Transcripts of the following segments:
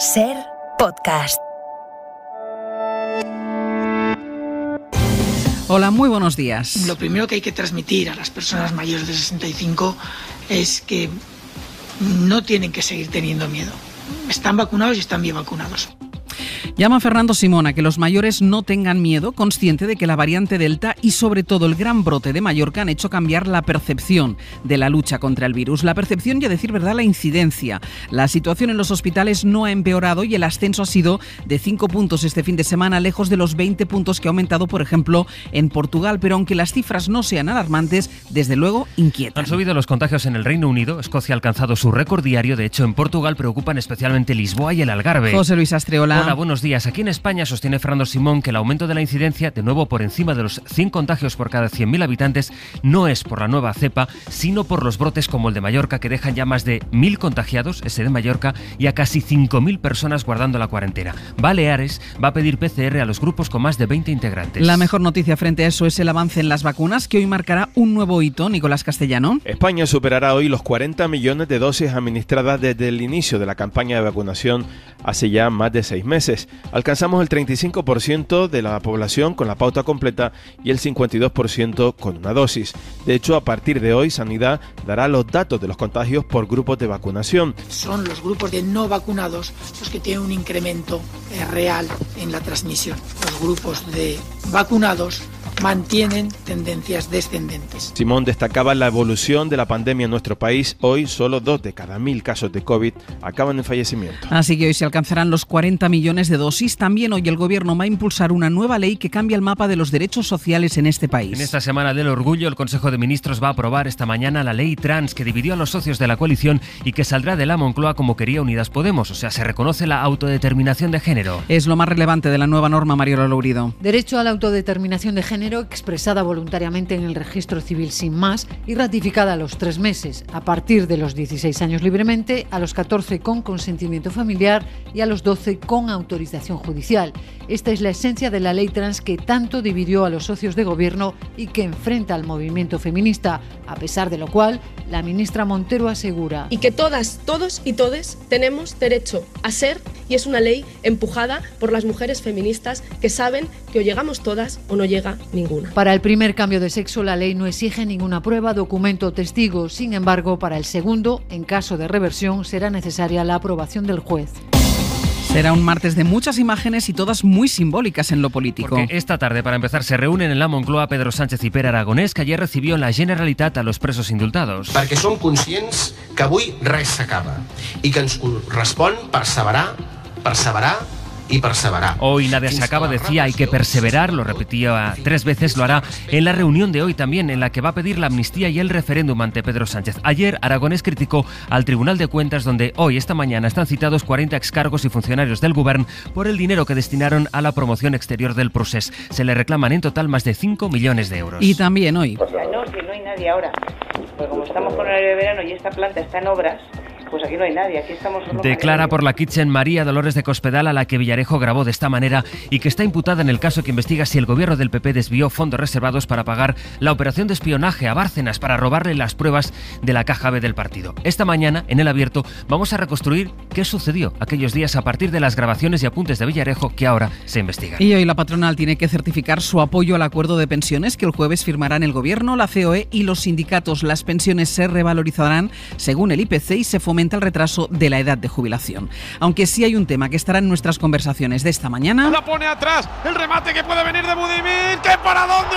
Ser podcast. Hola, muy buenos días. Lo primero que hay que transmitir a las personas mayores de 65 es que no tienen que seguir teniendo miedo. Están vacunados y están bien vacunados. Llama a Fernando Simona que los mayores no tengan miedo, consciente de que la variante Delta y sobre todo el gran brote de Mallorca han hecho cambiar la percepción de la lucha contra el virus, la percepción y a decir verdad la incidencia. La situación en los hospitales no ha empeorado y el ascenso ha sido de 5 puntos este fin de semana, lejos de los 20 puntos que ha aumentado, por ejemplo, en Portugal, pero aunque las cifras no sean alarmantes, desde luego inquietan. Han subido los contagios en el Reino Unido, Escocia ha alcanzado su récord diario, de hecho en Portugal preocupan especialmente Lisboa y el Algarve. José Luis Astreola. Hola, buenos días aquí en España sostiene Fernando Simón que el aumento de la incidencia, de nuevo por encima de los 100 contagios por cada 100.000 habitantes, no es por la nueva cepa, sino por los brotes como el de Mallorca, que dejan ya más de 1.000 contagiados, ese de Mallorca, y a casi 5.000 personas guardando la cuarentena. Baleares va a pedir PCR a los grupos con más de 20 integrantes. La mejor noticia frente a eso es el avance en las vacunas, que hoy marcará un nuevo hito, Nicolás Castellano. España superará hoy los 40 millones de dosis administradas desde el inicio de la campaña de vacunación hace ya más de seis meses. Alcanzamos el 35% de la población con la pauta completa y el 52% con una dosis. De hecho, a partir de hoy, Sanidad dará los datos de los contagios por grupos de vacunación. Son los grupos de no vacunados los que tienen un incremento real en la transmisión. Los grupos de vacunados mantienen tendencias descendentes. Simón destacaba la evolución de la pandemia en nuestro país. Hoy solo dos de cada mil casos de COVID acaban en fallecimiento. Así que hoy se alcanzarán los 40 millones de dosis. También hoy el gobierno va a impulsar una nueva ley que cambia el mapa de los derechos sociales en este país. En esta semana del orgullo, el Consejo de Ministros va a aprobar esta mañana la ley trans que dividió a los socios de la coalición y que saldrá de la Moncloa como quería Unidas Podemos. O sea, se reconoce la autodeterminación de género. Es lo más relevante de la nueva norma, Mariola Lourido. Derecho a la autodeterminación de género expresada voluntariamente en el registro civil sin más y ratificada a los tres meses, a partir de los 16 años libremente, a los 14 con consentimiento familiar y a los 12 con autorización judicial. Esta es la esencia de la ley trans que tanto dividió a los socios de gobierno y que enfrenta al movimiento feminista, a pesar de lo cual la ministra Montero asegura. Y que todas, todos y todes tenemos derecho a ser y es una ley empujada por las mujeres feministas que saben que o llegamos todas o no llega ni para el primer cambio de sexo, la ley no exige ninguna prueba, documento o testigo. Sin embargo, para el segundo, en caso de reversión, será necesaria la aprobación del juez. Será un martes de muchas imágenes y todas muy simbólicas en lo político. esta tarde, para empezar, se reúnen en la Moncloa Pedro Sánchez y Pere Aragonés, que ayer recibió la Generalitat a los presos indultados. Porque son que avui res y que perseverar, perseverar y perseverar. Hoy Nadia acaba decía hay que perseverar, lo repetía tres veces, lo hará en la reunión de hoy también, en la que va a pedir la amnistía y el referéndum ante Pedro Sánchez. Ayer Aragonés criticó al Tribunal de Cuentas, donde hoy, esta mañana, están citados 40 excargos y funcionarios del Gobierno por el dinero que destinaron a la promoción exterior del procés. Se le reclaman en total más de 5 millones de euros. Y también hoy. Pues no, no hay ahora. como estamos con de verano y esta planta está en obras, pues aquí no hay nadie, aquí estamos... Declara por la Kitchen María Dolores de Cospedal a la que Villarejo grabó de esta manera y que está imputada en el caso que investiga si el gobierno del PP desvió fondos reservados para pagar la operación de espionaje a Bárcenas para robarle las pruebas de la caja B del partido. Esta mañana, en el abierto, vamos a reconstruir qué sucedió aquellos días a partir de las grabaciones y apuntes de Villarejo que ahora se investigan. Y hoy la patronal tiene que certificar su apoyo al acuerdo de pensiones que el jueves firmarán el gobierno, la COE y los sindicatos. Las pensiones se revalorizarán según el IPC y se fomentarán al el retraso de la edad de jubilación. Aunque sí hay un tema que estará en nuestras conversaciones de esta mañana. La pone atrás, el remate que puede venir de Budimir. ¡Qué para dónde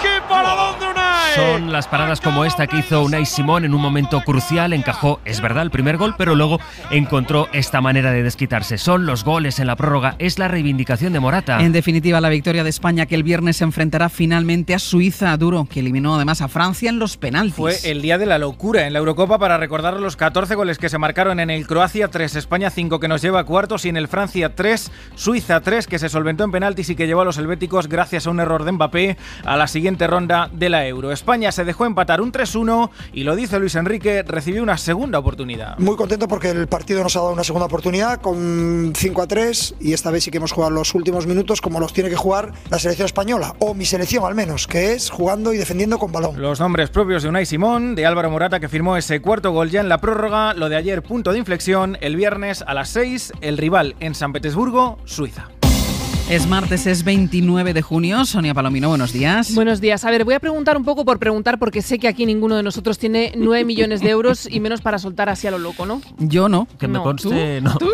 ¡Qué para dónde Unai! Son las paradas como esta que hizo Unai Simón en un momento crucial. Encajó, es verdad, el primer gol, pero luego encontró esta manera de desquitarse. Son los goles en la prórroga, es la reivindicación de Morata. En definitiva, la victoria de España que el viernes se enfrentará finalmente a Suiza duro, que eliminó además a Francia en los penaltis. Fue el día de la locura en la Eurocopa para recordar los 14 goles que se marcaron en el Croacia 3, España 5 que nos lleva a cuartos y en el Francia 3, Suiza 3 que se solventó en penaltis y que llevó a los helvéticos gracias a un error de Mbappé a la siguiente ronda de la Euro. España se dejó empatar un 3-1 y lo dice Luis Enrique, recibió una segunda oportunidad. Muy contento porque el partido nos ha dado una segunda oportunidad con 5 a 3 y esta vez sí que hemos jugado los últimos minutos como los tiene que jugar la selección española o mi selección al menos, que es jugando y defendiendo con balón. Los nombres propios de Unai Simón, de Álvaro Morata que firmó ese cuarto gol ya la prórroga, lo de ayer punto de inflexión, el viernes a las 6, el rival en San Petersburgo, Suiza. Es martes, es 29 de junio. Sonia Palomino, buenos días. Buenos días. A ver, voy a preguntar un poco por preguntar, porque sé que aquí ninguno de nosotros tiene 9 millones de euros y menos para soltar así a lo loco, ¿no? Yo no. Que me no. no. ¿Tú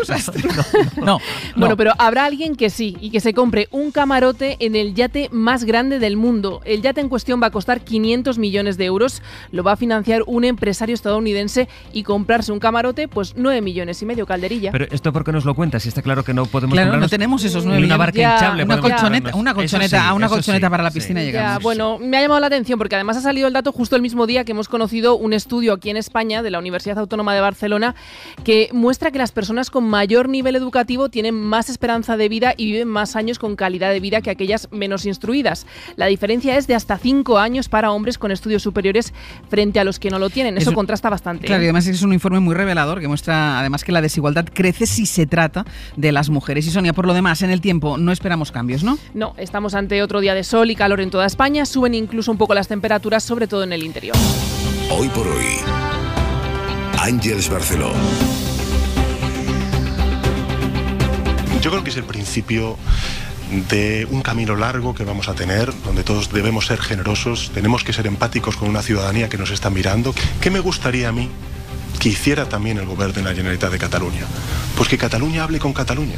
no, no, Bueno, pero habrá alguien que sí y que se compre un camarote en el yate más grande del mundo. El yate en cuestión va a costar 500 millones de euros. Lo va a financiar un empresario estadounidense y comprarse un camarote, pues 9 millones y medio calderilla. Pero esto, ¿por qué nos lo cuentas? Si está claro que no podemos. Claro, no tenemos esos 9 una colchoneta, una colchoneta, a una colchoneta para la piscina y llegamos. bueno, me ha llamado la atención porque además ha salido el dato justo el mismo día que hemos conocido un estudio aquí en España de la Universidad Autónoma de Barcelona que muestra que las personas con mayor nivel educativo tienen más esperanza de vida y viven más años con calidad de vida que aquellas menos instruidas. La diferencia es de hasta cinco años para hombres con estudios superiores frente a los que no lo tienen. Eso, contrasta bastante. Claro, y ¿eh? además es un informe muy revelador que muestra además que la desigualdad crece si se trata de las mujeres. Y Sonia, por lo demás, en el tiempo no no esperamos cambios, ¿no? No, estamos ante otro día de sol y calor en toda España. Suben incluso un poco las temperaturas, sobre todo en el interior. Hoy por hoy, Ángeles Barceló. Yo creo que es el principio de un camino largo que vamos a tener, donde todos debemos ser generosos, tenemos que ser empáticos con una ciudadanía que nos está mirando. ¿Qué me gustaría a mí que hiciera también el gobierno de la Generalitat de Cataluña? Pues que Cataluña hable con Cataluña.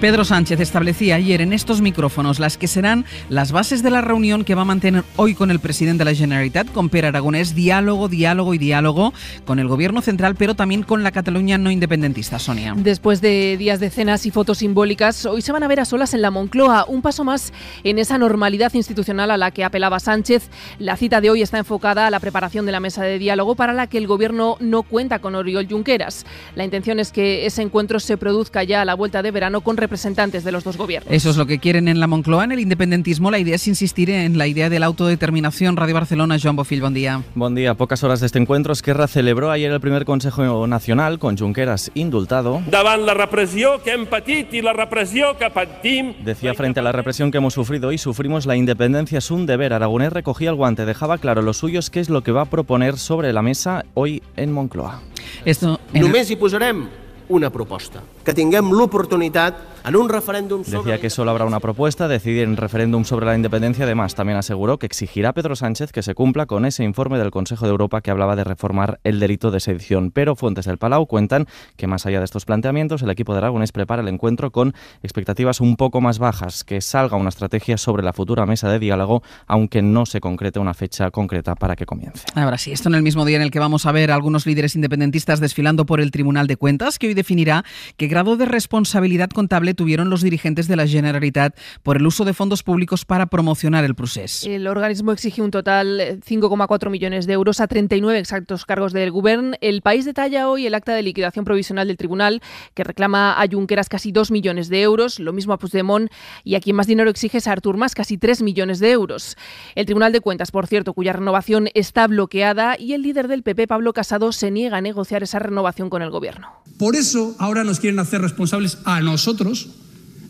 Pedro Sánchez establecía ayer en estos micrófonos las que serán las bases de la reunión que va a mantener hoy con el presidente de la Generalitat, con Pere Aragonés, diálogo, diálogo y diálogo con el gobierno central, pero también con la Cataluña no independentista, Sonia. Después de días de cenas y fotos simbólicas, hoy se van a ver a solas en la Moncloa, un paso más en esa normalidad institucional a la que apelaba Sánchez. La cita de hoy está enfocada a la preparación de la mesa de diálogo para la que el gobierno no cuenta con Oriol Junqueras. La intención es que ese encuentro se produzca ya a la vuelta de verano con representantes de los dos gobiernos. Eso es lo que quieren en la Moncloa. En el independentismo la idea es insistir en la idea de la autodeterminación. Radio Barcelona, Joan Bofil, buen día. Buen día. Pocas horas de este encuentro, Esquerra celebró ayer el primer Consejo Nacional con Junqueras indultado. Daban la represión que la represión que patim. Decía, frente a la represión que hemos sufrido y sufrimos, la independencia es un deber. Aragonés recogía el guante, dejaba claro los suyos qué es lo que va a proponer sobre la mesa hoy en Moncloa. Esto en... una propuesta que la oportunidad en un referéndum sobre... Decía que solo habrá una propuesta, decidir en referéndum sobre la independencia. Además, también aseguró que exigirá a Pedro Sánchez que se cumpla con ese informe del Consejo de Europa que hablaba de reformar el delito de sedición. Pero fuentes del Palau cuentan que más allá de estos planteamientos, el equipo de Aragones prepara el encuentro con expectativas un poco más bajas, que salga una estrategia sobre la futura mesa de diálogo, aunque no se concrete una fecha concreta para que comience. Ahora sí, esto en el mismo día en el que vamos a ver algunos líderes independentistas desfilando por el Tribunal de Cuentas, que hoy definirá que grado de responsabilidad contable tuvieron los dirigentes de la Generalitat por el uso de fondos públicos para promocionar el proceso? El organismo exige un total 5,4 eh, millones de euros a 39 exactos cargos del Govern. El país detalla hoy el acta de liquidación provisional del tribunal que reclama a Junqueras casi 2 millones de euros, lo mismo a Puigdemont y a quien más dinero exige es a Artur Mas, casi 3 millones de euros. El Tribunal de Cuentas, por cierto, cuya renovación está bloqueada y el líder del PP, Pablo Casado, se niega a negociar esa renovación con el Gobierno. Por eso ahora nos quieren hacer responsables a nosotros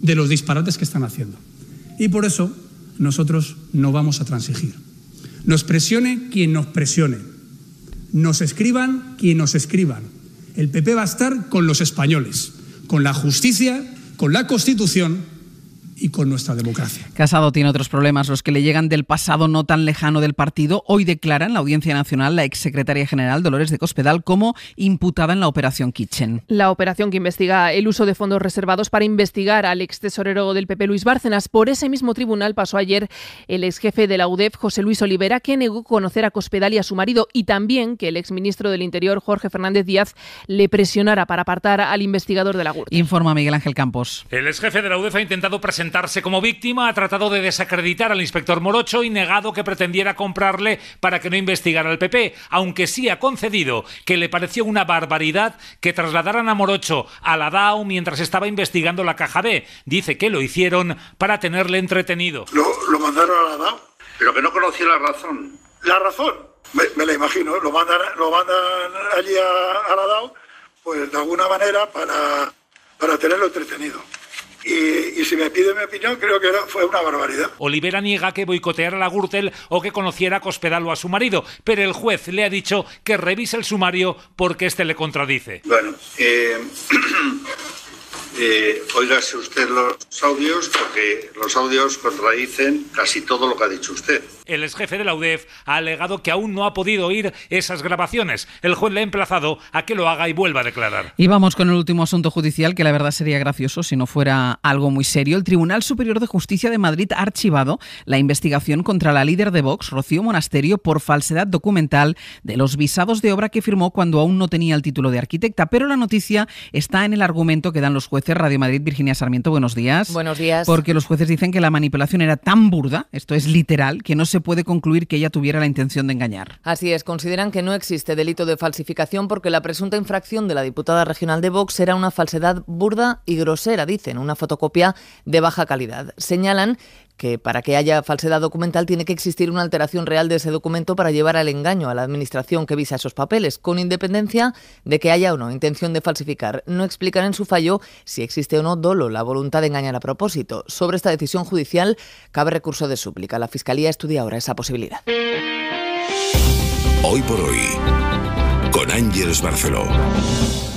de los disparates que están haciendo. Y por eso nosotros no vamos a transigir. Nos presione quien nos presione. Nos escriban quien nos escriban. El PP va a estar con los españoles, con la justicia, con la Constitución y con nuestra democracia. Casado tiene otros problemas, los que le llegan del pasado no tan lejano del partido. Hoy declara en la Audiencia Nacional la exsecretaria general Dolores de Cospedal como imputada en la operación Kitchen. La operación que investiga el uso de fondos reservados para investigar al ex tesorero del PP Luis Bárcenas. Por ese mismo tribunal pasó ayer el ex jefe de la UDEF José Luis Olivera que negó conocer a Cospedal y a su marido y también que el ex ministro del Interior Jorge Fernández Díaz le presionara para apartar al investigador de la GURT. Informa Miguel Ángel Campos. El ex jefe de la UDEF ha intentado presentar como víctima, ha tratado de desacreditar al inspector Morocho y negado que pretendiera comprarle para que no investigara al PP, aunque sí ha concedido que le pareció una barbaridad que trasladaran a Morocho a la DAO mientras estaba investigando la caja B. Dice que lo hicieron para tenerle entretenido. Lo, mandaron a la DAO, pero que no conocía la razón. La razón, me, la imagino, lo mandan, lo allí a, a la DAO, pues de alguna manera para, para tenerlo entretenido. Y, si me pide mi opinión, creo que fue una barbaridad. Olivera niega que boicoteara la Gürtel o que conociera a Cospedalo a su marido, pero el juez le ha dicho que revise el sumario porque este le contradice. Bueno, eh, eh, oígase usted los audios porque los audios contradicen casi todo lo que ha dicho usted. El ex jefe de la UDEF ha alegado que aún no ha podido oír esas grabaciones. El juez le ha emplazado a que lo haga y vuelva a declarar. Y vamos con el último asunto judicial, que la verdad sería gracioso si no fuera algo muy serio. El Tribunal Superior de Justicia de Madrid ha archivado la investigación contra la líder de Vox, Rocío Monasterio, por falsedad documental de los visados de obra que firmó cuando aún no tenía el título de arquitecta. Pero la noticia está en el argumento que dan los jueces Radio Madrid, Virginia Sarmiento, buenos días. Buenos días. Porque los jueces dicen que la manipulación era tan burda, esto es literal, que no se puede concluir que ella tuviera la intención de engañar. Así es, consideran que no existe delito de falsificación porque la presunta infracción de la diputada regional de Vox era una falsedad burda y grosera, dicen, una fotocopia de baja calidad. Señalan que para que haya falsedad documental tiene que existir una alteración real de ese documento para llevar al engaño a la administración que visa esos papeles, con independencia de que haya o no intención de falsificar. No explican en su fallo si existe o no dolo, la voluntad de engañar a propósito. Sobre esta decisión judicial cabe recurso de súplica. La Fiscalía estudia ahora esa posibilidad. Hoy por hoy, con Ángeles Barceló.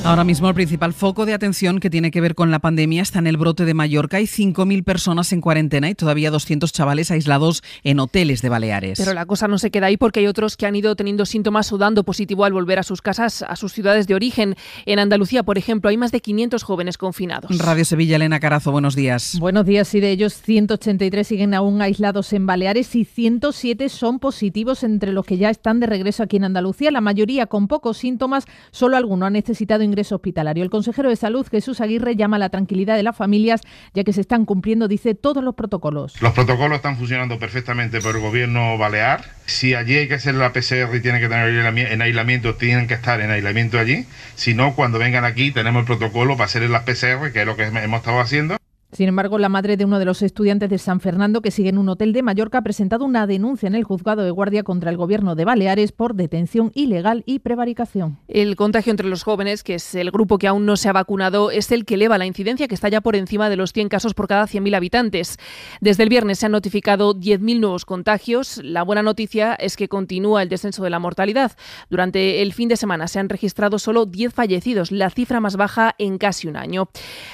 Ahora mismo el principal foco de atención que tiene que ver con la pandemia está en el brote de Mallorca. Hay 5.000 personas en cuarentena y todavía 200 chavales aislados en hoteles de Baleares. Pero la cosa no se queda ahí porque hay otros que han ido teniendo síntomas o dando positivo al volver a sus casas, a sus ciudades de origen. En Andalucía, por ejemplo, hay más de 500 jóvenes confinados. Radio Sevilla, Elena Carazo, buenos días. Buenos días y de ellos 183 siguen aún aislados en Baleares y 107 son positivos entre los que ya están de regreso aquí en Andalucía. La mayoría con pocos síntomas, solo alguno ha necesitado hospitalario. El consejero de Salud, Jesús Aguirre, llama a la tranquilidad de las familias, ya que se están cumpliendo, dice, todos los protocolos. Los protocolos están funcionando perfectamente por el gobierno balear. Si allí hay que hacer la PCR y tienen que tener en aislamiento, tienen que estar en aislamiento allí. Si no, cuando vengan aquí tenemos el protocolo para hacer la PCR, que es lo que hemos estado haciendo. Sin embargo, la madre de uno de los estudiantes de San Fernando que sigue en un hotel de Mallorca ha presentado una denuncia en el juzgado de guardia contra el gobierno de Baleares por detención ilegal y prevaricación. El contagio entre los jóvenes, que es el grupo que aún no se ha vacunado, es el que eleva la incidencia que está ya por encima de los 100 casos por cada 100.000 habitantes. Desde el viernes se han notificado 10.000 nuevos contagios. La buena noticia es que continúa el descenso de la mortalidad. Durante el fin de semana se han registrado solo 10 fallecidos, la cifra más baja en casi un año.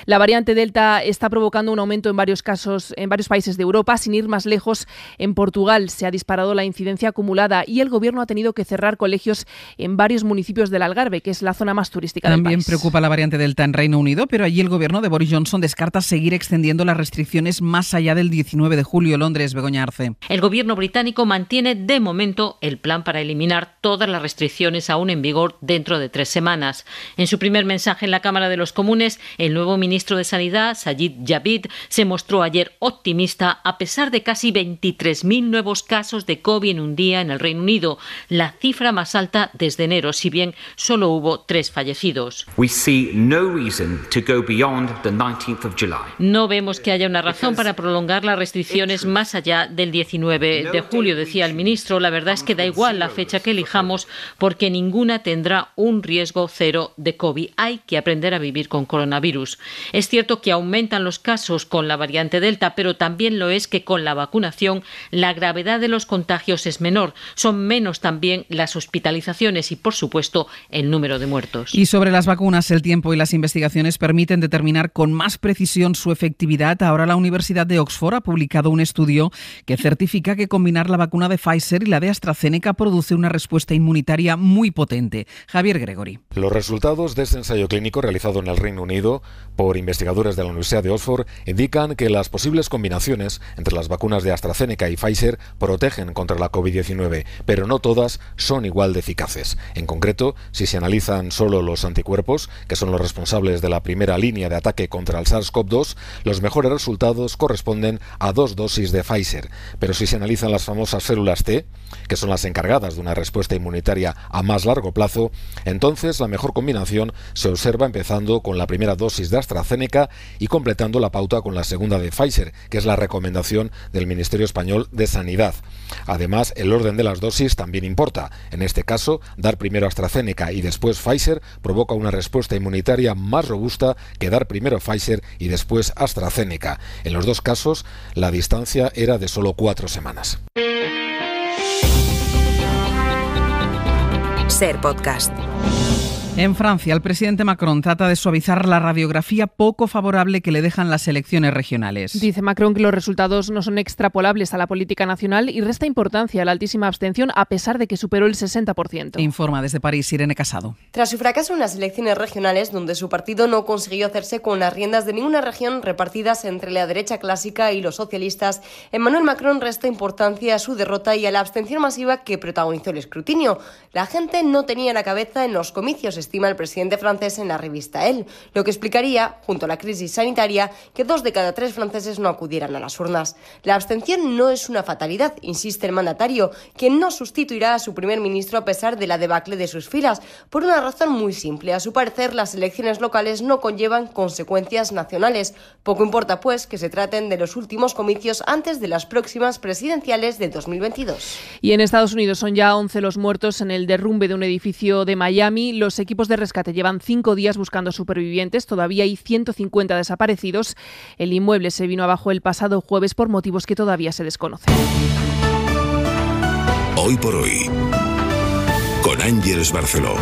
La variante Delta está provocando un aumento en varios casos en varios países de Europa, sin ir más lejos, en Portugal se ha disparado la incidencia acumulada y el gobierno ha tenido que cerrar colegios en varios municipios del Algarve, que es la zona más turística También del país. También preocupa la variante delta en Reino Unido, pero allí el gobierno de Boris Johnson descarta seguir extendiendo las restricciones más allá del 19 de julio. Londres, Begoña Arce. El gobierno británico mantiene de momento el plan para eliminar todas las restricciones aún en vigor dentro de tres semanas. En su primer mensaje en la Cámara de los Comunes, el nuevo ministro de Sanidad, Sajid David se mostró ayer optimista a pesar de casi 23.000 nuevos casos de COVID en un día en el Reino Unido, la cifra más alta desde enero, si bien solo hubo tres fallecidos. No vemos que haya una razón para prolongar las restricciones más allá del 19 de julio, decía el ministro. La verdad es que da igual la fecha que elijamos porque ninguna tendrá un riesgo cero de COVID. Hay que aprender a vivir con coronavirus. Es cierto que aumentan los casos casos con la variante Delta, pero también lo es que con la vacunación la gravedad de los contagios es menor. Son menos también las hospitalizaciones y, por supuesto, el número de muertos. Y sobre las vacunas, el tiempo y las investigaciones permiten determinar con más precisión su efectividad. Ahora la Universidad de Oxford ha publicado un estudio que certifica que combinar la vacuna de Pfizer y la de AstraZeneca produce una respuesta inmunitaria muy potente. Javier Gregory. Los resultados de este ensayo clínico realizado en el Reino Unido por investigadores de la Universidad de Oxford indican que las posibles combinaciones entre las vacunas de AstraZeneca y Pfizer protegen contra la COVID-19, pero no todas son igual de eficaces. En concreto, si se analizan solo los anticuerpos, que son los responsables de la primera línea de ataque contra el SARS-CoV-2, los mejores resultados corresponden a dos dosis de Pfizer. Pero si se analizan las famosas células T, que son las encargadas de una respuesta inmunitaria a más largo plazo, entonces la mejor combinación se observa empezando con la primera dosis de AstraZeneca y completando la pauta con la segunda de Pfizer, que es la recomendación del Ministerio Español de Sanidad. Además, el orden de las dosis también importa. En este caso, dar primero AstraZeneca y después Pfizer provoca una respuesta inmunitaria más robusta que dar primero Pfizer y después AstraZeneca. En los dos casos, la distancia era de solo cuatro semanas. Ser podcast. En Francia, el presidente Macron trata de suavizar la radiografía poco favorable que le dejan las elecciones regionales. Dice Macron que los resultados no son extrapolables a la política nacional y resta importancia a la altísima abstención a pesar de que superó el 60%. Informa desde París Irene Casado. Tras su fracaso en las elecciones regionales, donde su partido no consiguió hacerse con las riendas de ninguna región repartidas entre la derecha clásica y los socialistas, Emmanuel Macron resta importancia a su derrota y a la abstención masiva que protagonizó el escrutinio. La gente no tenía la cabeza en los comicios estima el presidente francés en la revista Elle, lo que explicaría, junto a la crisis sanitaria, que dos de cada tres franceses no acudieran a las urnas. La abstención no es una fatalidad, insiste el mandatario, quien no sustituirá a su primer ministro a pesar de la debacle de sus filas, por una razón muy simple. A su parecer, las elecciones locales no conllevan consecuencias nacionales. Poco importa, pues, que se traten de los últimos comicios antes de las próximas presidenciales de 2022. Y en Estados Unidos son ya 11 los muertos en el derrumbe de un edificio de Miami. Los equipos de rescate llevan cinco días buscando supervivientes. Todavía hay 150 desaparecidos. El inmueble se vino abajo el pasado jueves por motivos que todavía se desconocen. Hoy por hoy, con Ángeles Barceló.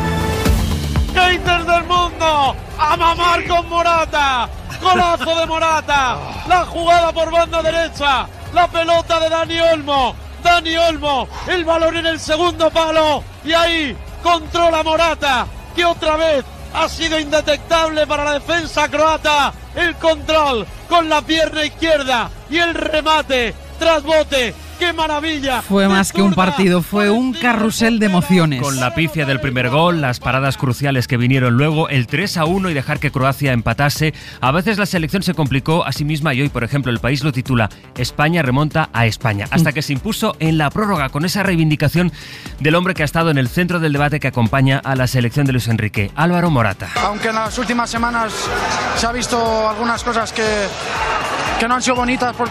¡Haters del mundo! ¡A mamar con Morata! ¡Golazo de Morata! La jugada por banda derecha. La pelota de Dani Olmo. Dani Olmo. El balón en el segundo palo. Y ahí controla Morata que otra vez ha sido indetectable para la defensa croata. El control con la pierna izquierda y el remate Trasbote, ¡Qué maravilla! Fue más que un partido, fue un carrusel de emociones. Con la pifia del primer gol, las paradas cruciales que vinieron luego, el 3 a 1 y dejar que Croacia empatase. A veces la selección se complicó a sí misma y hoy, por ejemplo, el país lo titula España remonta a España, hasta que se impuso en la prórroga con esa reivindicación del hombre que ha estado en el centro del debate que acompaña a la selección de Luis Enrique, Álvaro Morata. Aunque en las últimas semanas se ha visto algunas cosas que, que no han sido bonitas por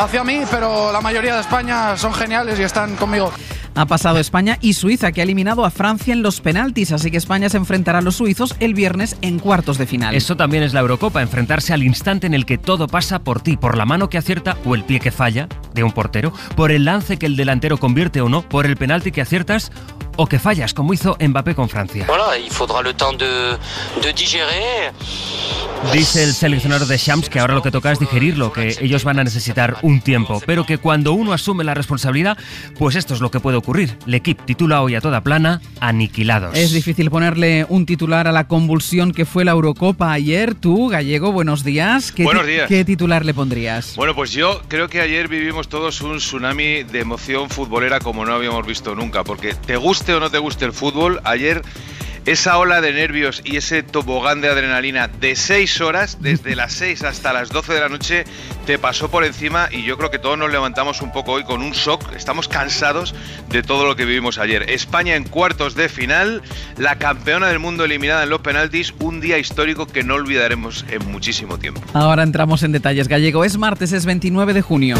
hacia mí, pero la mayoría de España son geniales y están conmigo ha pasado España y Suiza, que ha eliminado a Francia en los penaltis, así que España se enfrentará a los suizos el viernes en cuartos de final. Eso también es la Eurocopa, enfrentarse al instante en el que todo pasa por ti, por la mano que acierta o el pie que falla de un portero, por el lance que el delantero convierte o no, por el penalti que aciertas o que fallas, como hizo Mbappé con Francia. Dice el seleccionador de Shams que ahora lo que toca es digerirlo, que ellos van a necesitar un tiempo, pero que cuando uno asume la responsabilidad, pues esto es lo que puede ocurrir. equipo titula hoy a toda plana Aniquilados. Es difícil ponerle un titular a la convulsión que fue la Eurocopa ayer. Tú, Gallego, buenos días. buenos días. ¿Qué titular le pondrías? Bueno, pues yo creo que ayer vivimos todos un tsunami de emoción futbolera como no habíamos visto nunca, porque te guste o no te guste el fútbol, ayer esa ola de nervios y ese tobogán de adrenalina de 6 horas, desde las 6 hasta las 12 de la noche, te pasó por encima y yo creo que todos nos levantamos un poco hoy con un shock, estamos cansados de todo lo que vivimos ayer. España en cuartos de final, la campeona del mundo eliminada en los penaltis, un día histórico que no olvidaremos en muchísimo tiempo. Ahora entramos en detalles, Gallego, es martes, es 29 de junio.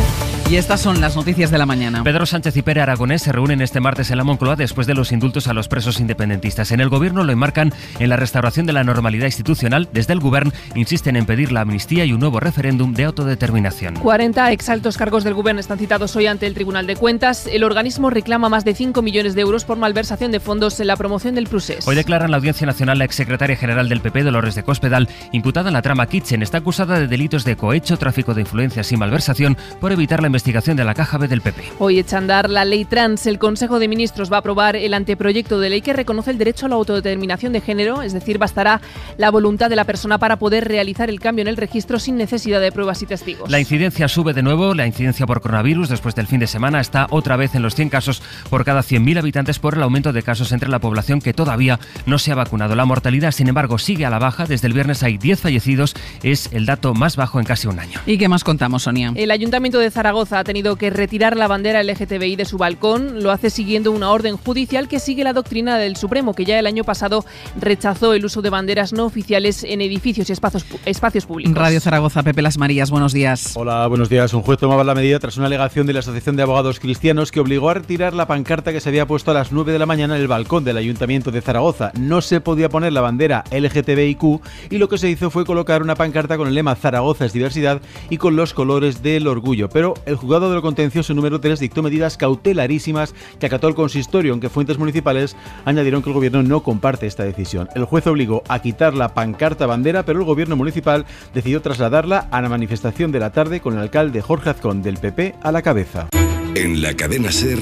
Y estas son las noticias de la mañana. Pedro Sánchez y Pere Aragonés se reúnen este martes en la Moncloa después de los indultos a los presos independentistas. En el gobierno no lo enmarcan en la restauración de la normalidad institucional. Desde el gobierno insisten en pedir la amnistía y un nuevo referéndum de autodeterminación. 40 exaltos cargos del gobierno están citados hoy ante el Tribunal de Cuentas. El organismo reclama más de 5 millones de euros por malversación de fondos en la promoción del Pruses. Hoy declaran la Audiencia Nacional la exsecretaria general del PP, Dolores de Cospedal, imputada en la trama Kitchen. Está acusada de delitos de cohecho, tráfico de influencias y malversación por evitar la investigación de la Caja B del PP. Hoy echan dar la ley trans. El Consejo de Ministros va a aprobar el anteproyecto de ley que reconoce el derecho a la autodeterminación determinación de género, es decir, bastará la voluntad de la persona para poder realizar el cambio en el registro sin necesidad de pruebas y testigos. La incidencia sube de nuevo, la incidencia por coronavirus después del fin de semana está otra vez en los 100 casos por cada 100.000 habitantes por el aumento de casos entre la población que todavía no se ha vacunado. La mortalidad, sin embargo, sigue a la baja. Desde el viernes hay 10 fallecidos, es el dato más bajo en casi un año. ¿Y qué más contamos, Sonia? El Ayuntamiento de Zaragoza ha tenido que retirar la bandera LGTBI de su balcón. Lo hace siguiendo una orden judicial que sigue la doctrina del Supremo, que ya el año pasado pasado rechazó el uso de banderas no oficiales en edificios y espacios, espacios públicos. Radio Zaragoza, Pepe Las Marías, buenos días. Hola, buenos días. Un juez tomaba la medida tras una alegación de la Asociación de Abogados Cristianos que obligó a retirar la pancarta que se había puesto a las 9 de la mañana en el balcón del Ayuntamiento de Zaragoza. No se podía poner la bandera LGTBIQ y lo que se hizo fue colocar una pancarta con el lema Zaragoza es diversidad y con los colores del orgullo. Pero el juzgado de lo contencioso número 3 dictó medidas cautelarísimas que acató el consistorio, aunque fuentes municipales añadieron que el gobierno no cumplió parte esta decisión. El juez obligó a quitar la pancarta bandera, pero el gobierno municipal decidió trasladarla a la manifestación de la tarde con el alcalde Jorge Azcón del PP a la cabeza. En la cadena Ser,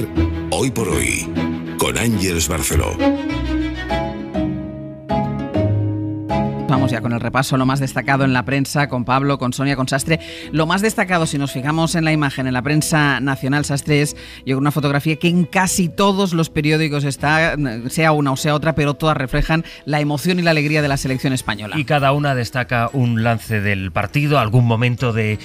hoy por hoy, con Ángeles Barceló. ya con el repaso, lo más destacado en la prensa, con Pablo, con Sonia, con Sastre. Lo más destacado, si nos fijamos en la imagen, en la prensa nacional, Sastre es una fotografía que en casi todos los periódicos está, sea una o sea otra, pero todas reflejan la emoción y la alegría de la selección española. Y cada una destaca un lance del partido, algún momento de eh,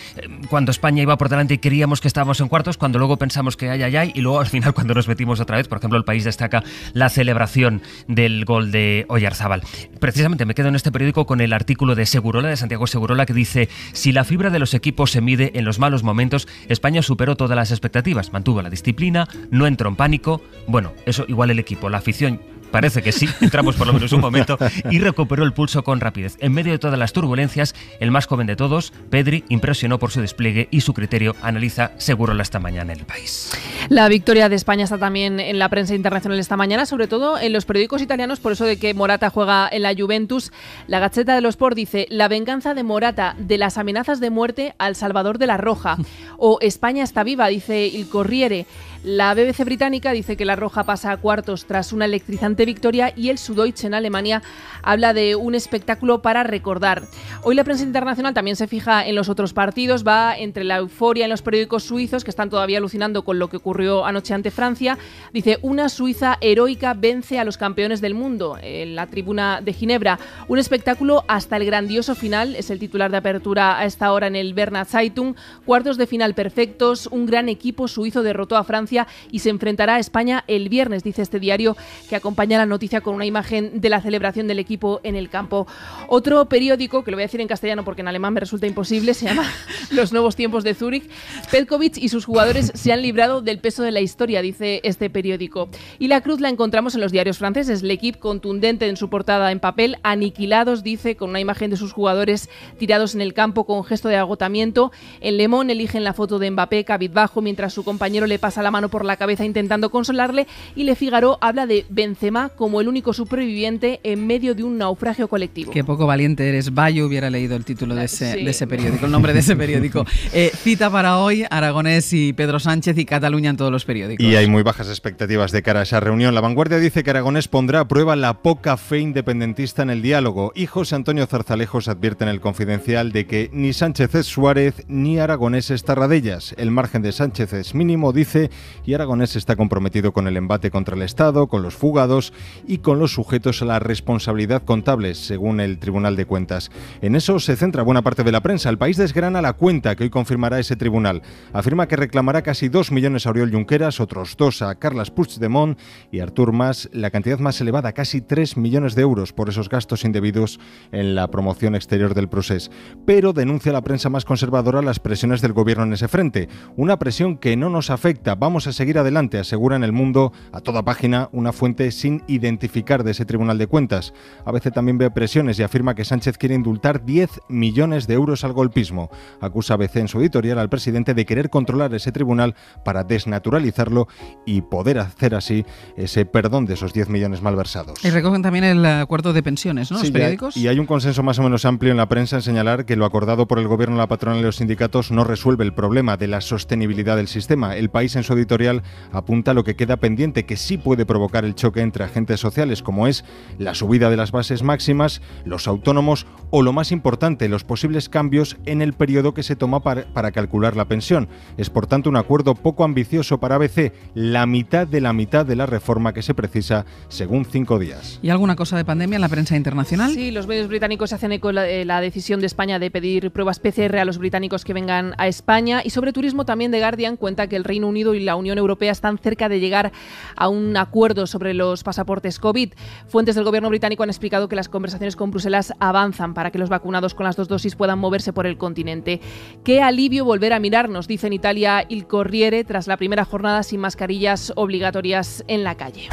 cuando España iba por delante y queríamos que estábamos en cuartos, cuando luego pensamos que hay, hay, hay, y luego al final cuando nos metimos otra vez, por ejemplo, el país destaca la celebración del gol de Oyarzábal. Precisamente me quedo en este periódico con el artículo de Segurola, de Santiago Segurola, que dice, si la fibra de los equipos se mide en los malos momentos, España superó todas las expectativas, mantuvo la disciplina, no entró en pánico, bueno, eso igual el equipo, la afición parece que sí, entramos por lo menos un momento, y recuperó el pulso con rapidez. En medio de todas las turbulencias, el más joven de todos, Pedri, impresionó por su despliegue y su criterio analiza seguro la esta mañana en el país. La victoria de España está también en la prensa internacional esta mañana, sobre todo en los periódicos italianos, por eso de que Morata juega en la Juventus. La Gacheta de los Sport dice, la venganza de Morata de las amenazas de muerte al Salvador de la Roja. O España está viva, dice Il Corriere. La BBC británica dice que la Roja pasa a cuartos tras una electrizante victoria y el Süddeutsche en Alemania habla de un espectáculo para recordar. Hoy la prensa internacional también se fija en los otros partidos, va entre la euforia en los periódicos suizos que están todavía alucinando con lo que ocurrió anoche ante Francia. Dice, una Suiza heroica vence a los campeones del mundo en la tribuna de Ginebra. Un espectáculo hasta el grandioso final, es el titular de apertura a esta hora en el Berna Zeitung. Cuartos de final perfectos, un gran equipo suizo derrotó a Francia y se enfrentará a España el viernes, dice este diario que acompaña la noticia con una imagen de la celebración del equipo en el campo. Otro periódico, que lo voy a decir en castellano porque en alemán me resulta imposible, se llama Los Nuevos Tiempos de Zúrich. Petkovic y sus jugadores se han librado del peso de la historia, dice este periódico. Y la cruz la encontramos en los diarios franceses. El equipo contundente en su portada en papel, aniquilados, dice, con una imagen de sus jugadores tirados en el campo con gesto de agotamiento. En Le eligen la foto de Mbappé cabizbajo mientras su compañero le pasa la mano por la cabeza intentando consolarle y Le Figaro habla de Benzema como el único superviviente en medio de un naufragio colectivo. Qué poco valiente eres, Bayo hubiera leído el título de ese, de ese periódico, el nombre de ese periódico. Eh, cita para hoy, Aragonés y Pedro Sánchez y Cataluña en todos los periódicos. Y hay muy bajas expectativas de cara a esa reunión. La vanguardia dice que Aragonés pondrá a prueba la poca fe independentista en el diálogo y José Antonio Zarzalejos advierte en el confidencial de que ni Sánchez es Suárez ni Aragonés es Tarradellas. El margen de Sánchez es mínimo, dice, y Aragonés está comprometido con el embate contra el Estado, con los fugados y con los sujetos a la responsabilidad contable, según el Tribunal de Cuentas. En eso se centra buena parte de la prensa. El país desgrana la cuenta que hoy confirmará ese tribunal. Afirma que reclamará casi 2 millones a Oriol Junqueras, otros dos a Carles Puigdemont y Artur Mas, la cantidad más elevada, casi 3 millones de euros por esos gastos indebidos en la promoción exterior del proceso. Pero denuncia la prensa más conservadora las presiones del gobierno en ese frente. Una presión que no nos afecta. Vamos a seguir adelante, asegura en el mundo a toda página una fuente sin identificar de ese Tribunal de Cuentas. A veces también ve presiones y afirma que Sánchez quiere indultar 10 millones de euros al golpismo. Acusa a ABC en su editorial al presidente de querer controlar ese tribunal para desnaturalizarlo y poder hacer así ese perdón de esos 10 millones malversados. Y recogen también el acuerdo eh, de pensiones, ¿no? periódicos. Y hay un consenso más o menos amplio en la prensa en señalar que lo acordado por el gobierno, la patronal y los sindicatos no resuelve el problema de la sostenibilidad del sistema. El país en su editorial apunta lo que queda pendiente que sí puede provocar el choque entre agentes sociales, como es la subida de las bases máximas, los autónomos o, lo más importante, los posibles cambios en el periodo que se toma para, calcular la pensión. Es, por tanto, un acuerdo poco ambicioso para ABC, la mitad de la mitad de la reforma que se precisa, según cinco días. ¿Y alguna cosa de pandemia en la prensa internacional? Sí, los medios británicos hacen eco la decisión de España de pedir pruebas PCR a los británicos que vengan a España y sobre turismo también The Guardian cuenta que el Reino Unido y la Unión Europea están cerca de llegar a un acuerdo sobre los pasaportes COVID. Fuentes del gobierno británico han explicado que las conversaciones con Bruselas avanzan para que los vacunados con las dos dosis puedan moverse por el continente. Qué alivio volver a mirarnos, dice en Italia Il Corriere, tras la primera jornada sin mascarillas obligatorias en la calle.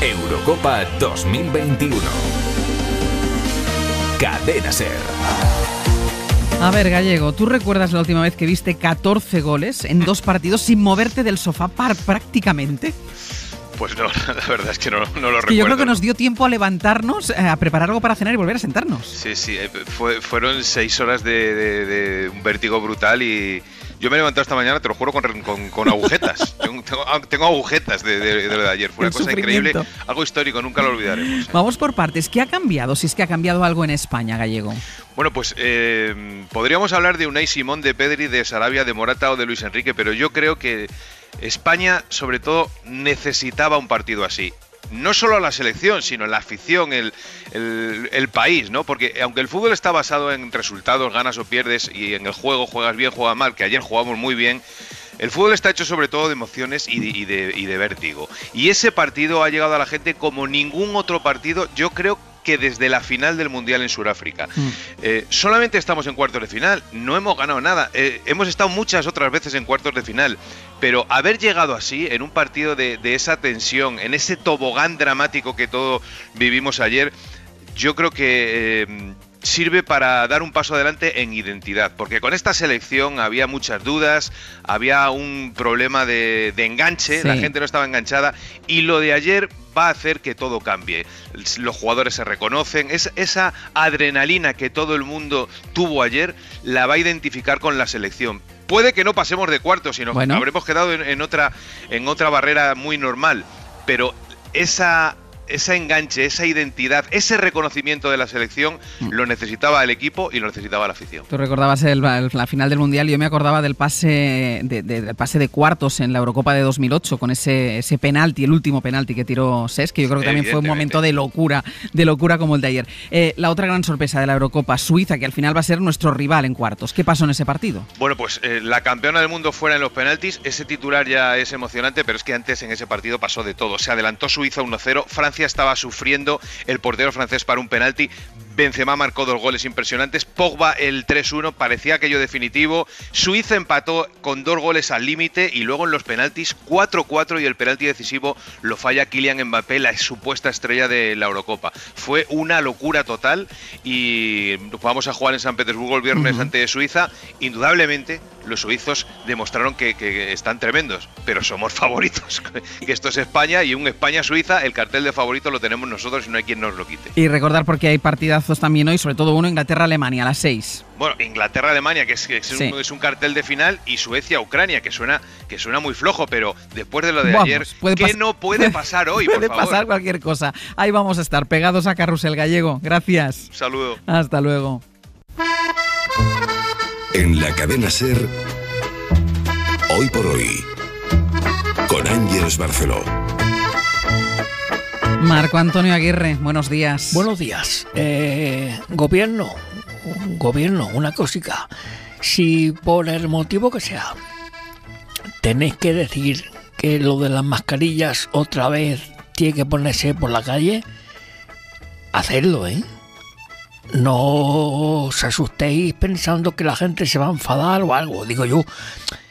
Eurocopa 2021. Cadena Ser. A ver, Gallego, ¿tú recuerdas la última vez que viste 14 goles en dos partidos sin moverte del sofá par prácticamente? Pues no, la verdad es que no, lo es que Yo creo que nos dio tiempo a levantarnos, eh, a preparar algo para cenar y volver a sentarnos. Sí, sí, eh, fueron seis horas de un vértigo brutal y, yo me he levantado esta mañana, te lo juro, con, agujetas. Ah, tengo, agujetas de, lo de ayer. Fue una cosa increíble, algo histórico, nunca lo olvidaremos. ¿eh? Vamos por partes. ¿Qué ha cambiado? Si es que ha cambiado algo en España, Gallego. Bueno, pues eh, podríamos hablar de Unai Simón, de Pedri, de Sarabia, de Morata o de Luis Enrique, pero yo creo que España, sobre todo, necesitaba un partido así no solo a la selección, sino a la afición, el, país, ¿no? Porque aunque el fútbol está basado en resultados, ganas o pierdes, y en el juego juegas bien, juegas mal, que ayer jugamos muy bien, el fútbol está hecho sobre todo de emociones y de, y, de, y de, vértigo. Y ese partido ha llegado a la gente como ningún otro partido, yo creo que desde la final del Mundial en Sudáfrica. Mm. Eh, solamente estamos en cuartos de final, no hemos ganado nada. Eh, hemos estado muchas otras veces en cuartos de final, pero haber llegado así, en un partido de, esa tensión, en ese tobogán dramático que todos vivimos ayer, yo creo que... Eh, sirve para dar un paso adelante en identidad, porque con esta selección había muchas dudas, había un problema de, enganche, la gente no estaba enganchada, y lo de ayer va a hacer que todo cambie. Los jugadores se reconocen, es, esa adrenalina que todo el mundo tuvo ayer la va a identificar con la selección. Puede que no pasemos de cuarto, sino que habremos quedado en, otra, en otra barrera muy normal, pero esa ese enganche, esa identidad, ese reconocimiento de la selección mm. lo necesitaba el equipo y lo necesitaba la afición. Tú recordabas la final del Mundial, yo me acordaba del pase de, del pase de cuartos en la Eurocopa de 2008 con ese, ese penalti, el último penalti que tiró Ses, que yo creo que también fue un momento de locura, de locura como el de ayer. Eh, la otra gran sorpresa de la Eurocopa, Suiza, que al final va a ser nuestro rival en cuartos. ¿Qué pasó en ese partido? Bueno, pues eh, la campeona del mundo fuera en los penaltis, ese titular ya es emocionante, pero es que antes en ese partido pasó de todo. Se adelantó Suiza 1-0, Francia estaba sufriendo el portero francés para un penalti. Benzema marcó dos goles impresionantes, Pogba el 3-1, parecía aquello definitivo, Suiza empató con dos goles al límite y luego en los penaltis 4-4 y el penalti decisivo lo falla Kylian Mbappé, la supuesta estrella de la Eurocopa. Fue una locura total y vamos a jugar en San Petersburgo el viernes ante Suiza. Indudablemente los suizos demostraron que, que están tremendos, pero somos favoritos. que esto es España y un España-Suiza, el cartel de favorito lo tenemos nosotros y no hay quien nos lo quite. Y recordar porque hay partidas también hoy, sobre todo uno Inglaterra-Alemania a las seis. Bueno, Inglaterra-Alemania, que, es, es, un, cartel de final, y Suecia-Ucrania, que suena, que suena muy flojo, pero después de lo de ayer, ¿qué no puede pasar hoy? Puede pasar cualquier cosa. Ahí vamos a estar, pegados a Carrusel Gallego. Gracias. saludo. Hasta luego. En la cadena Ser, hoy por hoy, con Ángeles Barceló. Marco Antonio Aguirre, buenos días. Buenos días. Eh, gobierno, gobierno, una cosica. Si por el motivo que sea tenéis que decir que lo de las mascarillas otra vez tiene que ponerse por la calle, hacedlo, ¿eh? No os asustéis pensando que la gente se va a enfadar o algo, digo yo,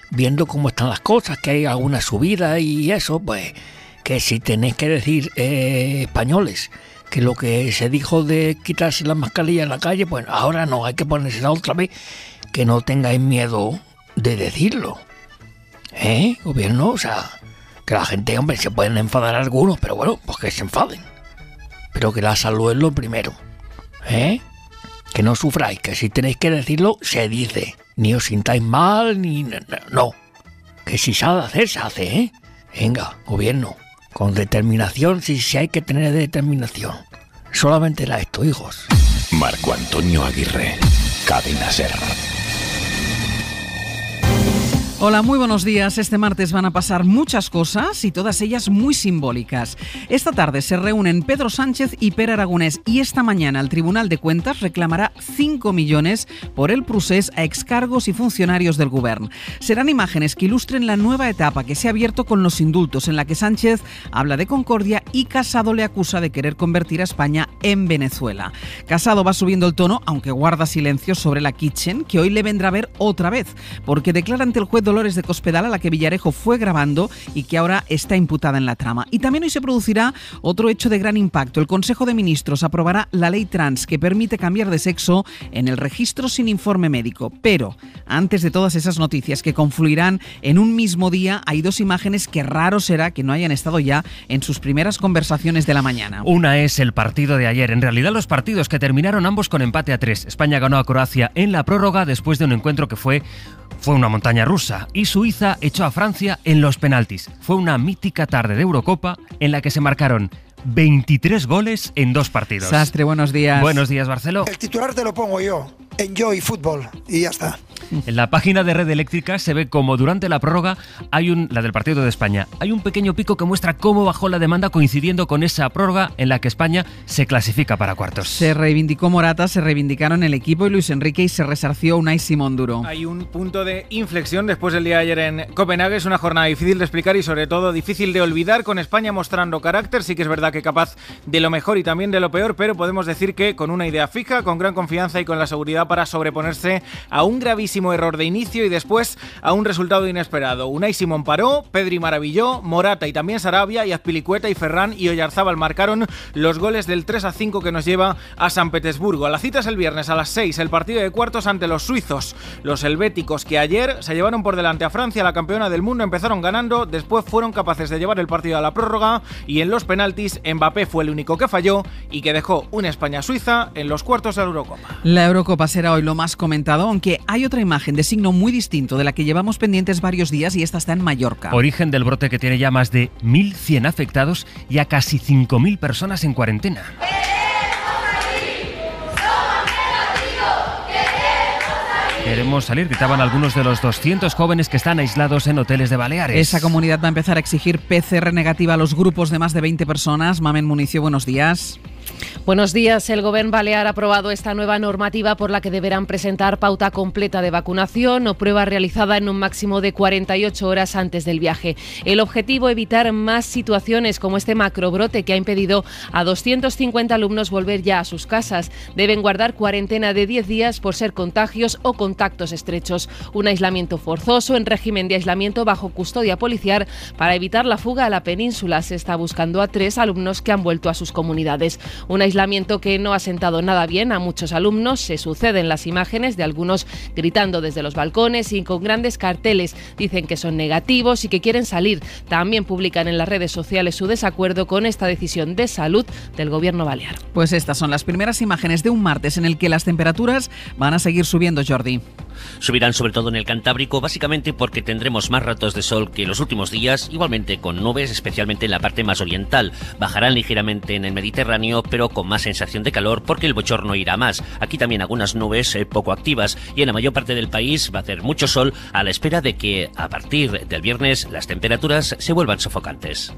viendo cómo están las cosas, que hay alguna subida y eso, pues que si tenéis que decir eh, españoles, que lo que se dijo de quitarse la mascarilla en la calle, pues ahora no, hay que la otra vez, que no tengáis miedo de decirlo. ¿Eh, gobierno? O sea, que la gente, hombre, se pueden enfadar algunos, pero bueno, pues que se enfaden. Pero que la salud es lo primero. ¿Eh? Que no sufráis, que si tenéis que decirlo, se dice. Ni os sintáis mal, ni... No. Que si se ha hacer, se hace, ¿eh? Venga, gobierno con determinación si, sí hay que tener determinación. Solamente la esto, hijos. Marco Antonio Aguirre, Cadena Serra. Hola, muy buenos días. Este martes van a pasar muchas cosas y todas ellas muy simbólicas. Esta tarde se reúnen Pedro Sánchez y Per Aragonés y esta mañana el Tribunal de Cuentas reclamará 5 millones por el procés a excargos y funcionarios del Gobierno. Serán imágenes que ilustren la nueva etapa que se ha abierto con los indultos en la que Sánchez habla de concordia y Casado le acusa de querer convertir a España en Venezuela. Casado va subiendo el tono, aunque guarda silencio sobre la kitchen, que hoy le vendrá a ver otra vez, porque declara ante el juez colores de Cospedal, a la que Villarejo fue grabando y que ahora está imputada en la trama. Y también hoy se producirá otro hecho de gran impacto. El Consejo de Ministros aprobará la ley trans que permite cambiar de sexo en el registro sin informe médico. Pero antes de todas esas noticias que confluirán en un mismo día, hay dos imágenes que raro será que no hayan estado ya en sus primeras conversaciones de la mañana. Una es el partido de ayer. En realidad los partidos que terminaron ambos con empate a tres. España ganó a Croacia en la prórroga después de un encuentro que fue fue una montaña rusa y Suiza echó a Francia en los penaltis. Fue una mítica tarde de Eurocopa en la que se marcaron 23 goles en dos partidos. Sastre, buenos días. Buenos días, Barceló. El titular te lo pongo yo. Enjoy fútbol y ya está. En la página de Red Eléctrica se ve como durante la prórroga hay un la del partido de España. Hay un pequeño pico que muestra cómo bajó la demanda coincidiendo con esa prórroga en la que España se clasifica para cuartos. Se reivindicó Morata, se reivindicaron el equipo y Luis Enrique y se resarció Unai Simón Duro. Hay un punto de inflexión después del día de ayer en Copenhague, es una jornada difícil de explicar y sobre todo difícil de olvidar con España mostrando carácter, sí que es verdad que capaz de lo mejor y también de lo peor, pero podemos decir que con una idea fija, con gran confianza y con la seguridad para sobreponerse a un gravísimo error de inicio y después a un resultado inesperado. Unai Simón paró, Pedri maravilló, Morata y también Sarabia y Azpilicueta y Ferran y Oyarzábal marcaron los goles del 3 a 5 que nos lleva a San Petersburgo. La cita es el viernes a las 6, el partido de cuartos ante los suizos, los helvéticos que ayer se llevaron por delante a Francia, la campeona del mundo, empezaron ganando, después fueron capaces de llevar el partido a la prórroga y en los penaltis Mbappé fue el único que falló y que dejó una España-Suiza en los cuartos de la Eurocopa. La Eurocopa será hoy lo más comentado, aunque hay otra imagen imagen de signo muy distinto de la que llevamos pendientes varios días y esta está en Mallorca. Origen del brote que tiene ya más de 1.100 afectados y a casi 5.000 personas en cuarentena. Queremos salir, gritaban algunos de los 200 jóvenes que están aislados en hoteles de Baleares. Esa comunidad va a empezar a exigir PCR negativa a los grupos de más de 20 personas. Mamen Municio, buenos días. Buenos días. El Gobierno Balear ha aprobado esta nueva normativa por la que deberán presentar pauta completa de vacunación o prueba realizada en un máximo de 48 horas antes del viaje. El objetivo, es evitar más situaciones como este macrobrote que ha impedido a 250 alumnos volver ya a sus casas. Deben guardar cuarentena de 10 días por ser contagios o contactos estrechos. Un aislamiento forzoso en régimen de aislamiento bajo custodia policial para evitar la fuga a la península. Se está buscando a tres alumnos que han vuelto a sus comunidades. Un aislamiento que no ha sentado nada bien a muchos alumnos. Se suceden las imágenes de algunos gritando desde los balcones y con grandes carteles. Dicen que son negativos y que quieren salir. También publican en las redes sociales su desacuerdo con esta decisión de salud del gobierno balear. Pues estas son las primeras imágenes de un martes en el que las temperaturas van a seguir subiendo, Jordi. Subirán sobre todo en el Cantábrico, básicamente porque tendremos más ratos de sol que los últimos días, igualmente con nubes, especialmente en la parte más oriental. Bajarán ligeramente en el Mediterráneo, pero con más sensación de calor porque el bochorno irá más. Aquí también algunas nubes eh, poco activas y en la mayor parte del país va a hacer mucho sol a la espera de que a partir del viernes las temperaturas se vuelvan sofocantes.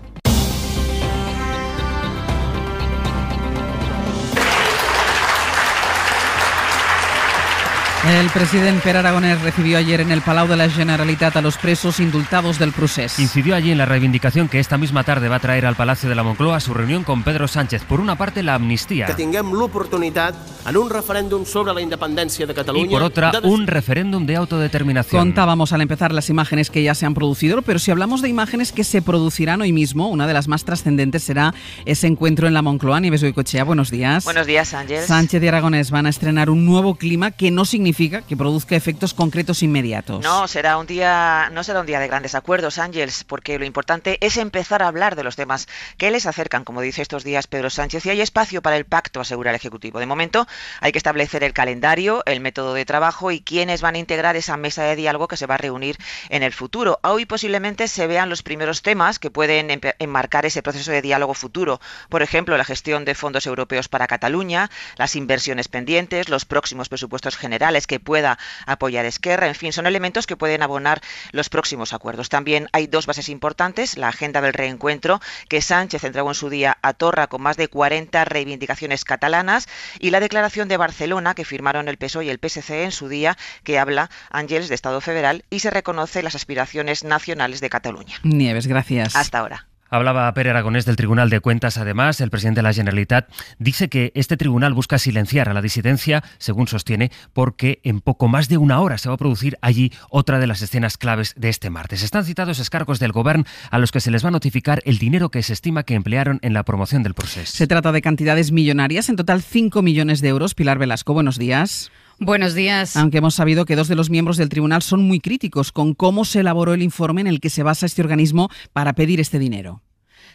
El presidente Pere Aragonès recibió ayer en el Palau de la Generalitat a los presos indultados del procés. Incidió allí en la reivindicación que esta misma tarde va a traer al Palacio de la Moncloa su reunión con Pedro Sánchez. Por una parte, la amnistía. Que la oportunidad en un referéndum sobre la independencia de Cataluña. Y por otra, un referéndum de autodeterminación. Contábamos al empezar las imágenes que ya se han producido, pero si hablamos de imágenes que se producirán hoy mismo, una de las más trascendentes será ese encuentro en la Moncloa. y Cochea, buenos días. Buenos días, Sánchez. Sánchez y Aragonés van a estrenar un nuevo clima que no significa que produzca efectos concretos inmediatos. No será un día, no será un día de grandes acuerdos, Ángels, porque lo importante es empezar a hablar de los temas que les acercan, como dice estos días Pedro Sánchez, y hay espacio para el pacto, asegura el Ejecutivo. De momento hay que establecer el calendario, el método de trabajo y quiénes van a integrar esa mesa de diálogo que se va a reunir en el futuro. Hoy posiblemente se vean los primeros temas que pueden enmarcar ese proceso de diálogo futuro. Por ejemplo, la gestión de fondos europeos para Cataluña, las inversiones pendientes, los próximos presupuestos generales que pueda apoyar Esquerra. En fin, son elementos que pueden abonar los próximos acuerdos. También hay dos bases importantes, la agenda del reencuentro que Sánchez entregó en su día a Torra con más de 40 reivindicaciones catalanas y la declaración de Barcelona que firmaron el PSOE y el PSC en su día que habla Ángeles de Estado federal y se reconoce las aspiraciones nacionales de Cataluña. Nieves, gracias. Hasta ahora. Hablaba Pere Aragonés del Tribunal de Cuentas. Además, el presidente de la Generalitat dice que este tribunal busca silenciar a la disidencia, según sostiene, porque en poco más de una hora se va a producir allí otra de las escenas claves de este martes. Están citados escargos del Gobierno a los que se les va a notificar el dinero que se estima que emplearon en la promoción del proceso. Se trata de cantidades millonarias, en total 5 millones de euros. Pilar Velasco, buenos días. Buenos días. Aunque hemos sabido que dos de los miembros del tribunal son muy críticos con cómo se elaboró el informe en el que se basa este organismo para pedir este dinero.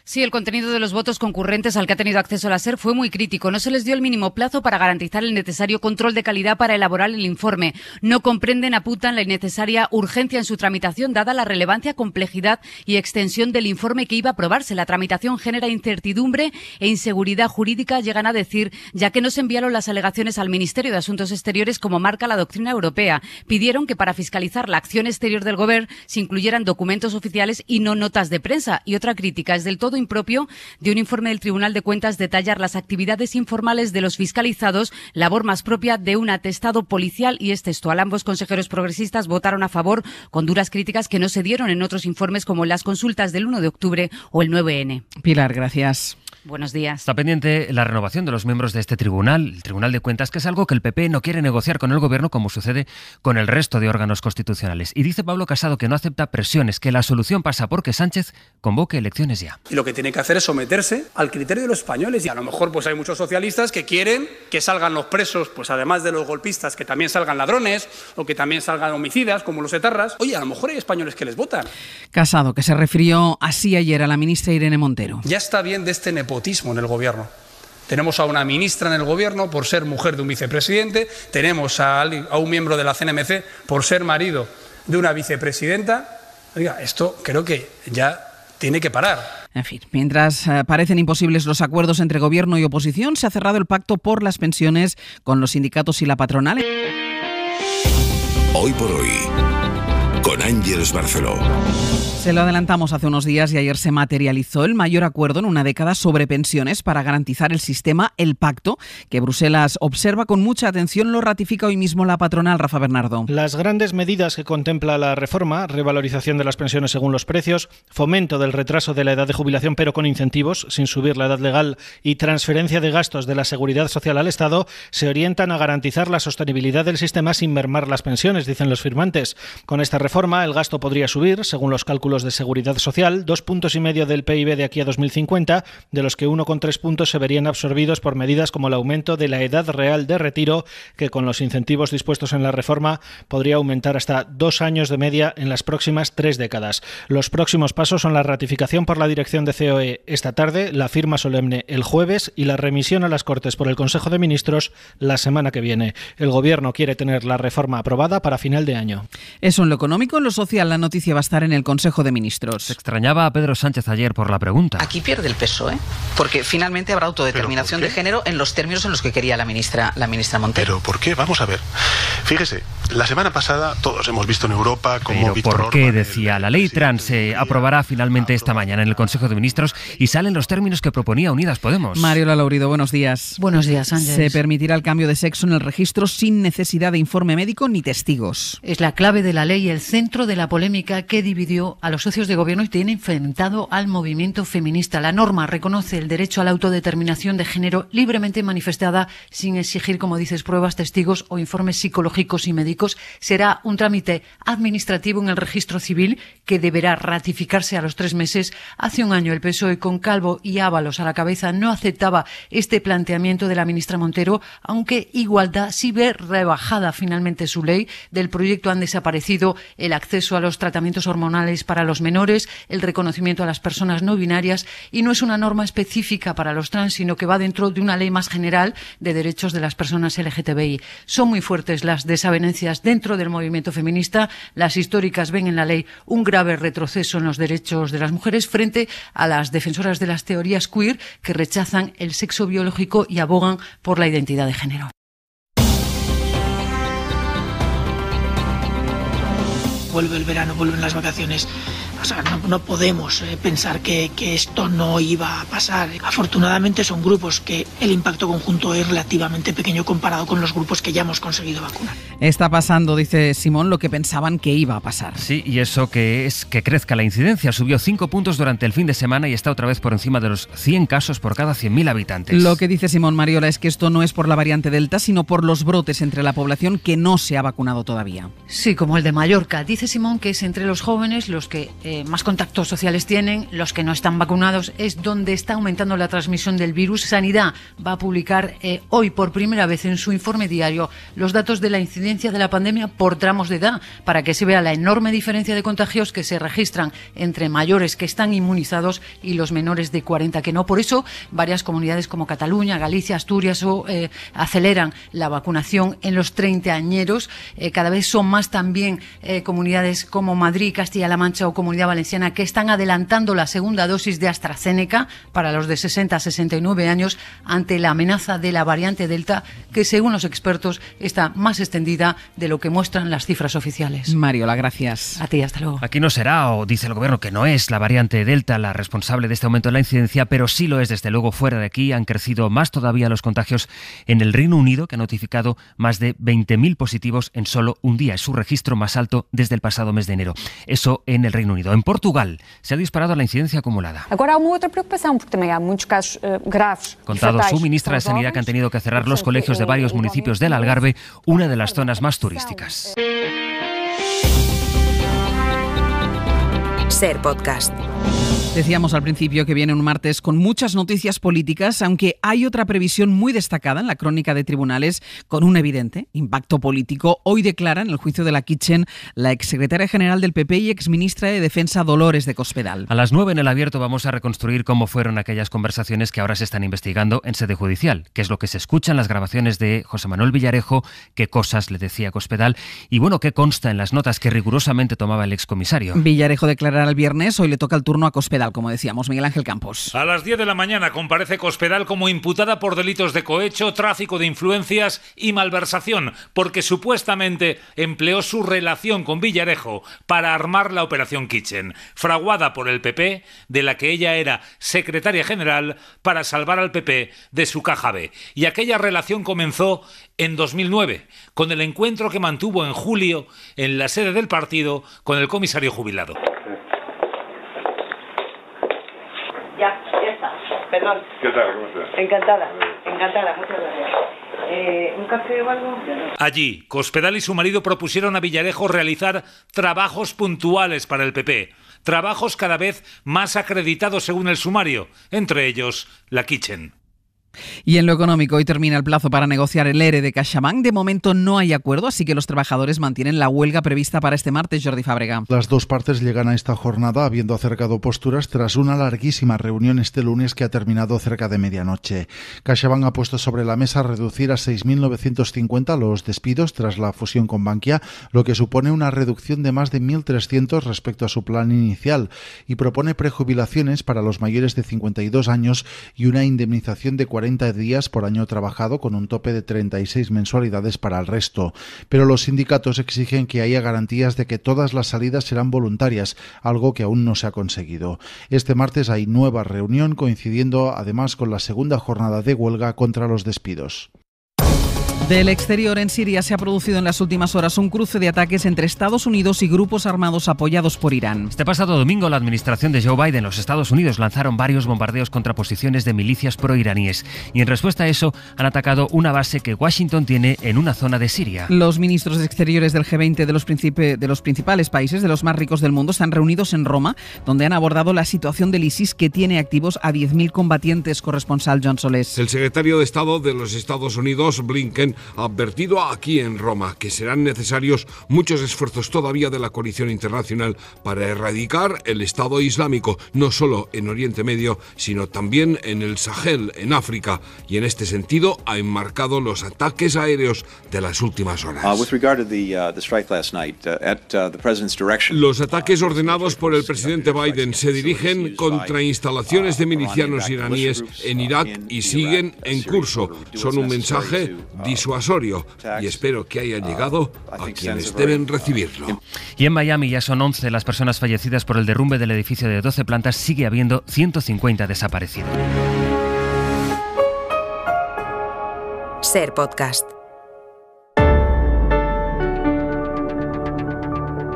Sí, el contenido de los votos concurrentes al que ha tenido acceso la SER fue muy crítico. No se les dio el mínimo plazo para garantizar el necesario control de calidad para elaborar el informe. No comprenden, apuntan la innecesaria urgencia en su tramitación, dada la relevancia, complejidad y extensión del informe que iba a aprobarse. La tramitación genera incertidumbre e inseguridad jurídica, llegan a decir, ya que no se enviaron las alegaciones al Ministerio de Asuntos Exteriores como marca la doctrina europea. Pidieron que para fiscalizar la acción exterior del Gobierno se incluyeran documentos oficiales y no notas de prensa. Y otra crítica es del todo impropio de un informe del Tribunal de Cuentas detallar las actividades informales de los fiscalizados, labor más propia de un atestado policial y es textual. Ambos consejeros progresistas votaron a favor con duras críticas que no se dieron en otros informes como las consultas del 1 de octubre o el 9N. Pilar, gracias. Buenos días. Está pendiente la renovación de los miembros de este tribunal, el Tribunal de Cuentas, que es algo que el PP no quiere negociar con el Gobierno como sucede con el resto de órganos constitucionales. Y dice Pablo Casado que no acepta presiones, que la solución pasa porque Sánchez convoque elecciones ya. Y lo que tiene que hacer es someterse al criterio de los españoles. Y a lo mejor pues hay muchos socialistas que quieren que salgan los presos, pues además de los golpistas, que también salgan ladrones o que también salgan homicidas, como los etarras. Oye, a lo mejor hay españoles que les votan. Casado, que se refirió así ayer a la ministra Irene Montero. Ya está bien de este nepotismo en el gobierno. Tenemos a una ministra en el gobierno por ser mujer de un vicepresidente, tenemos a, un miembro de la CNMC por ser marido de una vicepresidenta. Oiga, esto creo que ya tiene que parar. En fin, mientras eh, parecen imposibles los acuerdos entre gobierno y oposición, se ha cerrado el pacto por las pensiones con los sindicatos y la patronal. Hoy por hoy. Ángeles Barceló. Se lo adelantamos hace unos días y ayer se materializó el mayor acuerdo en una década sobre pensiones para garantizar el sistema, el pacto, que Bruselas observa con mucha atención, lo ratifica hoy mismo la patronal Rafa Bernardo. Las grandes medidas que contempla la reforma, revalorización de las pensiones según los precios, fomento del retraso de la edad de jubilación pero con incentivos, sin subir la edad legal y transferencia de gastos de la seguridad social al Estado, se orientan a garantizar la sostenibilidad del sistema sin mermar las pensiones, dicen los firmantes. Con esta reforma, el gasto podría subir, según los cálculos de seguridad social, dos puntos y medio del PIB de aquí a 2050, de los que uno con tres puntos se verían absorbidos por medidas como el aumento de la edad real de retiro, que con los incentivos dispuestos en la reforma podría aumentar hasta dos años de media en las próximas tres décadas. Los próximos pasos son la ratificación por la dirección de COE esta tarde, la firma solemne el jueves y la remisión a las Cortes por el Consejo de Ministros la semana que viene. El Gobierno quiere tener la reforma aprobada para final de año. Eso en lo económico lo social, la noticia va a estar en el Consejo de Ministros. Se extrañaba a Pedro Sánchez ayer por la pregunta. Aquí pierde el peso, ¿eh? Porque finalmente habrá autodeterminación de género en los términos en los que quería la ministra, la ministra Montero. Pero ¿por qué? Vamos a ver. Fíjese, la semana pasada todos hemos visto en Europa cómo Pero ¿Por qué decía la ley trans se aprobará finalmente esta mañana en el Consejo de Ministros y salen los términos que proponía Unidas Podemos? Mario Laurido, buenos días. Buenos días, Ángel. Se permitirá el cambio de sexo en el registro sin necesidad de informe médico ni testigos. Es la clave de la ley y el centro de la polémica que dividió a los socios de gobierno y tiene enfrentado al movimiento feminista. La norma reconoce el derecho a la autodeterminación de género libremente manifestada sin exigir, como dices, pruebas, testigos o informes psicológicos y médicos será un trámite administrativo en el registro civil que deberá ratificarse a los tres meses. Hace un año el PSOE con Calvo y Ábalos a la cabeza no aceptaba este planteamiento de la ministra Montero, aunque Igualdad sí ve rebajada finalmente su ley. Del proyecto han desaparecido el acceso a los tratamientos hormonales para los menores, el reconocimiento a las personas no binarias y no es una norma específica para los trans, sino que va dentro de una ley más general de derechos de las personas LGTBI. Son muy fuertes las desavenencias dentro del movimiento feminista, las históricas ven en la ley un grave retroceso en los derechos de las mujeres frente a las defensoras de las teorías queer que rechazan el sexo biológico y abogan por la identidad de género. Vuelve el verano, vuelven las vacaciones no, podemos eh, pensar que, esto no iba a pasar. Afortunadamente son grupos que el impacto conjunto es relativamente pequeño comparado con los grupos que ya hemos conseguido vacunar. Está pasando, dice Simón, lo que pensaban que iba a pasar. Sí, y eso que es que crezca la incidencia. Subió cinco puntos durante el fin de semana y está otra vez por encima de los 100 casos por cada 100.000 habitantes. Lo que dice Simón Mariola es que esto no es por la variante Delta, sino por los brotes entre la población que no se ha vacunado todavía. Sí, como el de Mallorca. Dice Simón que es entre los jóvenes los que... Eh, más contactos sociales tienen, los que no están vacunados, es donde está aumentando la transmisión del virus. Sanidad va a publicar eh, hoy por primera vez en su informe diario los datos de la incidencia de la pandemia por tramos de edad, para que se vea la enorme diferencia de contagios que se registran entre mayores que están inmunizados y los menores de 40 que no. Por eso, varias comunidades como Cataluña, Galicia, Asturias o, eh, aceleran la vacunación en los 30 añeros... Eh, cada vez son más también comunidades como Madrid, Castilla-La Mancha o comunidades Valenciana que están adelantando la segunda dosis de AstraZeneca para los de 60 a 69 años ante la amenaza de la variante Delta, que según los expertos está más extendida de lo que muestran las cifras oficiales. Mario la gracias. A ti, hasta luego. Aquí no será, o dice el gobierno, que no es la variante Delta la responsable de este aumento de la incidencia, pero sí lo es desde luego fuera de aquí. Han crecido más todavía los contagios en el Reino Unido, que ha notificado más de 20.000 positivos en solo un día. Es su registro más alto desde el pasado mes de enero. Eso en el Reino Unido. En Portugal se ha disparado la incidencia acumulada. Ahora hay otra preocupación porque también hay muchos casos eh, graves. E Contado su ministra de Sanidad que han tenido que cerrar los colegios de varios municipios del Algarve, una de las zonas más turísticas. Ser podcast. Decíamos al principio que viene un martes con muchas noticias políticas, aunque hay otra previsión muy destacada en la crónica de tribunales con un evidente impacto político. Hoy declara en el juicio de la Kitchen la exsecretaria general del PP y exministra de Defensa Dolores de Cospedal. A las nueve en el abierto vamos a reconstruir cómo fueron aquellas conversaciones que ahora se están investigando en sede judicial, Qué es lo que se escucha en las grabaciones de José Manuel Villarejo, qué cosas le decía Cospedal y bueno, qué consta en las notas que rigurosamente tomaba el excomisario. Villarejo declarará el viernes, hoy le toca a Cospedal, como decíamos, Miguel Ángel Campos. A las 10 de la mañana comparece Cospedal como imputada por delitos de cohecho, tráfico de influencias y malversación, porque supuestamente empleó su relación con Villarejo para armar la Operación Kitchen, fraguada por el PP, de la que ella era secretaria general, para salvar al PP de su caja B. Y aquella relación comenzó en 2009, con el encuentro que mantuvo en julio en la sede del partido con el comisario jubilado. perdón. ¿Qué tal? Encantada, encantada, muchas gracias. Eh, ¿Un café o algo? Allí, Cospedal y su marido propusieron a Villarejo realizar trabajos puntuales para el PP. Trabajos cada vez más acreditados según el sumario, entre ellos la Kitchen. Y en lo económico, hoy termina el plazo para negociar el ERE e de Caixabank. De momento no hay acuerdo, así que los trabajadores mantienen la huelga prevista para este martes, Jordi Fábrega. Las dos partes llegan a esta jornada habiendo acercado posturas tras una larguísima reunión este lunes que ha terminado cerca de medianoche. Caixabank ha puesto sobre la mesa reducir a 6.950 los despidos tras la fusión con Bankia, lo que supone una reducción de más de 1.300 respecto a su plan inicial, y propone prejubilaciones para los mayores de 52 años y una indemnización de 40 40 días por año trabajado con un tope de 36 mensualidades para el resto. Pero los sindicatos exigen que haya garantías de que todas las salidas serán voluntarias, algo que aún no se ha conseguido. Este martes hay nueva reunión coincidiendo además con la segunda jornada de huelga contra los despidos. Del exterior en Siria se ha producido en las últimas horas un cruce de ataques entre Estados Unidos y grupos armados apoyados por Irán. Este pasado domingo la administración de Joe Biden en los Estados Unidos lanzaron varios bombardeos contra posiciones de milicias proiraníes y en respuesta a eso han atacado una base que Washington tiene en una zona de Siria. Los ministros de exteriores del G20 de los, de los principales países, de los más ricos del mundo, se están reunidos en Roma, donde han abordado la situación del ISIS que tiene activos a 10.000 combatientes, corresponsal John Solés. El secretario de Estado de los Estados Unidos, Blinken, advertido aquí en Roma que serán necesarios muchos esfuerzos todavía de la coalición internacional para erradicar el Estado Islámico, no solo en Oriente Medio, sino también en el Sahel, en África, y en este sentido ha enmarcado los ataques aéreos de las últimas horas. Uh, uh, uh, los ataques ordenados por el presidente Biden se dirigen contra instalaciones de milicianos iraníes en Irak y siguen en curso. Son un mensaje disuasivo y espero que hayan ah, llegado a quienes deben recibirlo. Y en Miami ya son 11 las personas fallecidas por el derrumbe del edificio de 12 plantas. Sigue habiendo 150 desaparecidos. Ser Podcast.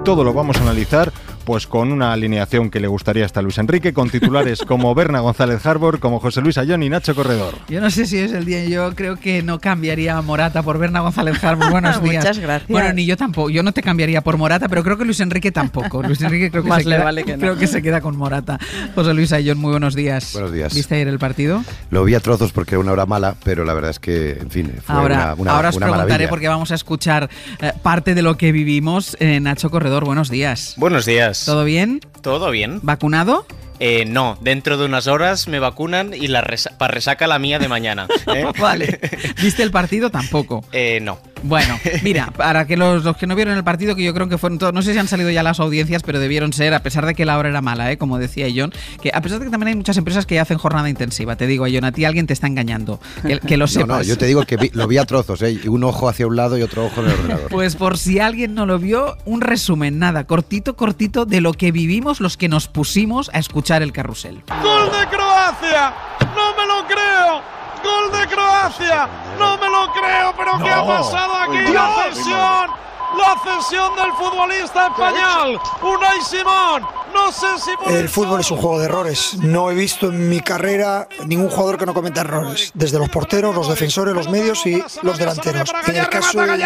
Todo lo vamos a analizar pues con una alineación que le gustaría hasta Luis Enrique, con titulares como Berna González Harbour como José Luis Ayón y Nacho Corredor. Yo no sé si es el día, yo creo que no cambiaría a Morata por Berna González Harbour Buenos días. Muchas gracias. Bueno, ni yo tampoco, yo no te cambiaría por Morata, pero creo que Luis Enrique tampoco. Luis Enrique creo que, se, queda, creo que se queda con Morata. José Luis Ayón, muy buenos días. Buenos días. ¿Viste ayer el partido? Lo vi a trozos porque era una hora mala, pero la verdad es que, en fin, fue ahora, una, una, Ahora os preguntaré porque vamos a escuchar eh, parte de lo que vivimos. Eh, Nacho Corredor, buenos días. Buenos días. ¿Todo bien? Todo bien. ¿Vacunado? Eh, no, dentro de unas horas me vacunan y la para resaca la mía de mañana. ¿eh? vale. ¿Viste el partido? Tampoco. Eh, no. Bueno, mira, para que los, que no vieron el partido, que yo creo que fueron todos, no sé si han salido ya las audiencias, pero debieron ser, a pesar de que la hora era mala, ¿eh? como decía John, que a pesar de que también hay muchas empresas que ya hacen jornada intensiva, te digo, John, a ti alguien te está engañando, que, lo sepas. No, yo te digo que lo vi a trozos, un ojo hacia un lado y otro ojo en el ordenador. Pues por si alguien no lo vio, un resumen, nada, cortito, cortito de lo que vivimos los que nos pusimos a escuchar el carrusel. ¡Gol de Croacia! ¡No me lo creo! ¡Gol de Croacia! ¡No me lo creo! ¿Pero qué ha pasado aquí? ¡La cesión! ¡La cesión del futbolista español! ¡Unai Simón! No sé si el fútbol es un juego de errores. No he visto en mi carrera ningún jugador que no cometa errores. Desde los porteros, los defensores, los medios y los delanteros. En el caso de.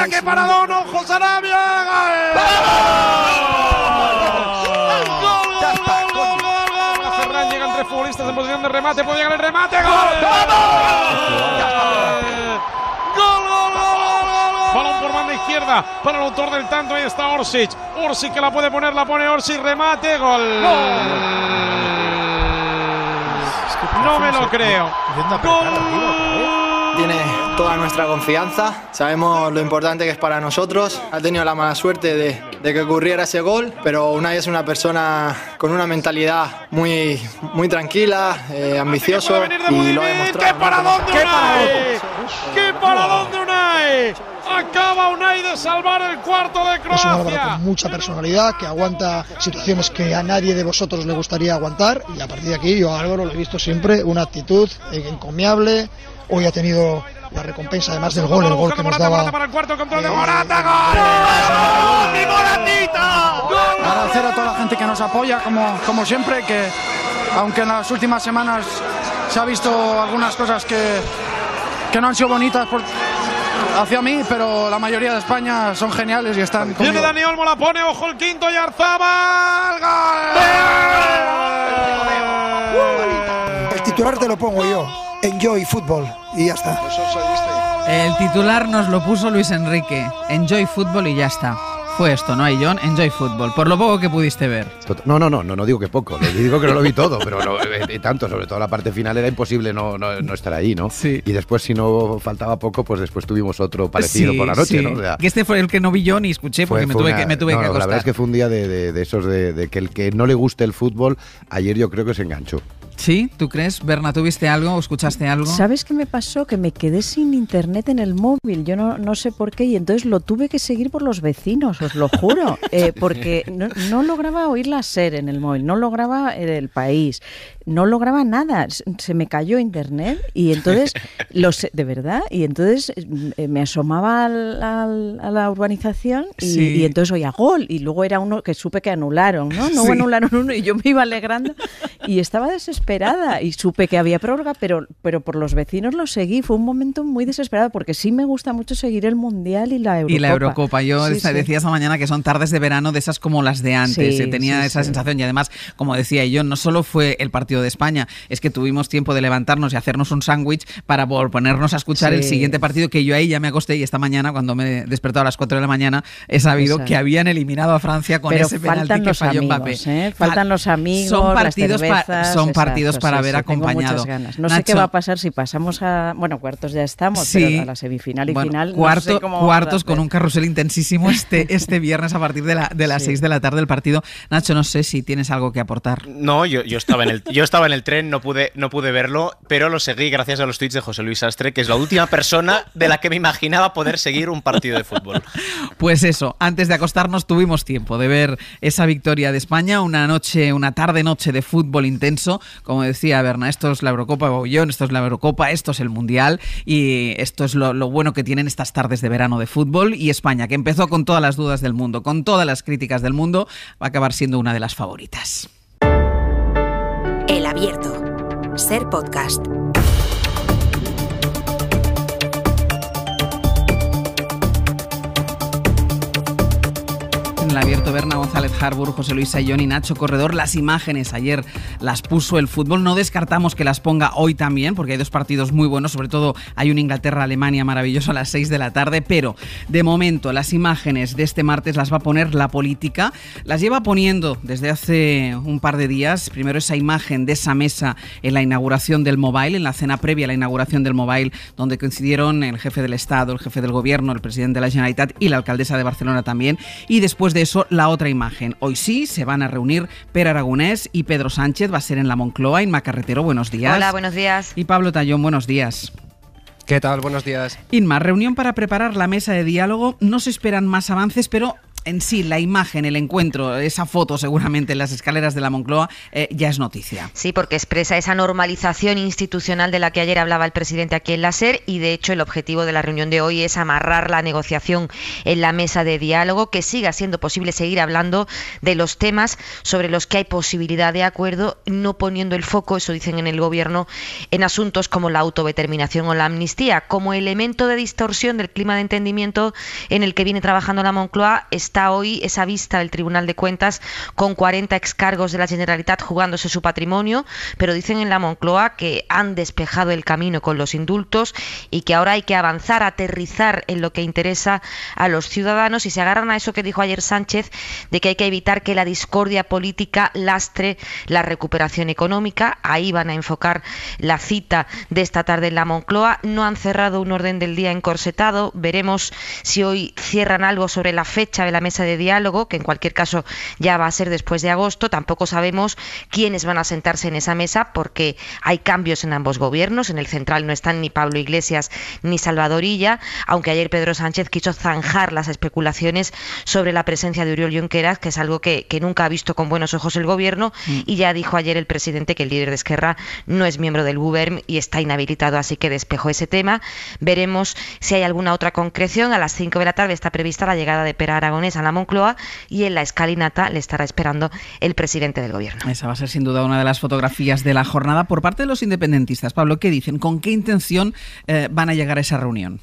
en posición de remate, puede llegar el remate. ¡Gol! ¡Gol, gol, gol, Balón por banda izquierda para el autor del tanto. Ahí está Orsic. Orsic que la puede poner, la pone Orsic. Remate, gol. No me lo creo. Gol. ¿eh? Tiene toda nuestra confianza. Sabemos lo importante que es para nosotros. Ha tenido la mala suerte de, que ocurriera ese gol, pero Unai es una persona con una mentalidad muy, muy tranquila, ambiciosa eh, ambicioso y lo ha demostrado. ¡Qué Unai! ¡Qué para dónde Unai! Acaba Unai de salvar el cuarto de Croacia. con mucha personalidad, que aguanta situaciones que a nadie de vosotros le gustaría aguantar. Y a partir de aquí, yo a Álvaro lo he visto siempre, una actitud eh, encomiable. Hoy ha tenido la recompensa además del gol, el gol que nos daba. Para el cuarto control de Morata, gol. ¡Mi Moratita! Agradecer a toda la gente que nos apoya como como siempre que aunque en las últimas semanas se ha visto algunas cosas que que no han sido bonitas por, hacia mí, pero la mayoría de España son geniales y están conmigo. Viene Daniel Olmo, la pone, ojo el quinto y Arzabal. ¡Gol! El titular te lo pongo yo. Enjoy fútbol y ya pues está. El titular nos lo puso Luis Enrique. Enjoy fútbol y ya está. Fue esto, ¿no, John? Enjoy fútbol. por lo poco que pudiste ver. No, no, no, no, digo que poco, digo que no lo vi todo, pero eh, eh, tanto, sobre todo la parte final era imposible no, no, estar ahí, ¿no? Sí. Y después, si no faltaba poco, pues después tuvimos otro parecido por la noche, ¿no? que este fue el que no vi yo ni escuché porque me, tuve que, me acostar. La verdad es que fue un día de, esos de, de, que el que no le guste el fútbol, ayer yo creo que se enganchó. ¿Sí? ¿Tú crees? Berna, ¿tuviste algo o escuchaste algo? ¿Sabes qué me pasó? Que me quedé sin internet en el móvil. Yo no, no sé por qué. Y entonces lo tuve que seguir por los vecinos, os lo juro. Eh, porque no, no, lograba oír la SER en el móvil, no lograba eh, el país no lograba nada, se me cayó internet y entonces, los, de verdad, y entonces eh, me asomaba al, a la urbanización y, entonces oía gol y luego era uno que supe que anularon, ¿no? No anularon uno y yo me iba alegrando y estaba desesperada y supe que había prórroga, pero, pero por los vecinos lo seguí, fue un momento muy desesperado porque sí me gusta mucho seguir el Mundial y la Eurocopa. Y la Eurocopa, yo decía esa mañana que son tardes de verano de esas como las de antes, eh, tenía esa sensación y además, como decía yo, no solo fue el partido de España, es que tuvimos tiempo de levantarnos y hacernos un sándwich para ponernos a escuchar el siguiente partido que yo ahí ya me acosté y esta mañana cuando me he despertado a las 4 de la mañana he sabido que habían eliminado a Francia con ese penalti que falló Mbappé. ¿eh? Faltan los amigos, son partidos las son partidos para ver acompañado. Ganas. No sé qué va a pasar si pasamos a bueno, cuartos ya estamos, pero a la semifinal y final cuartos con un carrusel intensísimo este este viernes a partir de la de las 6 de la tarde el partido. Nacho, no sé si tienes algo que aportar. No, yo, yo estaba en el yo, estaba en el tren, no pude, no pude verlo, pero lo seguí gracias a los tweets de José Luis Astre, que es la última persona de la que me imaginaba poder seguir un partido de fútbol. Pues eso, antes de acostarnos tuvimos tiempo de ver esa victoria de España, una noche, una tarde noche de fútbol intenso, como decía Berna, esto es la Eurocopa Bollón, esto es la Eurocopa, esto es el Mundial y esto es lo, lo bueno que tienen estas tardes de verano de fútbol y España, que empezó con todas las dudas del mundo, con todas las críticas del mundo, va a acabar siendo una de las favoritas. El Abierto. Ser podcast. abierto Berna González Harbour, José Luis Sayón y Nacho Corredor. Las imágenes ayer las puso el fútbol. No descartamos que las ponga hoy también, porque hay dos partidos muy buenos. Sobre todo hay un Inglaterra-Alemania maravilloso a las 6 de la tarde. Pero de momento las imágenes de este martes las va a poner la política. Las lleva poniendo desde hace un par de días. Primero esa imagen de esa mesa en la inauguración del mobile, en la cena previa a la inauguración del mobile, donde coincidieron el jefe del Estado, el jefe del Gobierno, el presidente de la Generalitat y la alcaldesa de Barcelona también. Y después de eso la otra imagen. Hoy sí se van a reunir Per Aragonés y Pedro Sánchez, va a ser en la Moncloa. Inma Carretero, buenos días. Hola, buenos días. Y Pablo Tallón, buenos días. ¿Qué tal? Buenos días. Inma, reunión para preparar la mesa de diálogo. No se esperan más avances, pero en sí la imagen, el encuentro, esa foto seguramente en las escaleras de la Moncloa eh, ya es noticia. Sí, porque expresa esa normalización institucional de la que ayer hablaba el presidente aquí en la SER y de hecho el objetivo de la reunión de hoy es amarrar la negociación en la mesa de diálogo, que siga siendo posible seguir hablando de los temas sobre los que hay posibilidad de acuerdo, no poniendo el foco, eso dicen en el gobierno, en asuntos como la autodeterminación o la amnistía. Como elemento de distorsión del clima de entendimiento en el que viene trabajando la Moncloa está hoy esa vista del Tribunal de Cuentas con 40 excargos de la Generalitat jugándose su patrimonio, pero dicen en la Moncloa que han despejado el camino con los indultos y que ahora hay que avanzar, aterrizar en lo que interesa a los ciudadanos y se agarran a eso que dijo ayer Sánchez de que hay que evitar que la discordia política lastre la recuperación económica. Ahí van a enfocar la cita de esta tarde en la Moncloa. No han cerrado un orden del día encorsetado. Veremos si hoy cierran algo sobre la fecha de la mesa de diálogo, que en cualquier caso ya va a ser después de agosto. Tampoco sabemos quiénes van a sentarse en esa mesa porque hay cambios en ambos gobiernos. En el central no están ni Pablo Iglesias ni Salvadorilla, aunque ayer Pedro Sánchez quiso zanjar las especulaciones sobre la presencia de Uriol Junqueras, que es algo que, nunca ha visto con buenos ojos el gobierno, mm. y ya dijo ayer el presidente que el líder de Esquerra no es miembro del Gubern y está inhabilitado, así que despejó ese tema. Veremos si hay alguna otra concreción. A las 5 de la tarde está prevista la llegada de Pera Aragonés a la Moncloa y en la escalinata le estará esperando el presidente del gobierno. Esa va a ser sin duda una de las fotografías de la jornada por parte de los independentistas. Pablo, ¿qué dicen? ¿Con qué intención eh, van a llegar a esa reunión?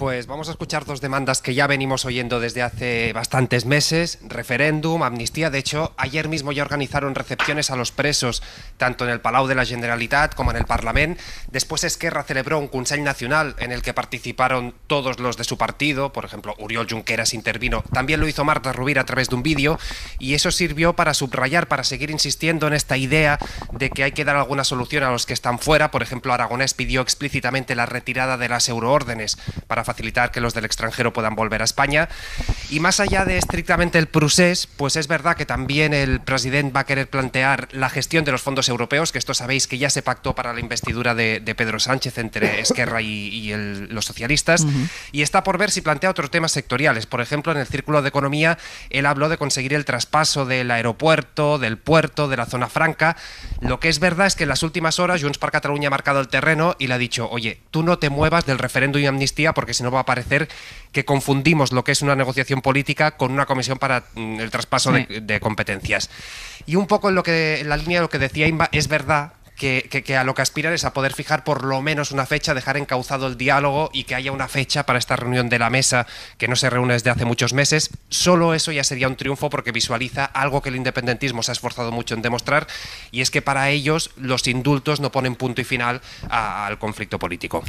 Pues vamos a escuchar dos demandas que ya venimos oyendo desde hace bastantes meses, referéndum, amnistía. De hecho, ayer mismo ya organizaron recepciones a los presos, tanto en el Palau de la Generalitat como en el Parlament. Después Esquerra celebró un Consell Nacional en el que participaron todos los de su partido, por ejemplo, Uriol Junqueras intervino. También lo hizo Marta Rubir a través de un vídeo y eso sirvió para subrayar, para seguir insistiendo en esta idea de que hay que dar alguna solución a los que están fuera. Por ejemplo, Aragonés pidió explícitamente la retirada de las euroórdenes para facilitar que los del extranjero puedan volver a España. Y más allá de estrictamente el procés, pues es verdad que también el presidente va a querer plantear la gestión de los fondos europeos, que esto sabéis que ya se pactó para la investidura de, Pedro Sánchez entre Esquerra y, los socialistas. Y está por ver si plantea otros temas sectoriales. Por ejemplo, en el Círculo de Economía, él habló de conseguir el traspaso del aeropuerto, del puerto, de la zona franca. Lo que es verdad es que en las últimas horas Junts per Catalunya ha marcado el terreno y le ha dicho, oye, tú no te muevas del referéndum y amnistía porque si no va a parecer que confundimos lo que es una negociación política con una comisión para mm, el traspaso de, competencias. Y un poco en, lo que, la línea de lo que decía es verdad que, a lo que aspiran es a poder fijar por lo menos una fecha, dejar encauzado el diálogo y que haya una fecha para esta reunión de la mesa que no se reúne desde hace muchos meses. Solo eso ya sería un triunfo porque visualiza algo que el independentismo se ha esforzado mucho en demostrar y es que para ellos los indultos no ponen punto y final al conflicto político.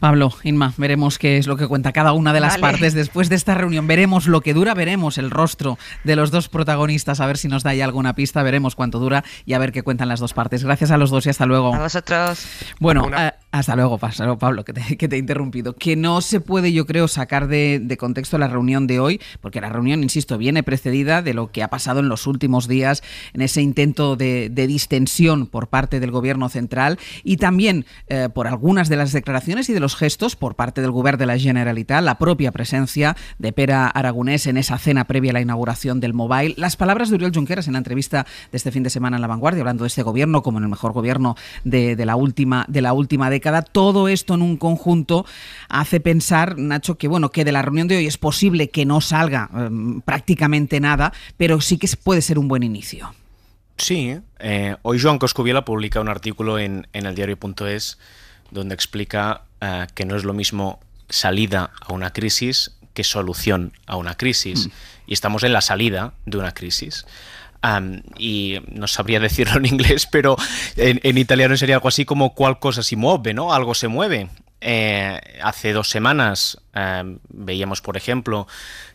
Pablo, Inma, veremos qué es lo que cuenta cada una de las partes después de esta reunión. Veremos lo que dura, veremos el rostro de los dos protagonistas, a ver si nos da ahí alguna pista, veremos cuánto dura y a ver qué cuentan las dos partes. Gracias a los dos y hasta luego. A vosotros. Bueno, eh, hasta luego, Pablo, que te, que te, he interrumpido. Que no se puede, yo creo, sacar de, contexto la reunión de hoy, porque la reunión, insisto, viene precedida de lo que ha pasado en los últimos días, en ese intento de, distensión por parte del Gobierno central y también eh, por algunas de las declaraciones y de los gestos por parte del Gobierno de la Generalitat, la propia presencia de Pera Aragonés en esa cena previa a la inauguración del Mobile, las palabras de Uriel Junqueras en la entrevista de este fin de semana en La Vanguardia, hablando de este Gobierno como en el mejor Gobierno de, la, última, de la última década todo esto en un conjunto hace pensar, Nacho, que bueno, que de la reunión de hoy es posible que no salga em, prácticamente nada, pero sí que puede ser un buen inicio. Sí, ¿eh? Eh, hoy Joan Coscubiela publica un artículo en, en el diario.es donde explica eh, que no es lo mismo salida a una crisis que solución a una crisis. Mm. Y estamos en la salida de una crisis y no sabría decirlo en inglés, pero en, italiano sería algo así como cual cosa si mueve, ¿no? Algo se mueve. Eh, hace dos semanas em, veíamos, por ejemplo,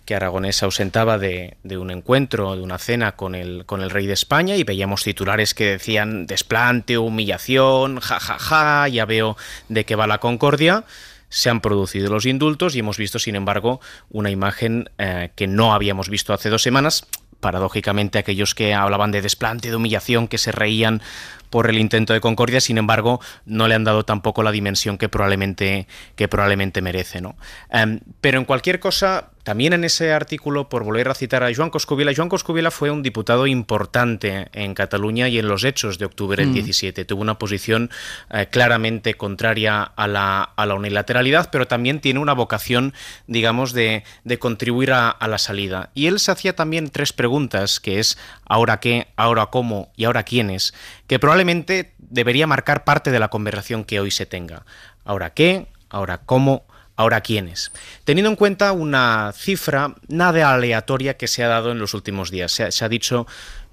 que Aragonés ausentaba de, un encuentro, de una cena con el, rey de España y veíamos titulares que decían desplante, humillación, jajaja, ja, ja, ya veo de qué va la concordia se han producido los indultos y hemos visto, sin embargo, una imagen eh, que no habíamos visto hace dos semanas, paradójicamente aquellos que hablaban de desplante, de humillación, que se reían por el intento de concordia, sin embargo, no le han dado tampoco la dimensión que probablemente, que probablemente merece. ¿no? Em, pero en cualquier cosa, también en ese artículo, por volver a citar a Joan Coscubiela, Joan Coscubiela fue un diputado importante en Cataluña y en los hechos de octubre del 17. Mm. Tuvo una posición eh, claramente contraria a la, unilateralidad, pero también tiene una vocación, digamos, de, contribuir a, a, la salida. Y él se hacía también tres preguntas, que es ahora qué, ahora cómo y ahora quiénes, que probablemente debería marcar parte de la conversación que hoy se tenga. Ahora qué, ahora cómo, Ahora, ¿quiénes? Teniendo en cuenta una cifra nada aleatoria que se ha dado en los últimos días. Se ha, se ha, dicho,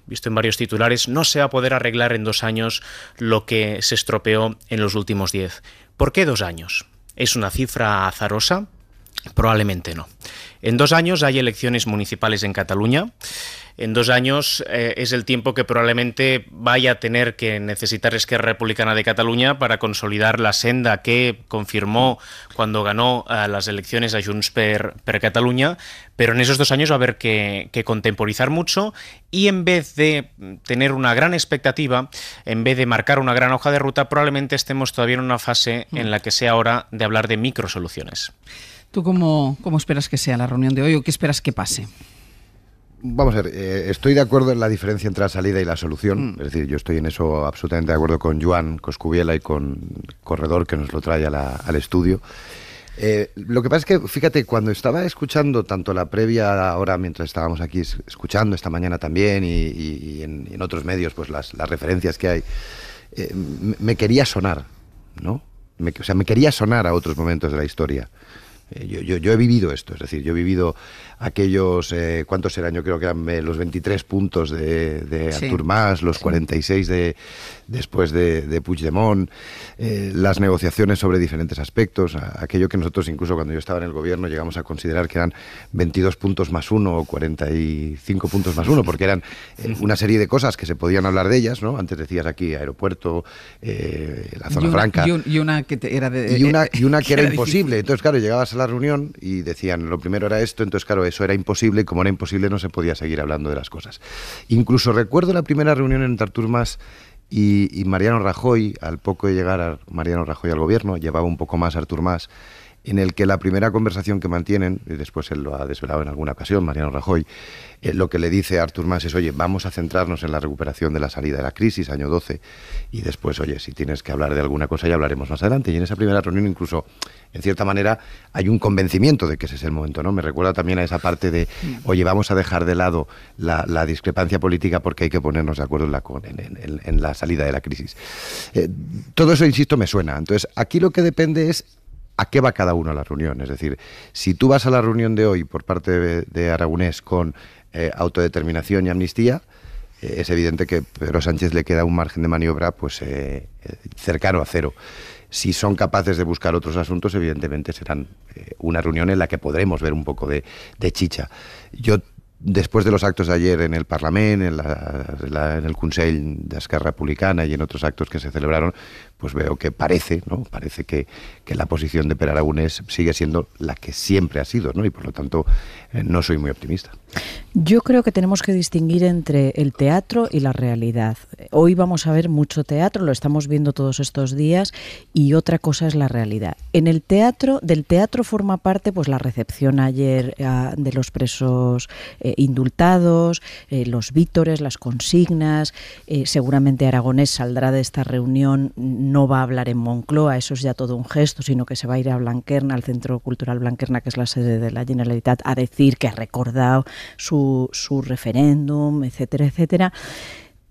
visto en varios titulares, no se va a poder arreglar en dos años lo que se estropeó en los últimos diez. ¿Por qué dos años? ¿Es una cifra azarosa? Probablemente no. En dos años hay elecciones municipales en Cataluña en dos años eh, es el tiempo que probablemente vaya a tener que necesitar Esquerra Republicana de Cataluña para consolidar la senda que confirmó cuando ganó eh, las elecciones a Junts per, Cataluña, pero en esos dos años va a haber que, contemporizar mucho y en vez de tener una gran expectativa, en vez de marcar una gran hoja de ruta, probablemente estemos todavía en una fase mm. en la que sea hora de hablar de microsoluciones. ¿Tú cómo, cómo esperas que sea la reunión de hoy o qué esperas que pase? vamos a ver, eh, estoy de acuerdo en la diferencia entre la salida y la solución. Mm. Es decir, yo estoy en eso absolutamente de acuerdo con Joan Coscubiela y con Corredor, que nos lo trae al estudio. Eh, lo que pasa es que, fíjate, cuando estaba escuchando tanto la previa ahora, mientras estábamos aquí escuchando esta mañana también y, en, otros medios, pues las, referencias que hay, eh, me, quería sonar, ¿no? o sea, me quería sonar a otros momentos de la historia. yo, he vivido esto, es decir, yo he vivido aquellos, eh, ¿cuántos eran? Yo creo que eran eh, los 23 puntos de, de Artur Mas, los 46 de, después de, Puigdemont, eh, las negociaciones sobre diferentes aspectos, aquello que nosotros incluso cuando yo estaba en el gobierno llegamos a considerar que eran 22 puntos más uno o 45 puntos más uno, porque eran una serie de cosas que se podían hablar de ellas, ¿no? Antes decías aquí aeropuerto, la zona franca. Y, una que era una, que, imposible. Entonces, claro, llegabas a la reunión y decían, lo primero era esto, entonces, claro, eso era imposible y como era imposible no se podía seguir hablando de las cosas. Incluso recuerdo la primera reunión entre Artur Mas y, Mariano Rajoy, al poco de llegar Mariano Rajoy al gobierno, llevaba un poco más Artur Mas en el que la primera conversación que mantienen, y después él lo ha desvelado en alguna ocasión, Mariano Rajoy, eh, lo que le dice a Artur Mas es, oye, vamos a centrarnos en la recuperación de la salida de la crisis, año 12, y después, oye, si tienes que hablar de alguna cosa ya hablaremos más adelante. Y en esa primera reunión incluso, en cierta manera, hay un convencimiento de que ese es el momento, ¿no? Me recuerda también a esa parte de, mm. oye, vamos a dejar de lado la, discrepancia política porque hay que ponernos de acuerdo en la, en, la salida de la crisis. Eh, todo eso, insisto, me suena. Entonces, aquí lo que depende es ¿A qué va cada uno a la reunión? Es decir, si tú vas a la reunión de hoy por parte de, Aragonés con eh, autodeterminación y amnistía, eh, es evidente que Pedro Sánchez le queda un margen de maniobra pues eh, cercano a cero. Si son capaces de buscar otros asuntos, evidentemente serán una reunión en la que podremos ver un poco de, chicha. Yo después de los actos de ayer en el Parlamento, en, la, en el Consell Esquerra Republicana y en otros actos que se celebraron, pues veo que parece, ¿no? Parece que, la posición de Aragonés... sigue siendo la que siempre ha sido, ¿no? Y por lo tanto eh, no soy muy optimista. Yo creo que tenemos que distinguir entre el teatro y la realidad. Hoy vamos a ver mucho teatro, lo estamos viendo todos estos días, y otra cosa es la realidad. En el teatro, del teatro forma parte pues la recepción ayer ah, de los presos eh, indultados, eh, los vítores, las consignas. seguramente Aragonés saldrá de esta reunión no va a hablar en Moncloa, eso es ya todo un gesto, sino que se va a ir a Blanquerna, al Centro Cultural Blanquerna, que es la sede de la Generalitat, a decir que ha recordado su, su referéndum, etcétera, etcétera.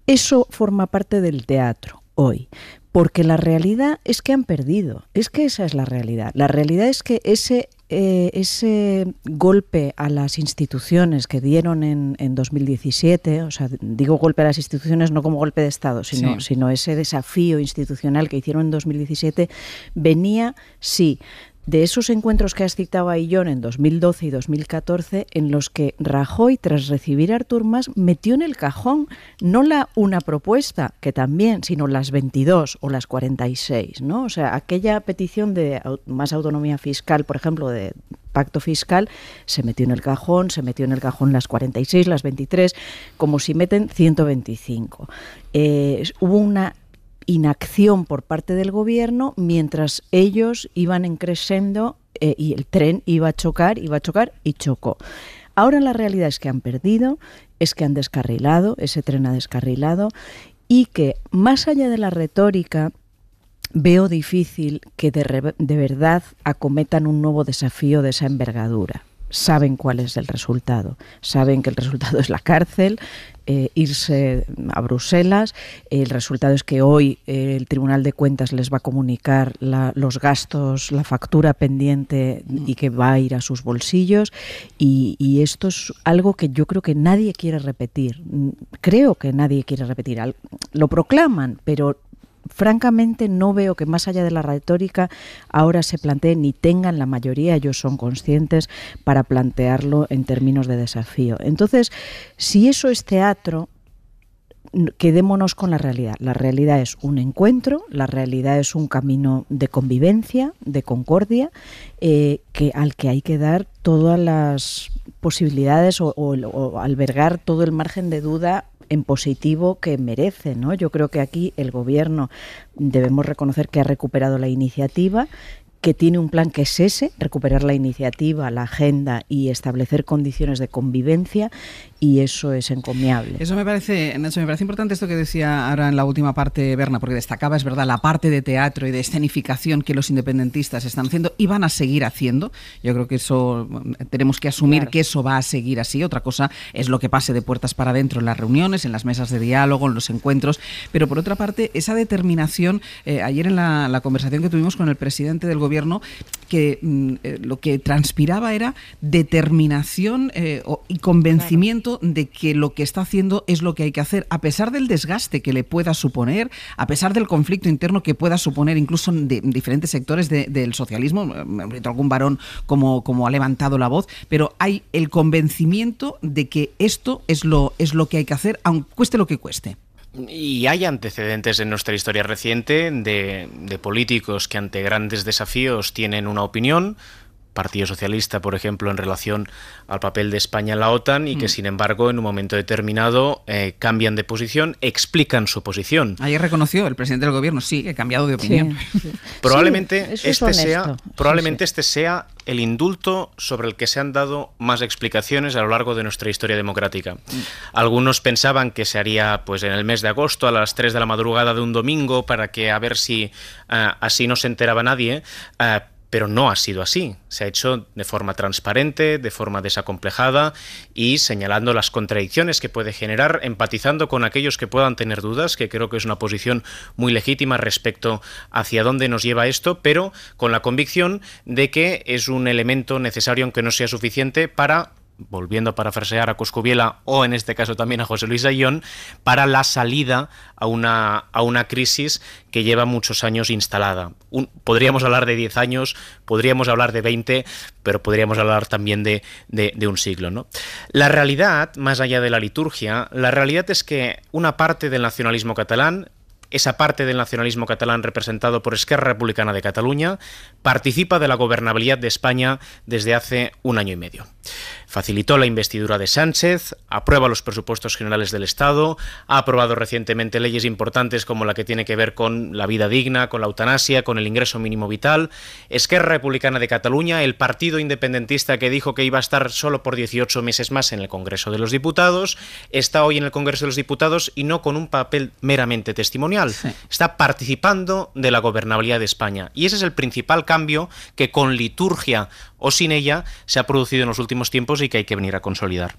Eso forma parte del teatro hoy, porque la realidad es que han perdido, es que esa es la realidad. La realidad es que ese eh, ese golpe a las instituciones que dieron en, 2017, o sea, digo golpe a las instituciones no como golpe de Estado, sino, sino ese desafío institucional que hicieron en 2017, venía, sí, de esos encuentros que has citado a en 2012 y 2014, en los que Rajoy, tras recibir a Artur Mas, metió en el cajón no la una propuesta, que también, sino las 22 o las 46, ¿no? O sea, aquella petición de más autonomía fiscal, por ejemplo, de pacto fiscal, se metió en el cajón, se metió en el cajón las 46, las 23, como si meten 125. Eh, hubo una inacción por parte del gobierno mientras ellos iban creciendo eh, y el tren iba a chocar, iba a chocar y chocó. Ahora la realidad es que han perdido, es que han descarrilado, ese tren ha descarrilado y que más allá de la retórica veo difícil que de verdad acometan un nuevo desafío de esa envergadura saben cuál es el resultado. Saben que el resultado es la cárcel, eh, irse a Bruselas. El resultado es que hoy eh, el Tribunal de Cuentas les va a comunicar los gastos, la factura pendiente y que va a ir a sus bolsillos. Y, y, esto es algo que yo creo que nadie quiere repetir. Creo que nadie quiere repetir. Lo proclaman, pero francamente no veo que más allá de la retórica ahora se planteen ni tengan la mayoría, ellos son conscientes, para plantearlo en términos de desafío. Entonces, si eso es teatro, quedémonos con la realidad. La realidad es un encuentro, la realidad es un camino de convivencia, de concordia, eh, que, al que hay que dar todas las posibilidades o albergar todo el margen de duda en positivo que merece. ¿no? Yo creo que aquí el Gobierno debemos reconocer que ha recuperado la iniciativa que tiene un plan que es ese, recuperar la iniciativa, la agenda y establecer condiciones de convivencia y eso es encomiable. Eso me parece, me parece importante esto que decía ahora en la última parte Berna, porque destacaba, es verdad, la parte de teatro y de escenificación que los independentistas están haciendo y van a seguir haciendo. Yo creo que eso mm, tenemos que asumir que eso va a seguir así. Otra cosa es lo que pase de puertas para adentro en las reuniones, en las mesas de diálogo, en los encuentros. Pero por otra parte, esa determinación, eh, ayer en la, conversación que tuvimos con el presidente del gobierno, que mm, eh, lo que transpiraba era determinación eh, y convencimiento de que lo que está haciendo es lo que hay que hacer, a pesar del desgaste que le pueda suponer, a pesar del conflicto interno que pueda suponer incluso de diferentes sectores del socialismo, algún varón como, como ha levantado la voz, pero hay el convencimiento de que esto es lo, es lo que hay que hacer, aunque cueste lo que cueste. Y hay antecedentes en nuestra historia reciente de políticos que ante grandes desafíos tienen una opinión, Partido Socialista, por ejemplo, en relación al papel de España en la OTAN y que, mm. sin embargo, en un momento determinado eh, cambian de posición, explican su posición. Ayer reconoció el presidente del gobierno, sí, que cambiado de opinión. Probablemente, este, sea, probablemente este sea el indulto sobre el que se han dado más explicaciones a lo largo de nuestra historia democrática. Mm. Algunos pensaban que se haría pues en el mes de agosto a las 3 de la madrugada de un domingo para que a ver si eh, así no se enteraba nadie, eh, pero no ha sido así. Se ha hecho de forma transparente, de forma desacomplejada y señalando las contradicciones que puede generar, empatizando con aquellos que puedan tener dudas, que creo que es una posición muy legítima respecto hacia dónde nos lleva esto, pero con la convicción de que es un elemento necesario, aunque no sea suficiente, para volviendo para parafrasear a Coscubiela o en este caso también a José Luis Ayón, para la salida a una, a una crisis que lleva muchos años instalada. podríamos hablar de 10 años, podríamos hablar de 20, pero podríamos hablar también de, de un siglo. ¿no? La realidad, más allá de la liturgia, la realidad es que una parte del nacionalismo catalán, esa parte del nacionalismo catalán representado por Esquerra Republicana de Cataluña, participa de la gobernabilidad de España desde hace un año y medio. Facilitó la investidura de Sánchez, aprueba los presupuestos generales del Estado, ha aprobado recientemente leyes importantes como la que tiene que ver con la vida digna, con la eutanasia, con el ingreso mínimo vital. Esquerra Republicana de Cataluña, el partido independentista que dijo que iba a estar solo por 18 meses más en el Congreso de los Diputados, está hoy en el Congreso de los Diputados y no con un papel meramente testimonial. Está participando de la gobernabilidad de España. Y ese es el principal cambio que con liturgia o sin ella se ha producido en los últimos tiempos que hay que venir a consolidar.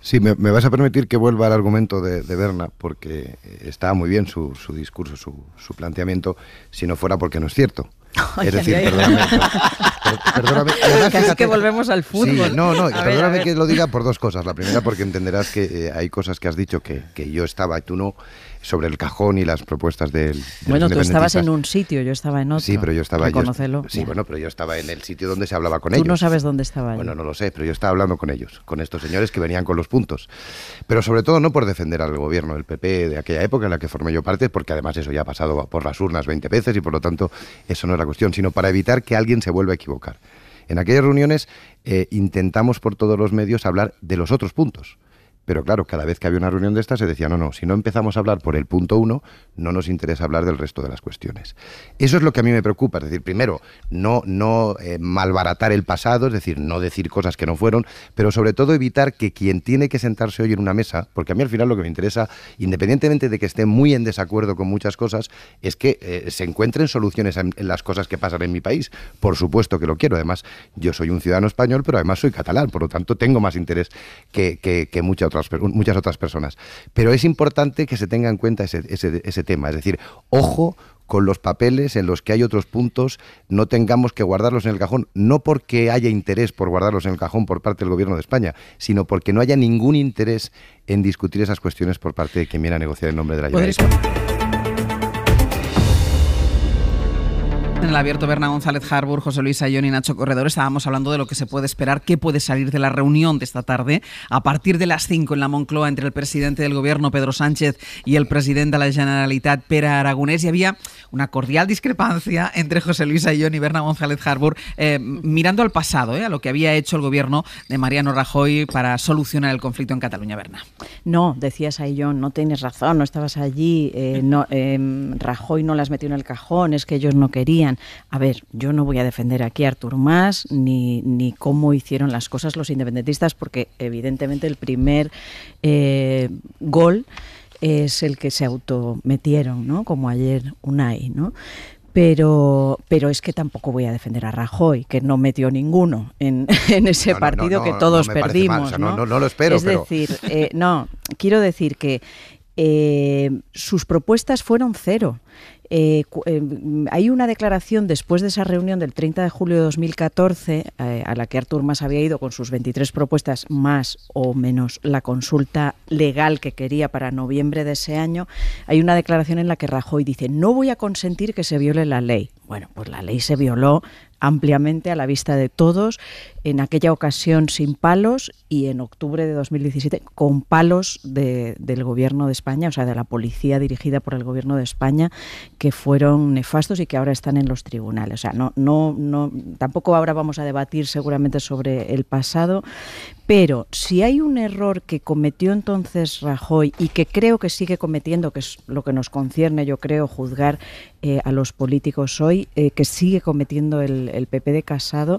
Sí, me, vas a permitir que vuelva al argumento de, Berna, porque estaba muy bien su, discurso, su, planteamiento, si no fuera porque no es cierto. es decir, perdóname. perdóname que volvemos al fútbol. no, no, perdóname que lo diga por dos cosas. La primera, porque entenderás que eh, hay cosas que has dicho que yo estaba y tú no sobre el cajón y las propuestas del. bueno, tú estabas en un sitio, yo estaba en otro. Sí, pero yo estaba. sí, bueno, pero yo estaba en el sitio donde se hablaba con ellos. Tú no sabes dónde estaba. Bueno, no lo sé, pero yo estaba hablando con ellos, con estos señores que venían con los puntos. Pero sobre todo no por defender al gobierno del PP de aquella época en la que formé yo parte, porque además eso ya ha pasado por las urnas 20 veces y por lo tanto eso no es la cuestión, sino para evitar que alguien se vuelva a equivocar. En aquellas reuniones eh, intentamos por todos los medios hablar de los otros puntos. Pero claro, cada vez que había una reunión de estas se decía, no, no, si no empezamos a hablar por el punto uno, no nos interesa hablar del resto de las cuestiones. Eso es lo que a mí me preocupa, es decir, primero, no, no eh, malbaratar el pasado, es decir, no decir cosas que no fueron, pero sobre todo evitar que quien tiene que sentarse hoy en una mesa, porque a mí al final lo que me interesa, independientemente de que esté muy en desacuerdo con muchas cosas, es que eh, se encuentren soluciones en, las cosas que pasan en mi país. Por supuesto que lo quiero, además, yo soy un ciudadano español, pero además soy catalán, por lo tanto tengo más interés que, que, que mucha muchas otras personas. Pero es importante que se tenga en cuenta ese, tema. Es decir, ojo con los papeles en los que hay otros puntos, no tengamos que guardarlos en el cajón, no porque haya interés por guardarlos en el cajón por parte del Gobierno de España, sino porque no haya ningún interés en discutir esas cuestiones por parte de quien viene a negociar en nombre de la Generalitat. En el abierto, Berna González Harbour, José Luis Ayón y Nacho Corredor, estábamos hablando de lo que se puede esperar, qué puede salir de la reunión de esta tarde a partir de las 5 en la Moncloa entre el presidente del gobierno, Pedro Sánchez, y el presidente de la Generalitat, Pera Aragonés. Y había una cordial discrepancia entre José Luis Ayón y Berna González Harbour, eh, mirando al pasado, eh, a lo que había hecho el gobierno de Mariano Rajoy para solucionar el conflicto en Cataluña, Berna. No, decías Ayón, no tienes razón, no estabas allí, eh, em, Rajoy no las metió en el cajón, es que ellos no querían a ver, yo no voy a defender aquí a Artur Mas ni, ni cómo hicieron las cosas los independentistas, porque evidentemente el primer eh, gol es el que se autometieron, ¿no? Como ayer Unai, ¿no? pero, pero es que tampoco voy a defender a Rajoy, que no metió ninguno en, ese partido que todos perdimos. ¿no? lo espero. Es decir, eh, no, quiero decir que eh, sus propuestas fueron cero. Eh, eh, hay una declaración después de esa reunión del 30 de julio de 2014, eh, a la que Artur Mas había ido con sus 23 propuestas, más o menos la consulta legal que quería para noviembre de ese año. Hay una declaración en la que Rajoy dice: No voy a consentir que se viole la ley. Bueno, pues la ley se violó ampliamente a la vista de todos, en aquella ocasión sin palos y en octubre de 2017 con palos del gobierno de España, o sea, de la policía dirigida por el gobierno de España, que fueron nefastos y que ahora están en los tribunales. O sea, no, no, no, tampoco ahora vamos a debatir seguramente sobre el pasado, pero si hay un error que cometió entonces Rajoy y que creo que sigue cometiendo, que es lo que nos concierne, yo creo, juzgar eh, a los políticos hoy, eh, que sigue cometiendo el, el PP de Casado,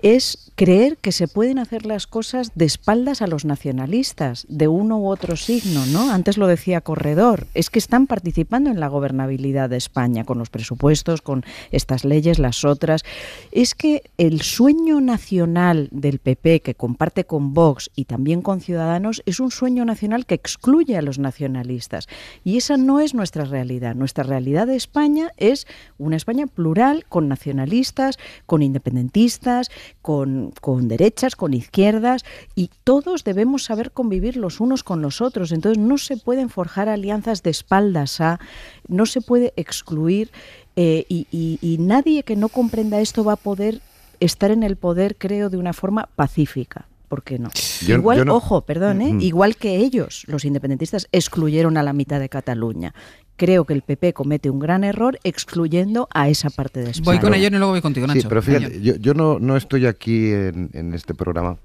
es creer que se pueden hacer las cosas de espaldas a los nacionalistas, de uno u otro signo, ¿no? Antes lo decía Corredor, es que están participando en la gobernabilidad de España, con los presupuestos, con estas leyes, las otras. Es que el sueño nacional del PP, que comparte con Vox y también con Ciudadanos es un sueño nacional que excluye a los nacionalistas. Y esa no es nuestra realidad. Nuestra realidad de España es una España plural, con nacionalistas, con independentistas, con, derechas, con izquierdas, y todos debemos saber convivir los unos con los otros. Entonces no se pueden forjar alianzas de espaldas a, no se puede excluir. Eh, y nadie que no comprenda esto va a poder estar en el poder, creo, de una forma pacífica. ¿por qué no? igual, ojo, perdón, ¿eh? Mm. igual que ellos, los independentistas, excluyeron a la mitad de Cataluña. Creo que el PP comete un gran error excluyendo a esa parte de España. Voy con ellos y luego voy contigo, Nacho. Sí, pero fíjate, yo, no, no, estoy aquí en, este programa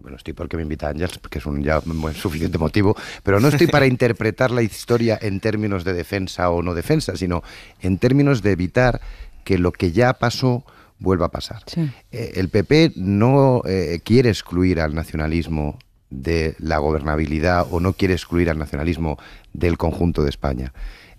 bueno, estoy porque me invita Ángel, porque es un ya suficiente motivo, pero no estoy para interpretar la historia en términos de defensa o no defensa, sino en términos de evitar que lo que ya pasó vuelva a pasar. Eh, el PP no eh, quiere excluir al nacionalismo de la gobernabilidad o no quiere excluir al nacionalismo del conjunto de España.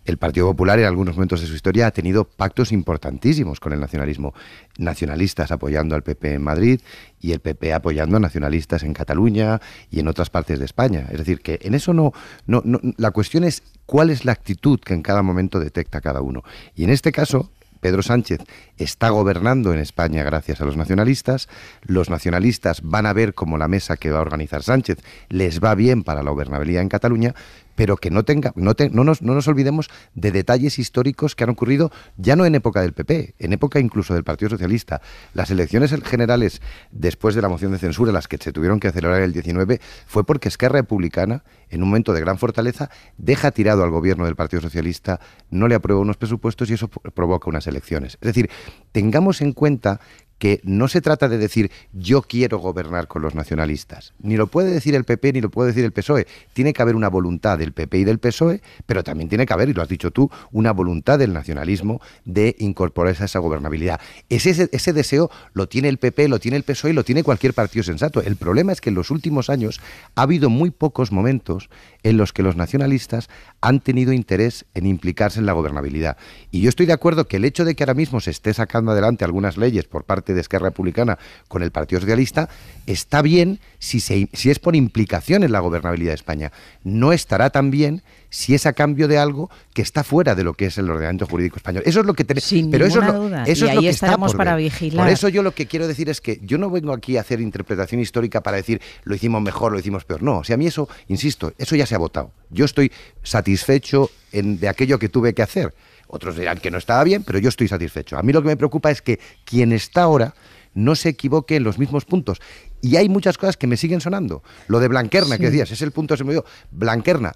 El Partido Popular en algunos momentos de su historia ha tenido pactos importantísimos con el nacionalismo. Nacionalistas apoyando al PP en Madrid y el PP apoyando a nacionalistas en Cataluña y en otras partes de España. Es decir, que en eso no, no la cuestión es cuál es la actitud que en cada momento detecta cada uno. Y en este caso, Pedro Sánchez está gobernando en España gracias a los nacionalistas, los nacionalistas van a ver cómo la mesa que va a organizar Sánchez les va bien para la gobernabilidad en Cataluña, pero que no, tenga, no, no, nos, no nos olvidemos de detalles históricos que han ocurrido ya no en época del PP, en época incluso del Partido Socialista. Las elecciones generales después de la moción de censura, las que se tuvieron que acelerar el 19, fue porque Esquerra Republicana, en un momento de gran fortaleza, deja tirado al gobierno del Partido Socialista, no le aprueba unos presupuestos y eso provoca unas elecciones. Es decir, tengamos en cuenta que no se trata de decir yo quiero gobernar con los nacionalistas. Ni lo puede decir el PP ni lo puede decir el PSOE. Tiene que haber una voluntad del PP y del PSOE, pero también tiene que haber, y lo has dicho tú, una voluntad del nacionalismo de incorporarse a esa gobernabilidad. Ese, ese deseo lo tiene el PP, lo tiene el PSOE, lo tiene cualquier partido sensato. El problema es que en los últimos años ha habido muy pocos momentos en los que los nacionalistas han tenido interés en implicarse en la gobernabilidad. Y yo estoy de acuerdo que el hecho de que ahora mismo se esté sacando adelante algunas leyes por parte de Esquerra Republicana con el Partido Socialista está bien si, si es por implicación en la gobernabilidad de España. No estará tan bien si es a cambio de algo que está fuera de lo que es el ordenamiento jurídico español. Eso es lo que tenemos. Pero eso Eso es ahí lo que estamos para vigilar. Por eso yo lo que quiero decir es que yo no vengo aquí a hacer interpretación histórica para decir lo hicimos mejor, lo hicimos peor. No, o sea, a mí eso, insisto, eso ya se ha votado. Yo estoy satisfecho en, de aquello que tuve que hacer. Otros dirán que no estaba bien, pero yo estoy satisfecho. A mí lo que me preocupa es que quien está ahora no se equivoque en los mismos puntos. Y hay muchas cosas que me siguen sonando. Lo de Blanquerna, que decías, es el punto que se me dio. Blanquerna,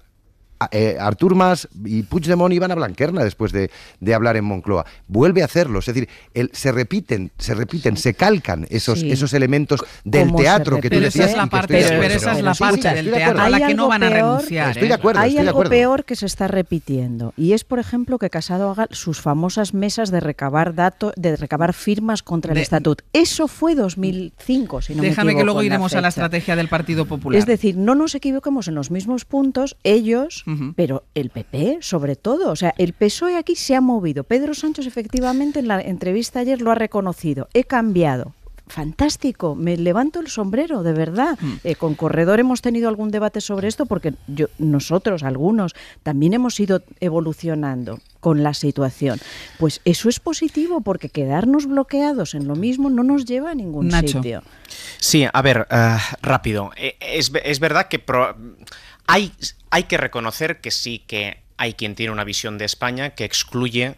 eh, Artur Mas y Puigdemont iban a Blanquerna después de, de, hablar en Moncloa. Vuelve a hacerlo, es decir, se repiten, se repiten, se calcan esos, esos elementos del teatro que tú decías. la parte, pero, esa es la parte del teatro a la que no van a renunciar. Estoy de ¿eh? acuerdo, Hay algo peor que se está repitiendo y es, por ejemplo, que Casado haga sus famosas mesas de recabar datos, de recabar firmas contra el estatuto estatut. Eso fue 2005, si no Déjame que luego iremos a la estrategia del Partido Popular. Es decir, no nos equivoquemos en los mismos puntos, ellos... Mm pero el PP sobre todo, o sea, el PSOE aquí se ha movido. Pedro Sánchez efectivamente en la entrevista ayer lo ha reconocido, he cambiado, fantástico, me levanto el sombrero, de verdad. Mm. Eh, con Corredor hemos tenido algún debate sobre esto porque nosotros, algunos, también hemos ido evolucionando con la situación. Pues eso es positivo porque quedarnos bloqueados en lo mismo no nos lleva a ningún sitio. Sí, a ver, eh, rápido. Eh, es, es, verdad que... Hay, que reconocer que sí que hay quien tiene una visión de España que excluye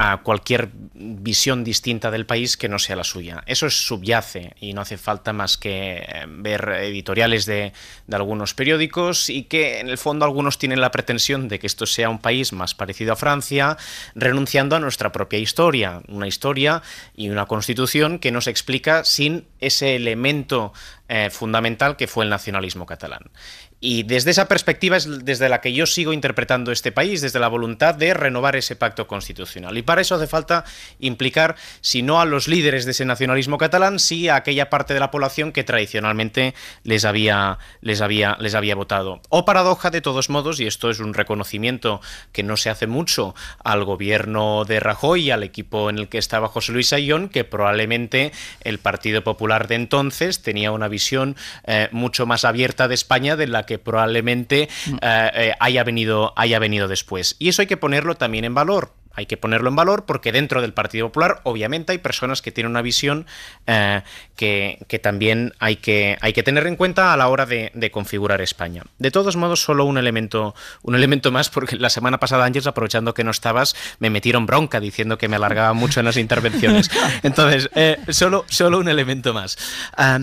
a cualquier visión distinta del país que no sea la suya. Eso es subyace y no hace falta más que eh, ver editoriales de, algunos periódicos y que en el fondo algunos tienen la pretensión de que esto sea un país más parecido a Francia, renunciando a nuestra propia historia, una historia y una constitución que nos explica sin ese elemento eh, fundamental que fue el nacionalismo catalán. Y desde esa perspectiva es desde la que yo sigo interpretando este país, desde la voluntad de renovar ese pacto constitucional. Y para eso hace falta implicar, si no a los líderes de ese nacionalismo catalán, sí a aquella parte de la población que tradicionalmente les había, les había, les había votado. O paradoja, de todos modos, y esto es un reconocimiento que no se hace mucho al gobierno de Rajoy y al equipo en el que estaba José Luis Ayón, que probablemente el Partido Popular de entonces tenía una visión eh, mucho más abierta de España de la que probablemente mm. eh, eh, haya, venido, haya venido después. Y eso hay que ponerlo también en valor, hay que ponerlo en valor porque dentro del Partido Popular obviamente hay personas que tienen una visión eh, que, que, también hay que, hay que tener en cuenta a la hora de, configurar España. De todos modos, solo un elemento, un elemento más, porque la semana pasada, Ángel aprovechando que no estabas, me metieron bronca diciendo que me alargaba mucho en las intervenciones. Entonces, solo, solo un elemento más. Ah,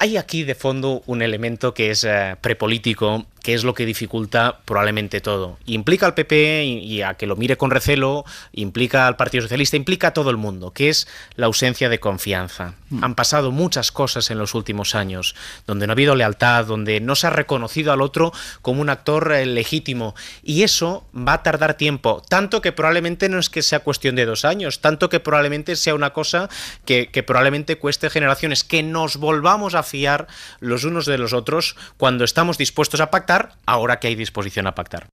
hay aquí de fondo un elemento que es eh, prepolítico, que es lo que dificulta probablemente todo. Implica al PP y a que lo mire con recelo, implica al Partido Socialista, implica a todo el mundo, que es la ausencia de confianza. Mm. Han pasado muchas cosas en los últimos años, donde no ha habido lealtad, donde no se ha reconocido al otro como un actor eh, legítimo. Y eso va a tardar tiempo, tanto que probablemente no es que sea cuestión de dos años, tanto que probablemente sea una cosa que probablemente cueste generaciones, que nos volvamos a fiar los unos de los otros cuando estamos dispuestos a pactar, ahora que hay disposición a pactar.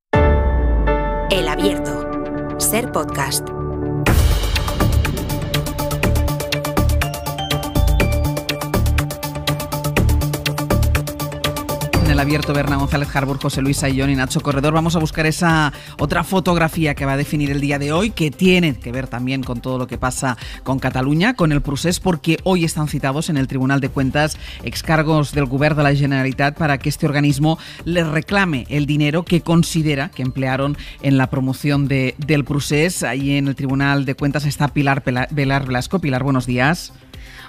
El abierto. Ser podcast. abierto Berna González Harbour, José Luis Ayón y Nacho Corredor. Vamos a buscar esa otra fotografía que va a definir el día de hoy, que tiene que ver también con todo lo que pasa con Cataluña, con el procés, porque hoy están citados en el Tribunal de Cuentas excargos del Gobierno de la Generalitat para que este organismo les reclame el dinero que considera que emplearon en la promoción del procés. Ahí en el Tribunal de Cuentas está Pilar Velasco. Pilar, buenos días.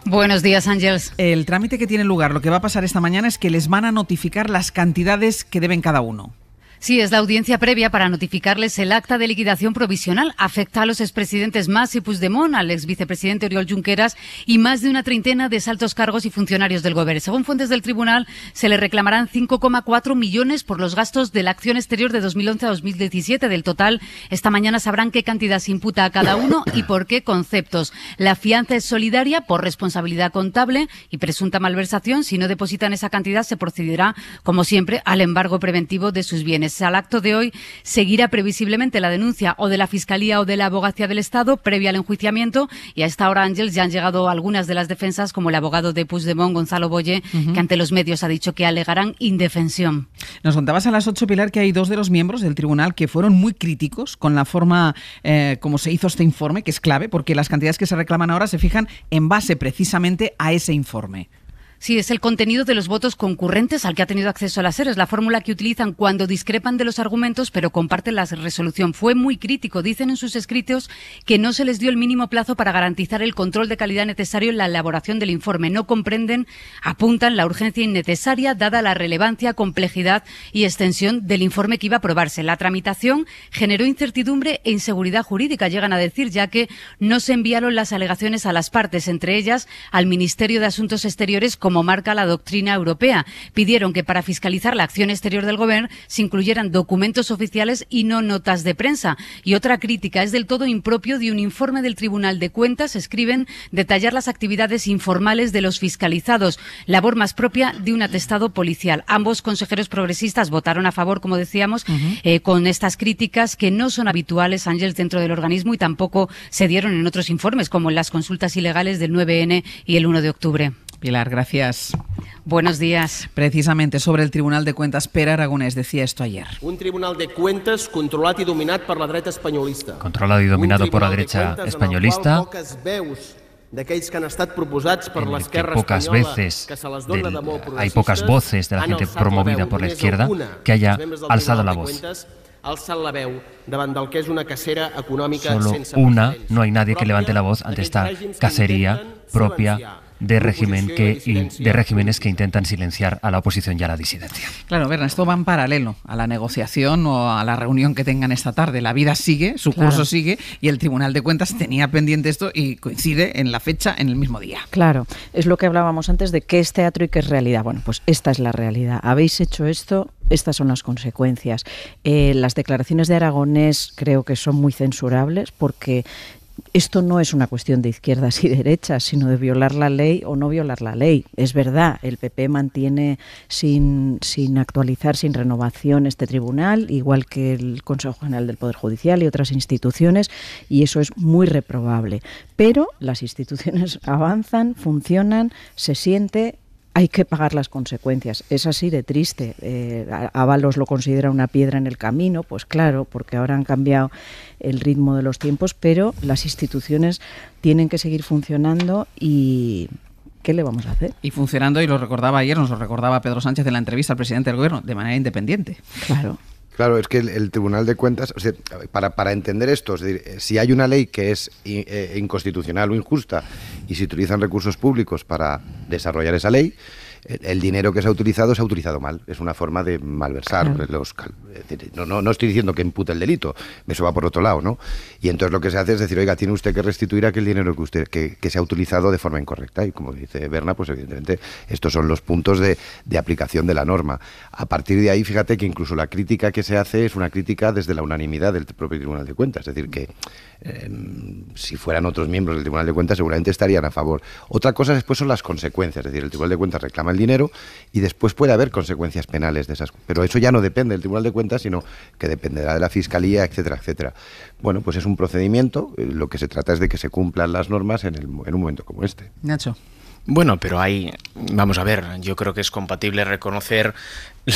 Buenos días, Ángels. El trámite que tiene lugar, lo que va a pasar esta mañana es que les van a notificar las cantidades que deben cada uno. Sí, es la audiencia previa para notificarles el acta de liquidación provisional. Afecta a los expresidentes Mas y Puigdemont, al exvicepresidente Oriol Junqueras y más de una treintena de saltos cargos y funcionarios del gobierno. Según fuentes del tribunal, se le reclamarán 5,4 millones por los gastos de la acción exterior de 2011 a 2017. Del total, esta mañana sabrán qué cantidad se imputa a cada uno y por qué conceptos. La fianza es solidaria por responsabilidad contable y presunta malversación. Si no depositan esa cantidad, se procederá, como siempre, al embargo preventivo de sus bienes. Pues al acto de hoy seguirá previsiblemente la denuncia o de la Fiscalía o de la Abogacía del Estado previa al enjuiciamiento y a esta hora, Ángel, ya han llegado algunas de las defensas, como el abogado de Puigdemont, Gonzalo Boye, que ante los medios ha dicho que alegarán indefensión. Nos contabas a las ocho Pilar, que hay dos de los miembros del tribunal que fueron muy críticos con la forma eh, como se hizo este informe, que es clave, porque las cantidades que se reclaman ahora se fijan en base precisamente a ese informe. Sí, es el contenido de los votos concurrentes al que ha tenido acceso el hacer. Es la fórmula que utilizan cuando discrepan de los argumentos, pero comparten la resolución. Fue muy crítico. Dicen en sus escritos que no se les dio el mínimo plazo para garantizar el control de calidad necesario en la elaboración del informe. No comprenden, apuntan la urgencia innecesaria dada la relevancia, complejidad y extensión del informe que iba a aprobarse. La tramitación generó incertidumbre e inseguridad jurídica, llegan a decir, ya que no se enviaron las alegaciones a las partes, entre ellas al Ministerio de Asuntos Exteriores como marca la doctrina europea. Pidieron que para fiscalizar la acción exterior del gobierno se incluyeran documentos oficiales y no notas de prensa. Y otra crítica es del todo impropio de un informe del Tribunal de Cuentas, escriben, detallar las actividades informales de los fiscalizados, labor más propia de un atestado policial. Ambos consejeros progresistas votaron a favor, como decíamos, eh, con estas críticas que no son habituales, Ángel, dentro del organismo y tampoco se dieron en otros informes, como en las consultas ilegales del 9N y el 1 de octubre gracias. Buenos días. Precisamente sobre el Tribunal de Cuentas, Per Aragonés decía esto ayer. Un Tribunal de Cuentas controlado y dominado por la derecha españolista. Controlado y dominado por la derecha españolista. Pocas que veces hay pocas voces de la gente promovida por la izquierda que haya alzado la voz. una una, no hay nadie que levante la voz ante esta cacería propia de, régimen que, de regímenes que intentan silenciar a la oposición y a la disidencia. Claro, Berna, esto va en paralelo a la negociación o a la reunión que tengan esta tarde. La vida sigue, su curso sigue y el Tribunal de Cuentas tenía pendiente esto y coincide en la fecha, en el mismo día. Claro, es lo que hablábamos antes de qué es teatro y qué es realidad. Bueno, pues esta es la realidad. Habéis hecho esto, estas son las consecuencias. Eh, las declaraciones de Aragonés creo que son muy censurables porque esto no es una cuestión de izquierdas y derechas, sino de violar la ley o no violar la ley. Es verdad, el PP mantiene sin, actualizar, sin renovación este tribunal, igual que el Consejo General del Poder Judicial y otras instituciones, y eso es muy reprobable. Pero las instituciones avanzan, funcionan, se siente hay que pagar las consecuencias. Es así de triste. Eh, Avalos lo considera una piedra en el camino, pues claro, porque ahora han cambiado el ritmo de los tiempos, pero las instituciones tienen que seguir funcionando y, ¿qué le vamos a hacer? Y funcionando, y lo recordaba ayer, nos lo recordaba Pedro Sánchez en la entrevista al presidente del gobierno, de manera independiente. Claro. Claro, es que el, Tribunal de Cuentas, para, para, entender esto, eh, si hay una ley que es eh, inconstitucional o injusta y se utilizan recursos públicos para desarrollar esa ley, el dinero que se ha utilizado se ha utilizado mal. Es una forma de malversar No, no, no, estoy diciendo que impute el delito, eso va por otro lado, ¿no? Y entonces lo que se hace es decir, oiga, tiene usted que restituir aquel dinero que, usted, se ha utilizado de forma incorrecta. Y como dice Berna, pues evidentemente estos son los puntos de, de aplicación de la norma. A partir de ahí, fíjate que incluso la crítica que se hace es una crítica desde la unanimidad del propio Tribunal de Cuentas. Es decir, que Em, si fueran otros miembros del Tribunal de Cuentas seguramente estarían a favor. Otra cosa después son las consecuencias, es decir, el Tribunal de Cuentas reclama el dinero y después puede haber consecuencias penales de esas. Pero eso ya no depende del Tribunal de Cuentas, sino que dependerá de la Fiscalía, etcétera, etcétera. Bueno, pues es un procedimiento, eh, lo que se trata es de que se cumplan las normas en, en un momento como este. Nacho. Bueno, pero hay, vamos a ver, yo creo que es compatible reconocer,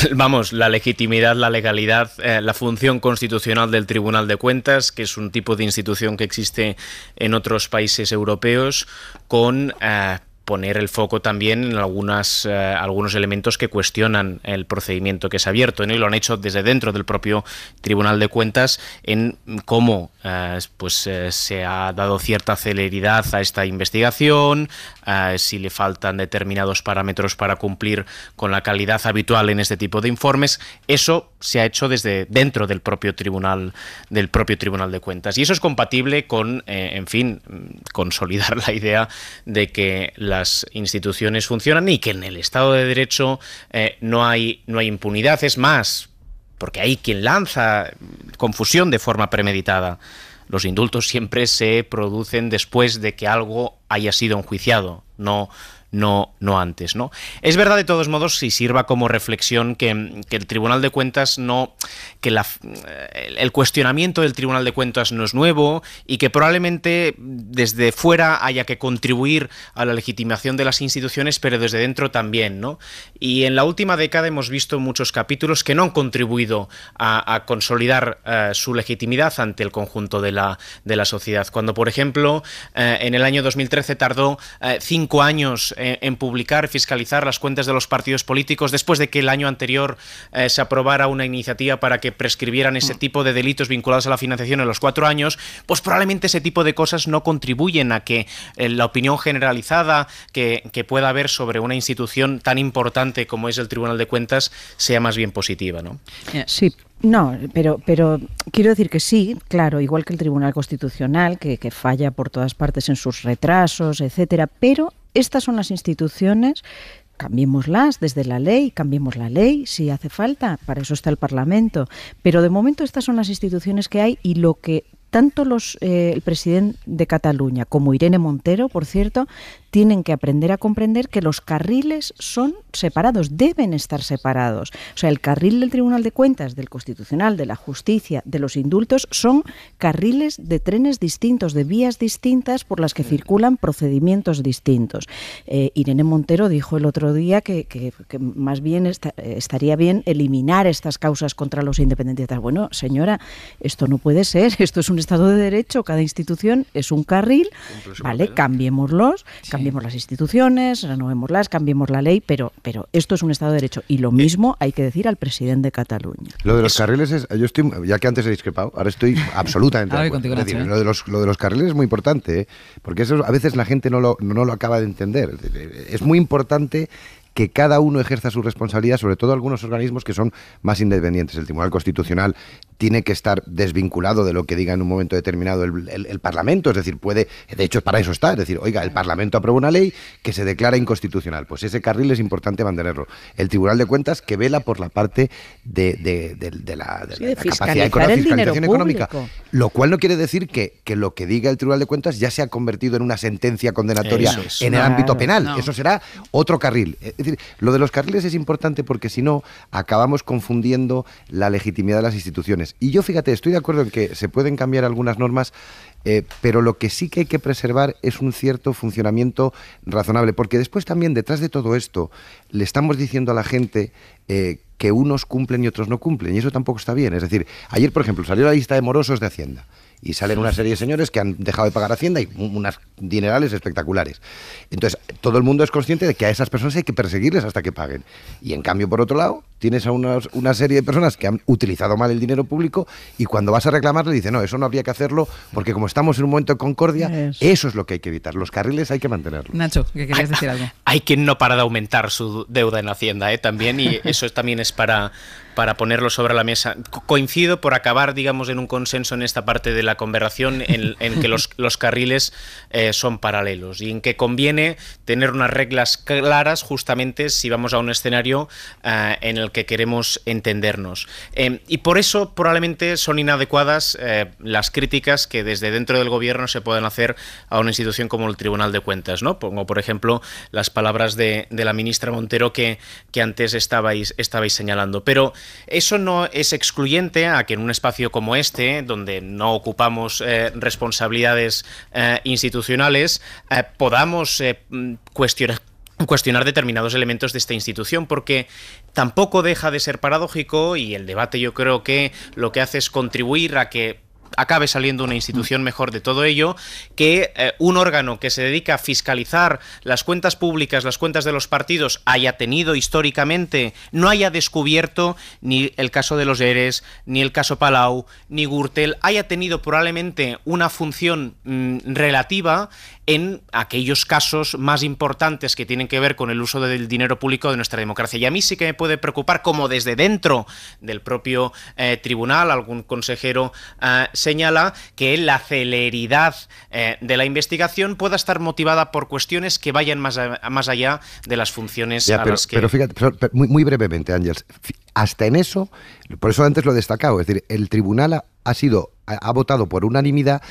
vamos, la legitimidad, la legalidad, eh, la función constitucional del Tribunal de Cuentas, que es un tipo de institución que existe en otros países europeos, con... Eh, poner el foco también en algunas, eh, algunos elementos que cuestionan el procedimiento que se ha abierto. ¿no? Y lo han hecho desde dentro del propio Tribunal de Cuentas en cómo pues, se ha dado cierta celeridad a esta investigación, eh, si le faltan determinados parámetros para cumplir con la calidad habitual en este tipo de informes. Eso se ha hecho desde dentro del propio tribunal del propio tribunal de cuentas y eso es compatible con, eh, en fin, consolidar la idea de que las instituciones funcionan y que en el Estado de Derecho eh, no hay no hay impunidad. Es más, porque hay quien lanza confusión de forma premeditada los indultos siempre se producen después de que algo haya sido enjuiciado, no no, no antes. ¿no? Es verdad, de todos modos, si sirva como reflexión que, el Tribunal de Cuentas no. que el cuestionamiento del Tribunal de Cuentas no es nuevo y que probablemente desde fuera haya que contribuir a la legitimación de las instituciones, pero desde dentro también. ¿no? Y en la última década hemos visto muchos capítulos que no han contribuido a, consolidar eh, su legitimidad ante el conjunto de la, sociedad. Cuando, por ejemplo, eh, en el año 2013 tardó eh, cinco años en publicar, fiscalizar las cuentas de los partidos políticos después de que el año anterior eh, se aprobara una iniciativa para que prescribieran ese mm. tipo de delitos vinculados a la financiación en los cuatro años, pues probablemente ese tipo de cosas no contribuyen a que eh, la opinión generalizada que, pueda haber sobre una institución tan importante como es el Tribunal de Cuentas sea más bien positiva, ¿no? Eh, sí, no, pero, pero quiero decir que sí, claro, igual que el Tribunal Constitucional, que, que, falla por todas partes en sus retrasos, etcétera, pero estas son las instituciones cambiémoslas desde la ley, cambiemos la ley si hace falta, para eso está el Parlamento. Pero de momento estas son las instituciones que hay y lo que tanto los, eh, el presidente de Cataluña como Irene Montero, por cierto, tienen que aprender a comprender que los carriles son separados, deben estar separados. O sea, el carril del Tribunal de Cuentas, del Constitucional, de la Justicia, de los indultos, son carriles de trenes distintos, de vías distintas por las que circulan procedimientos distintos. Eh, Irene Montero dijo el otro día que, más bien eh, estaría bien eliminar estas causas contra los independentistas. Bueno, señora, esto no puede ser, esto es un Estado de Derecho cada institución es un carril, ¿vale? Cambiemos Cambiémoslos, cambiemos las instituciones, renovémoslas, cambiemos la ley, pero, pero esto es un Estado de Derecho. Y lo eh. mismo hay que decir al presidente de Cataluña. Lo de los carriles es, yo estoy, ya que antes he discrepado, ahora estoy absolutamente... de acuerdo. lo, de los, carriles es muy importante, ¿eh? porque eso a veces la gente no no lo acaba de entender. Es muy importante que cada uno ejerza su responsabilidad, sobre todo algunos organismos que son más independientes. El Tribunal Constitucional tiene que estar desvinculado de lo que diga en un momento determinado el, Parlamento. Es decir, puede, de hecho, para eso está. Es decir, oiga, el Parlamento aprueba una ley que se declara inconstitucional. Pues ese carril es importante mantenerlo. El Tribunal de Cuentas que vela por la parte de, la, capacidad económica, fiscalización económica. Lo cual no quiere decir que, lo que diga el Tribunal de Cuentas ya se ha convertido en una sentencia condenatoria en el ámbito penal. Eso será otro carril. Es decir, lo de los carriles es importante porque si no, acabamos confundiendo la legitimidad de las instituciones. Y yo, fíjate, estoy de acuerdo en que se pueden cambiar algunas normas, eh, pero lo que sí que hay que preservar es un cierto funcionamiento razonable, porque después también detrás de todo esto le estamos diciendo a la gente eh, que unos cumplen y otros no cumplen, y eso tampoco está bien. Es decir, ayer, por ejemplo, salió la lista de morosos de Hacienda y salen una serie de señores que han dejado de pagar Hacienda y unas dinerales espectaculares. Entonces, todo el mundo es consciente de que a esas personas hay que perseguirles hasta que paguen. Y en cambio, por otro lado, tienes a una serie de personas que han utilizado mal el dinero público y cuando vas a reclamarle dice no, eso no habría que hacerlo porque como estamos en un momento de concordia, eso, es lo que hay que evitar. Los carriles hay que mantenerlos. Nacho, ¿qué querías decir algo. Hay, quien no para de aumentar su deuda en Hacienda ¿eh? también y eso también es para para ponerlo sobre la mesa. Coincido por acabar, digamos, en un consenso en esta parte de la conversación en, que los, carriles eh, son paralelos y en que conviene tener unas reglas claras justamente si vamos a un escenario eh, en el que queremos entendernos. Em, y por eso probablemente son inadecuadas eh, las críticas que desde dentro del gobierno se pueden hacer a una institución como el Tribunal de Cuentas. ¿no? Pongo, por ejemplo, las palabras de, la ministra Montero que, antes estabais, estabais señalando. Pero eso no es excluyente a que en un espacio como este, donde no ocupamos eh, responsabilidades eh, institucionales, eh, podamos cuestionar determinados elementos de esta institución, porque tampoco deja de ser paradójico y el debate yo creo que lo que hace es contribuir a que acabe saliendo una institución mejor de todo ello, que eh, un órgano que se dedica a fiscalizar las cuentas públicas, las cuentas de los partidos, haya tenido históricamente, no haya descubierto ni el caso de los ERES, ni el caso Palau, ni Gürtel, haya tenido probablemente una función mm, relativa en aquellos casos más importantes que tienen que ver con el uso del dinero público de nuestra democracia. Y a mí sí que me puede preocupar como desde dentro del propio eh, tribunal algún consejero eh, señala que la celeridad eh, de la investigación pueda estar motivada por cuestiones que vayan más, más allá de las funciones a que... Pero fíjate, muy, muy brevemente, Ángels, hasta en eso, por eso antes lo he destacado, es decir, el tribunal ha sido ha votado por unanimidad,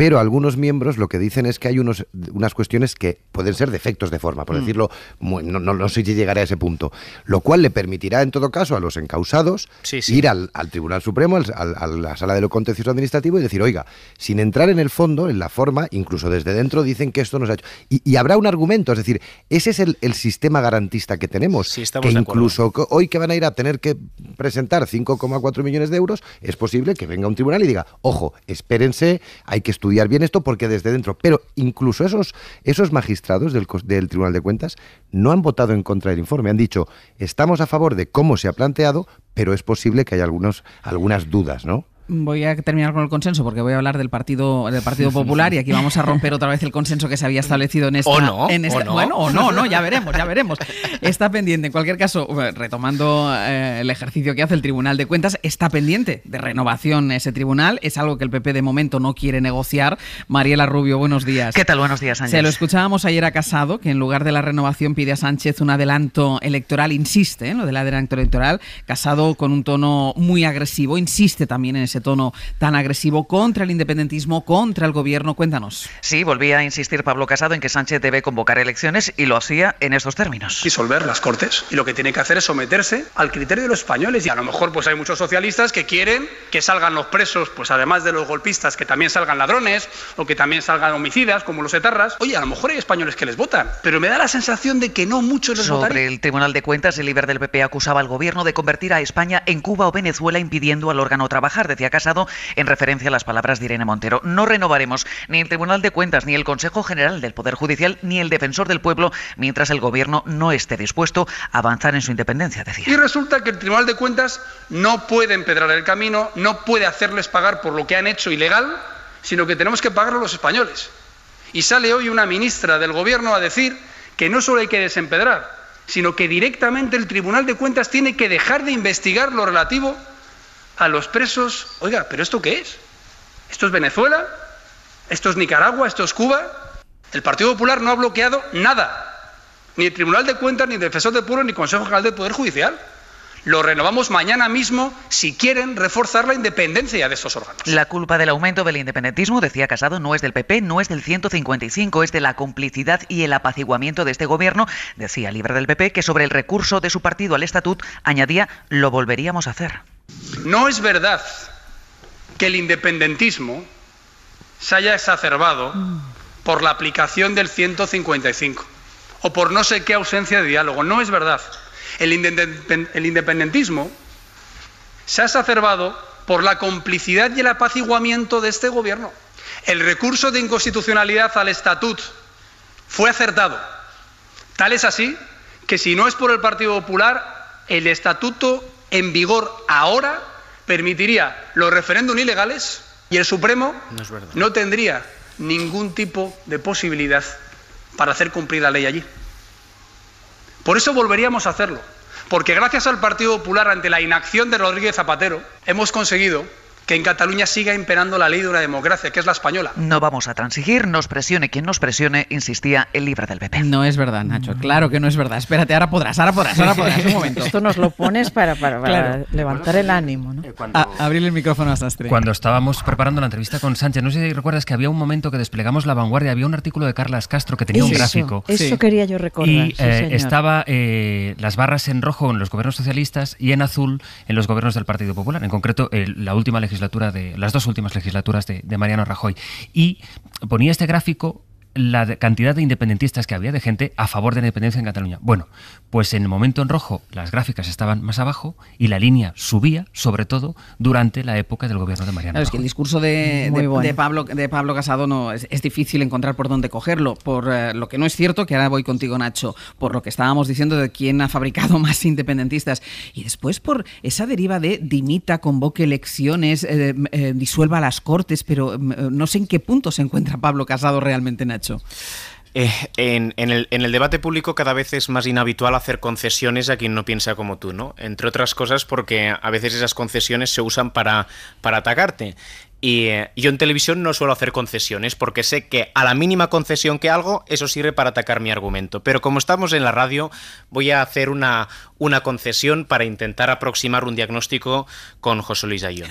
pero algunos miembros lo que dicen es que hay unos, unas cuestiones que pueden ser defectos de forma, por mm. decirlo, no, no, sé si llegaré a ese punto, lo cual le permitirá en todo caso a los encausados ir al, Tribunal Supremo, al, a la Sala de lo Contencioso Administrativo y decir, oiga, sin entrar en el fondo, en la forma, incluso desde dentro dicen que esto nos ha hecho. Y, habrá un argumento, es decir, ese es el, sistema garantista que tenemos, que incluso hoy que van a ir a tener que presentar 5,4 millones de euros, es posible que venga un tribunal y diga, ojo, espérense, hay que estudiar estudiar bien esto porque desde dentro. Pero incluso esos, esos magistrados del, del Tribunal de Cuentas no han votado en contra del informe. Han dicho, estamos a favor de cómo se ha planteado, pero es posible que haya algunos, algunas dudas, ¿no? voy a terminar con el consenso porque voy a hablar del Partido del Partido Popular y aquí vamos a romper otra vez el consenso que se había establecido en esta. O no, Bueno, no, no, ya veremos, ya veremos. Está pendiente. En cualquier caso, eh, retomando eh, el ejercicio que hace el Tribunal de Cuentas, está pendiente de renovación ese tribunal. Es algo que el PP de momento no quiere negociar. Mariela Rubio, buenos días. ¿Qué tal? Buenos días, Ángel. Se lo escuchábamos ayer a Casado, que en lugar de la renovación pide a Sánchez un adelanto electoral, insiste en ¿eh? lo del adelanto electoral. Casado con un tono muy agresivo, insiste también en ese este tono tan agresivo contra el independentismo, contra el gobierno. Cuéntanos. Sí, volvía a insistir Pablo Casado en que Sánchez debe convocar elecciones y lo hacía en estos términos. Disolver las Cortes y lo que tiene que hacer es someterse al criterio de los españoles. Y a lo mejor pues hay muchos socialistas que quieren que salgan los presos, pues además de los golpistas, que también salgan ladrones o que también salgan homicidas como los etarras. Oye, a lo mejor hay españoles que les votan, pero me da la sensación de que no muchos les Sobre el Tribunal de Cuentas, el líder del PP acusaba al gobierno de convertir a España en Cuba o Venezuela impidiendo al órgano trabajar ha Casado en referencia a las palabras de Irene Montero. No renovaremos ni el Tribunal de Cuentas, ni el Consejo General del Poder Judicial, ni el Defensor del Pueblo, mientras el Gobierno no esté dispuesto a avanzar en su independencia, decía. Y resulta que el Tribunal de Cuentas no puede empedrar el camino, no puede hacerles pagar por lo que han hecho ilegal, sino que tenemos que pagarlo los españoles. Y sale hoy una ministra del Gobierno a decir que no solo hay que desempedrar, sino que directamente el Tribunal de Cuentas tiene que dejar de investigar lo relativo a los presos, oiga, ¿pero esto qué es? ¿Esto es Venezuela? ¿Esto es Nicaragua? ¿Esto es Cuba? El Partido Popular no ha bloqueado nada, ni el Tribunal de Cuentas, ni el Defensor del Pueblo, ni el Consejo General del Poder Judicial. Lo renovamos mañana mismo si quieren reforzar la independencia de estos órganos. La culpa del aumento del independentismo, decía Casado, no es del PP, no es del 155, es de la complicidad y el apaciguamiento de este gobierno, decía Libra del PP, que sobre el recurso de su partido al estatut añadía lo volveríamos a hacer. No es verdad que el independentismo se haya exacerbado por la aplicación del 155 o por no sé qué ausencia de diálogo. No es verdad. El, independentismo se ha exacerbado por la complicidad y el apaciguamiento de este gobierno. El recurso de inconstitucionalidad al estatut fue acertado. Tal es así que si no es por el Partido Popular, el estatuto en vigor ahora permitiría los referéndums ilegales y el Supremo no, no tendría ningún tipo de posibilidad para hacer cumplir la ley allí. Por eso volveríamos a hacerlo, porque gracias al Partido Popular ante la inacción de Rodríguez Zapatero hemos conseguido que en Cataluña siga imperando la ley de una democracia, que es la española. No vamos a transigir, nos presione quien nos presione, insistía el libre del PP. No es verdad, Nacho, claro que no es verdad. Espérate, ahora podrás, ahora podrás, ahora podrás, un momento. Esto nos lo pones para, levantar el ánimo, ¿no? Eh, ah, el micrófono a Sastre. Cuando estábamos preparando la entrevista con Sánchez, no sé si recuerdas que había un momento que desplegamos la vanguardia, había un artículo de Carlas Castro que tenía un gráfico. Eso quería yo recordar. Y eh, estaba eh, las barras en rojo en los gobiernos socialistas y en azul en los gobiernos del Partido Popular, en concreto la última legislatura de las dos últimas legislaturas de, de Mariano Rajoy. Y ponía este gráfico la cantidad de independentistas que había, de gente a favor de la independencia en Cataluña. Bueno, pues en el momento en rojo las gráficas estaban más abajo y la línea subía, sobre todo durante la época del gobierno de Mariano. es que el discurso de, Pablo, de Pablo Casado no es, difícil encontrar por dónde cogerlo, por eh, lo que no es cierto, que ahora voy contigo Nacho, por lo que estábamos diciendo de quién ha fabricado más independentistas y después por esa deriva de dimita, convoque elecciones, eh, eh, disuelva las cortes, pero mm, no sé en qué punto se encuentra Pablo Casado realmente, Nacho. Eh, en, el, debate público cada vez es más inhabitual hacer concesiones a quien no piensa como tú, ¿no? Entre otras cosas porque a veces esas concesiones se usan para, para atacarte. Y eh, yo en televisión no suelo hacer concesiones porque sé que a la mínima concesión que hago, eso sirve para atacar mi argumento. Pero como estamos en la radio, voy a hacer una, una concesión para intentar aproximar un diagnóstico con José Luis Ayón.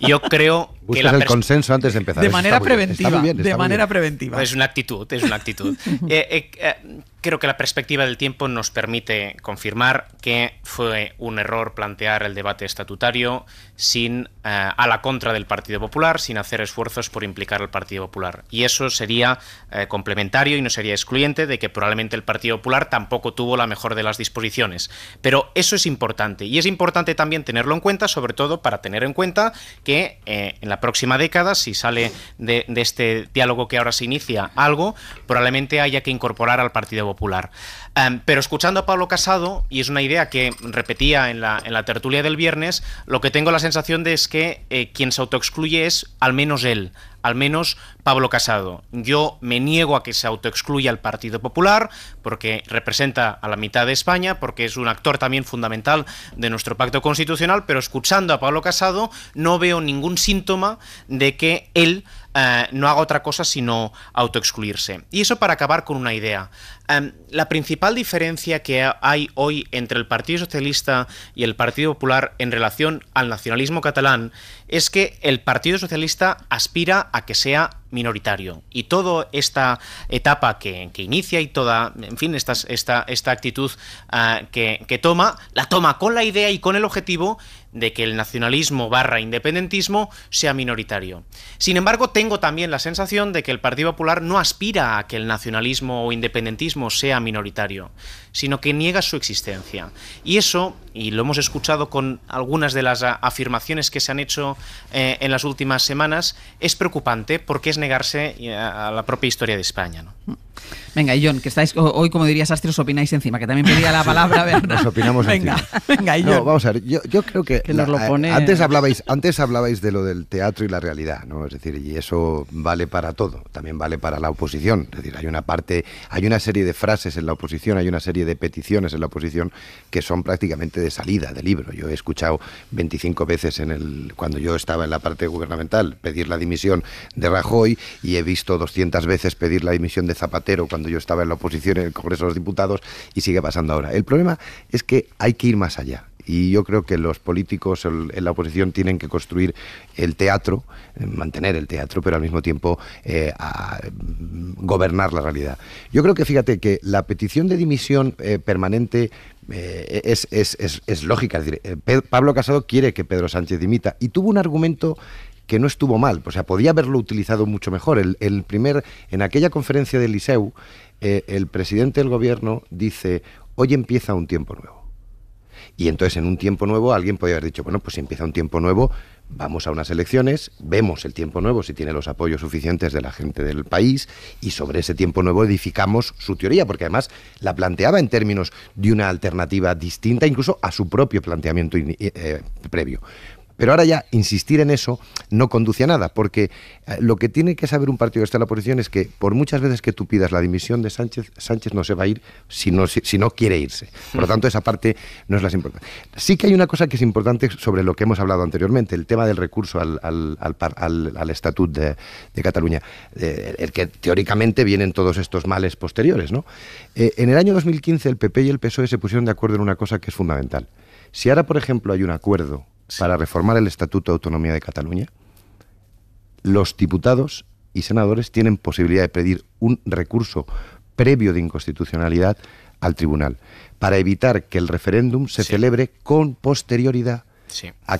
Yo creo Buscas el consenso antes de empezar. De manera preventiva. de manera preventiva. Es una actitud, es una actitud. Eh, eh, eh, creo que la perspectiva del tiempo nos permite confirmar que fue un error plantear el debate estatutario sin a la contra del Partido Popular, sin hacer esfuerzos por implicar al Partido Popular. Y eso sería complementario y no sería excluyente de que probablemente el Partido Popular tampoco tuvo la mejor de las disposiciones. Pero eso es importante. Y es importante también tenerlo en cuenta, sobre todo para tener en cuenta que en la la próxima década, si sale de, este diálogo que ahora se inicia algo, probablemente haya que incorporar al Partido Popular. Em, pero escuchando a Pablo Casado, y es una idea que repetía en la, tertulia del viernes, lo que tengo la sensación de es que eh, quien se autoexcluye es al menos él, al menos Pablo Casado. Yo me niego a que se autoexcluya al Partido Popular, porque representa a la mitad de España, porque es un actor también fundamental de nuestro pacto constitucional, pero escuchando a Pablo Casado no veo ningún síntoma de que él eh, no haga otra cosa sino autoexcluirse. Y eso para acabar con una idea. Em, la principal diferencia que hay hoy entre el Partido Socialista y el Partido Popular en relación al nacionalismo catalán es que el Partido Socialista aspira a que sea minoritario. Y toda esta etapa que, inicia y toda, en fin, esta, actitud eh, que toma, la toma con la idea y con el objetivo de que el nacionalismo barra independentismo sea minoritario. Sin embargo, tengo también la sensación de que el Partido Popular no aspira a que el nacionalismo o independentismo sea minoritario sino que niega su existencia. Y eso, y lo hemos escuchado con algunas de las ah, afirmaciones que se han hecho eh, en las últimas semanas, es preocupante porque es negarse eh, a, la propia historia de España. ¿no? Venga, John, que estáis hoy, como dirías, os opináis encima, que también pedía la palabra, Nos opinamos venga, encima. Venga, John. vamos a ver, yo, creo que, eh, antes, hablabais, antes hablabais de lo del teatro y la realidad, ¿no? Es decir, y eso vale para todo, también vale para la oposición. Es decir, hay una parte, hay una serie de frases en la oposición, hay una serie de peticiones en la oposición que son prácticamente de salida del libro. Yo he escuchado 25 veces en el, cuando yo estaba en la parte gubernamental pedir la dimisión de Rajoy y he visto 200 veces pedir la dimisión de Zapatero cuando yo estaba en la oposición en el Congreso de los Diputados y sigue pasando ahora. El problema es que hay que ir más allá. Y yo creo que los políticos en la oposición tienen que construir el teatro, eh, mantener el teatro, pero al mismo tiempo eh, mm, gobernar la realidad. Yo creo que, fíjate, que la petición de dimisión eh, permanente es, lógica. Pablo Casado quiere que Pedro Sánchez dimita y tuvo un argumento que no estuvo mal, o sea, podía haberlo utilizado mucho mejor. El, primer, en aquella conferencia del Liceu, el presidente del gobierno dice, hoy empieza un tiempo nuevo. Y entonces en un tiempo nuevo alguien podría haber dicho, bueno, pues si empieza un tiempo nuevo, vamos a unas elecciones, vemos el tiempo nuevo si tiene los apoyos suficientes de la gente del país y sobre ese tiempo nuevo edificamos su teoría, porque además la planteaba en términos de una alternativa distinta incluso a su propio planteamiento eh, eh, previo. Pero ahora ya insistir en eso no conduce a nada, porque eh, lo que tiene que saber un partido que está en la oposición es que por muchas veces que tú pidas la dimisión de Sánchez, Sánchez no se va a ir si no, quiere irse. Por lo tanto, esa parte no es la importante. Sí que hay una cosa que es importante sobre lo que hemos hablado anteriormente, el tema del recurso al, al, estatut de, Cataluña, eh, el que teóricamente vienen todos estos males posteriores. ¿no? Eh, en el año 2015 el PP y el PSOE se pusieron de acuerdo en una cosa que es fundamental. Si ahora, por ejemplo, hay un acuerdo para reformar el Estatuto de Autonomía de Cataluña, los diputados y senadores tienen posibilidad de pedir un recurso previo de inconstitucionalidad al tribunal para evitar que el referéndum se celebre con posterioridad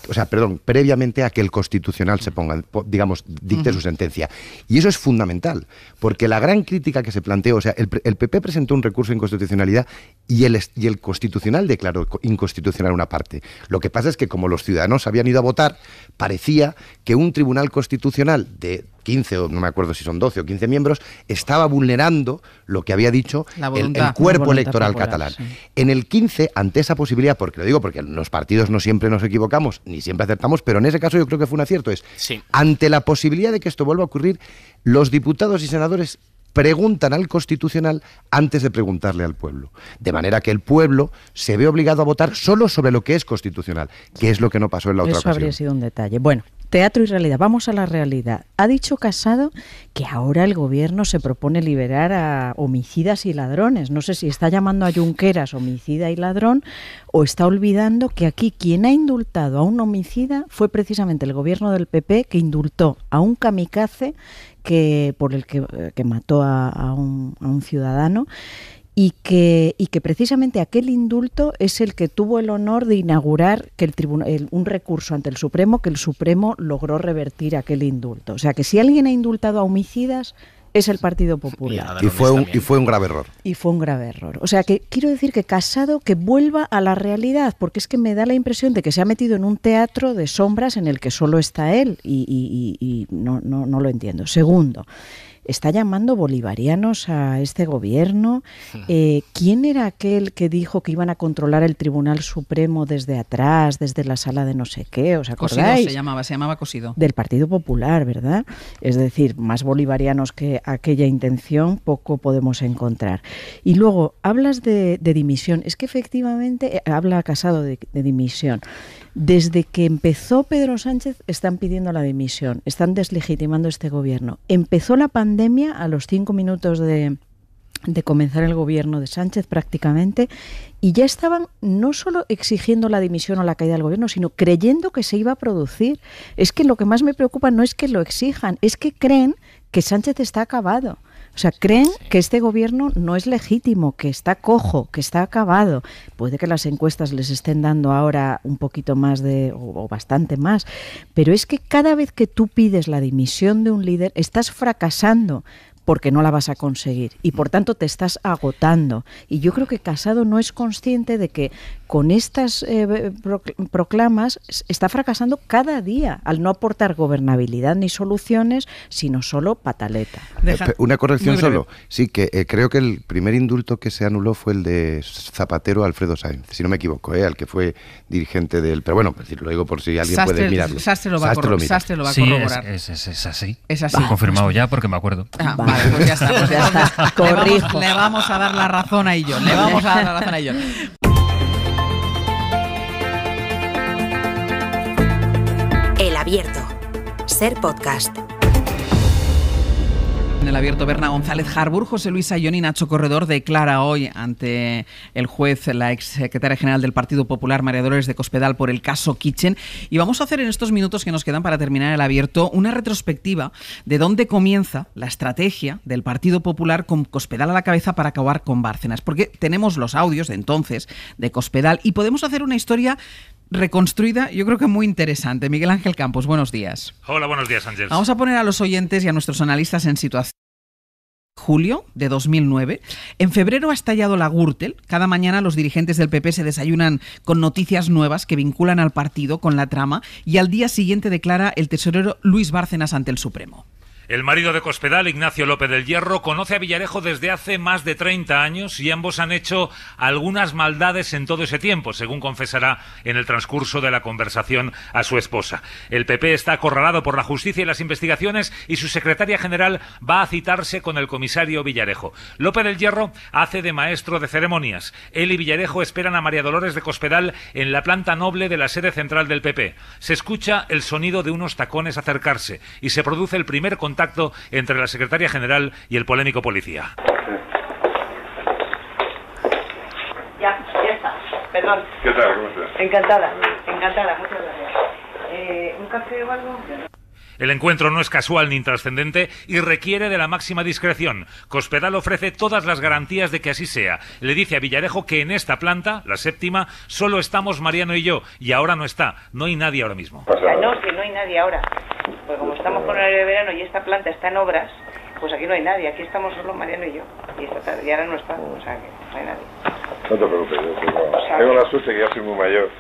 o sea, perdón, previamente a que el Constitucional se ponga, digamos, dicte su sentencia. Y eso es fundamental, porque la gran crítica que se planteó, o sea, el, el PP presentó un recurso de inconstitucionalidad y el, y el Constitucional declaró inconstitucional una parte. Lo que pasa es que como los ciudadanos habían ido a votar, parecía que un tribunal constitucional de 15 o no me acuerdo si son 12 o 15 miembros, estaba vulnerando lo que había dicho el, cuerpo electoral catalán. En el 15, ante esa posibilidad, porque lo digo porque los partidos no siempre nos equivocamos ni siempre acertamos, pero en ese caso yo creo que fue un acierto, es ante la posibilidad de que esto vuelva a ocurrir, los diputados y senadores preguntan al Constitucional antes de preguntarle al pueblo. De manera que el pueblo se ve obligado a votar solo sobre lo que es constitucional, que es lo que no pasó en la otra ocasión. Eso habría sido un detalle. Bueno, Teatro y realidad. Vamos a la realidad. Ha dicho Casado que ahora el gobierno se propone liberar a homicidas y ladrones. No sé si está llamando a Junqueras homicida y ladrón o está olvidando que aquí quien ha indultado a un homicida fue precisamente el gobierno del PP que indultó a un kamikaze que por el que, eh, mató a, a un ciudadano y que, y que precisamente aquel indulto es el que tuvo el honor de inaugurar que el un recurso ante el Supremo que el Supremo logró revertir aquel indulto. O sea que si alguien ha indultado a homicidas es el Partido Popular. Y, fue, un, y fue un grave error. Y fue un grave error. O sea que quiero decir que Casado que vuelva a la realidad, porque es que me da la impresión de que se ha metido en un teatro de sombras en el que solo está él y, y no, no, no lo entiendo. Segundo, está llamando bolivarianos a este gobierno. Eh, ¿Quién era aquel que dijo que iban a controlar el Tribunal Supremo desde atrás, desde la sala de no sé qué? ¿Os acordáis? Cosido se llamaba, se llamaba Cosido. Del Partido Popular, ¿verdad? Es decir, más bolivarianos que aquella intención poco podemos encontrar. Y luego, hablas de, dimisión. Es que efectivamente eh, habla Casado de dimisión. Desde que empezó Pedro Sánchez están pidiendo la dimisión, están deslegitimando este gobierno. Empezó la pandemia a los cinco minutos de, comenzar el gobierno de Sánchez prácticamente, y ya estaban no solo exigiendo la dimisión o la caída del gobierno, sino creyendo que se iba a producir. Es que lo que más me preocupa no es que lo exijan, es que creen que Sánchez está acabado. O sea, creen que este gobierno no es legítimo, que está cojo, que está acabado. Puede que las encuestas les estén dando ahora un poquito más de, o bastante más, pero es que cada vez que tú pides la dimisión de un líder, estás fracasando porque no la vas a conseguir y por tanto te estás agotando. Y yo creo que Casado no es consciente de que con estas eh, proclamas está fracasando cada día al no aportar gobernabilidad ni soluciones, sino solo pataleta. Una corrección solo. Sí, que eh, creo que el primer indulto que se anuló fue el de Zapatero Alfredo Sáenz, si no me equivoco, ¿eh? al que fue dirigente del... Pero bueno, lo digo por si alguien puede mirarlo. Sastre lo va, lo va a corroborar. Sí, es, así. Es Confirmado ya porque me acuerdo. Ah, Vale, pues ya está, pues ya está. Corrijo. Le vamos, a dar la razón a ellos. Le vamos a dar la razón a ellos. El abierto. Ser podcast. En el abierto, Berna González Harbur, José Luis Ayón y Nacho Corredor declara hoy ante el juez, la exsecretaria general del Partido Popular, María Dolores de Cospedal, por el caso Kitchen. Y vamos a hacer en estos minutos que nos quedan para terminar el abierto una retrospectiva de dónde comienza la estrategia del Partido Popular con Cospedal a la cabeza para acabar con Bárcenas. Porque tenemos los audios de entonces de Cospedal y podemos hacer una historia reconstruida, yo creo que muy interesante. Miguel Ángel Campos, buenos días. Hola, buenos días, Ángel. Vamos a poner a los oyentes y a nuestros analistas en situación julio de 2009. En febrero ha estallado la Gürtel. Cada mañana los dirigentes del PP se desayunan con noticias nuevas que vinculan al partido con la trama y al día siguiente declara el tesorero Luis Bárcenas ante el Supremo. El marido de Cospedal, Ignacio López del Hierro, conoce a Villarejo desde hace más de 30 años y ambos han hecho algunas maldades en todo ese tiempo, según confesará en el transcurso de la conversación a su esposa. El PP está acorralado por la justicia y las investigaciones y su secretaria general va a citarse con el comisario Villarejo. López del Hierro hace de maestro de ceremonias. Él y Villarejo esperan a María Dolores de Cospedal en la planta noble de la sede central del PP. Se escucha el sonido de unos tacones acercarse y se produce el primer contacto contacto entre la secretaria general y el polémico policía. Ya, ya está. Perdón. ¿Qué tal? ¿Cómo estás? Encantada, encantada, muchas gracias. Eh, ¿Un café o algo? El encuentro no es casual ni intrascendente y requiere de la máxima discreción. Cospedal ofrece todas las garantías de que así sea. Le dice a Villarejo que en esta planta, la séptima, solo estamos Mariano y yo, y ahora no está, no hay nadie ahora mismo. no, que no hay nadie ahora. Pues como estamos con el de verano y esta planta está en obras, pues aquí no hay nadie, aquí estamos solo Mariano y yo. Y esta ahora no está, o sea que no hay nadie. No te preocupes, tengo la suerte que ya soy muy mayor.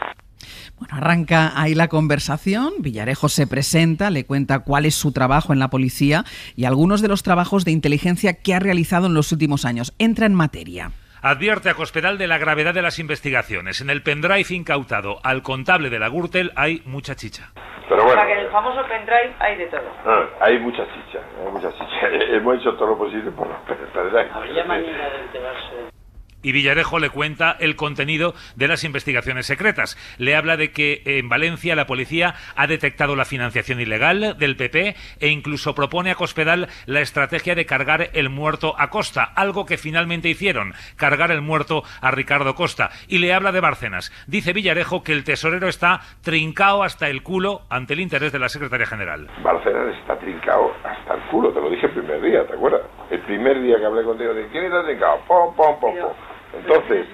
Bueno, arranca ahí la conversación, Villarejo se presenta, le cuenta cuál es su trabajo en la policía y algunos de los trabajos de inteligencia que ha realizado en los últimos años. Entra en materia. Advierte a Cospedal de la gravedad de las investigaciones. En el pendrive incautado al contable de la Gürtel hay mucha chicha. Pero que en el famoso pendrive hay de todo. Ah, hay mucha chicha, hay mucha chicha. Hemos hecho todo lo posible por los pendrive y Villarejo le cuenta el contenido de las investigaciones secretas. Le habla de que en Valencia la policía ha detectado la financiación ilegal del PP e incluso propone a Cospedal la estrategia de cargar el muerto a Costa, algo que finalmente hicieron, cargar el muerto a Ricardo Costa. Y le habla de Bárcenas. Dice Villarejo que el tesorero está trincao hasta el culo ante el interés de la secretaria general. Bárcenas está trincao hasta el culo, te lo dije el primer día, ¿te acuerdas? El primer día que hablé contigo, ¿de quién está trincao? pom, pom, pom. Entonces.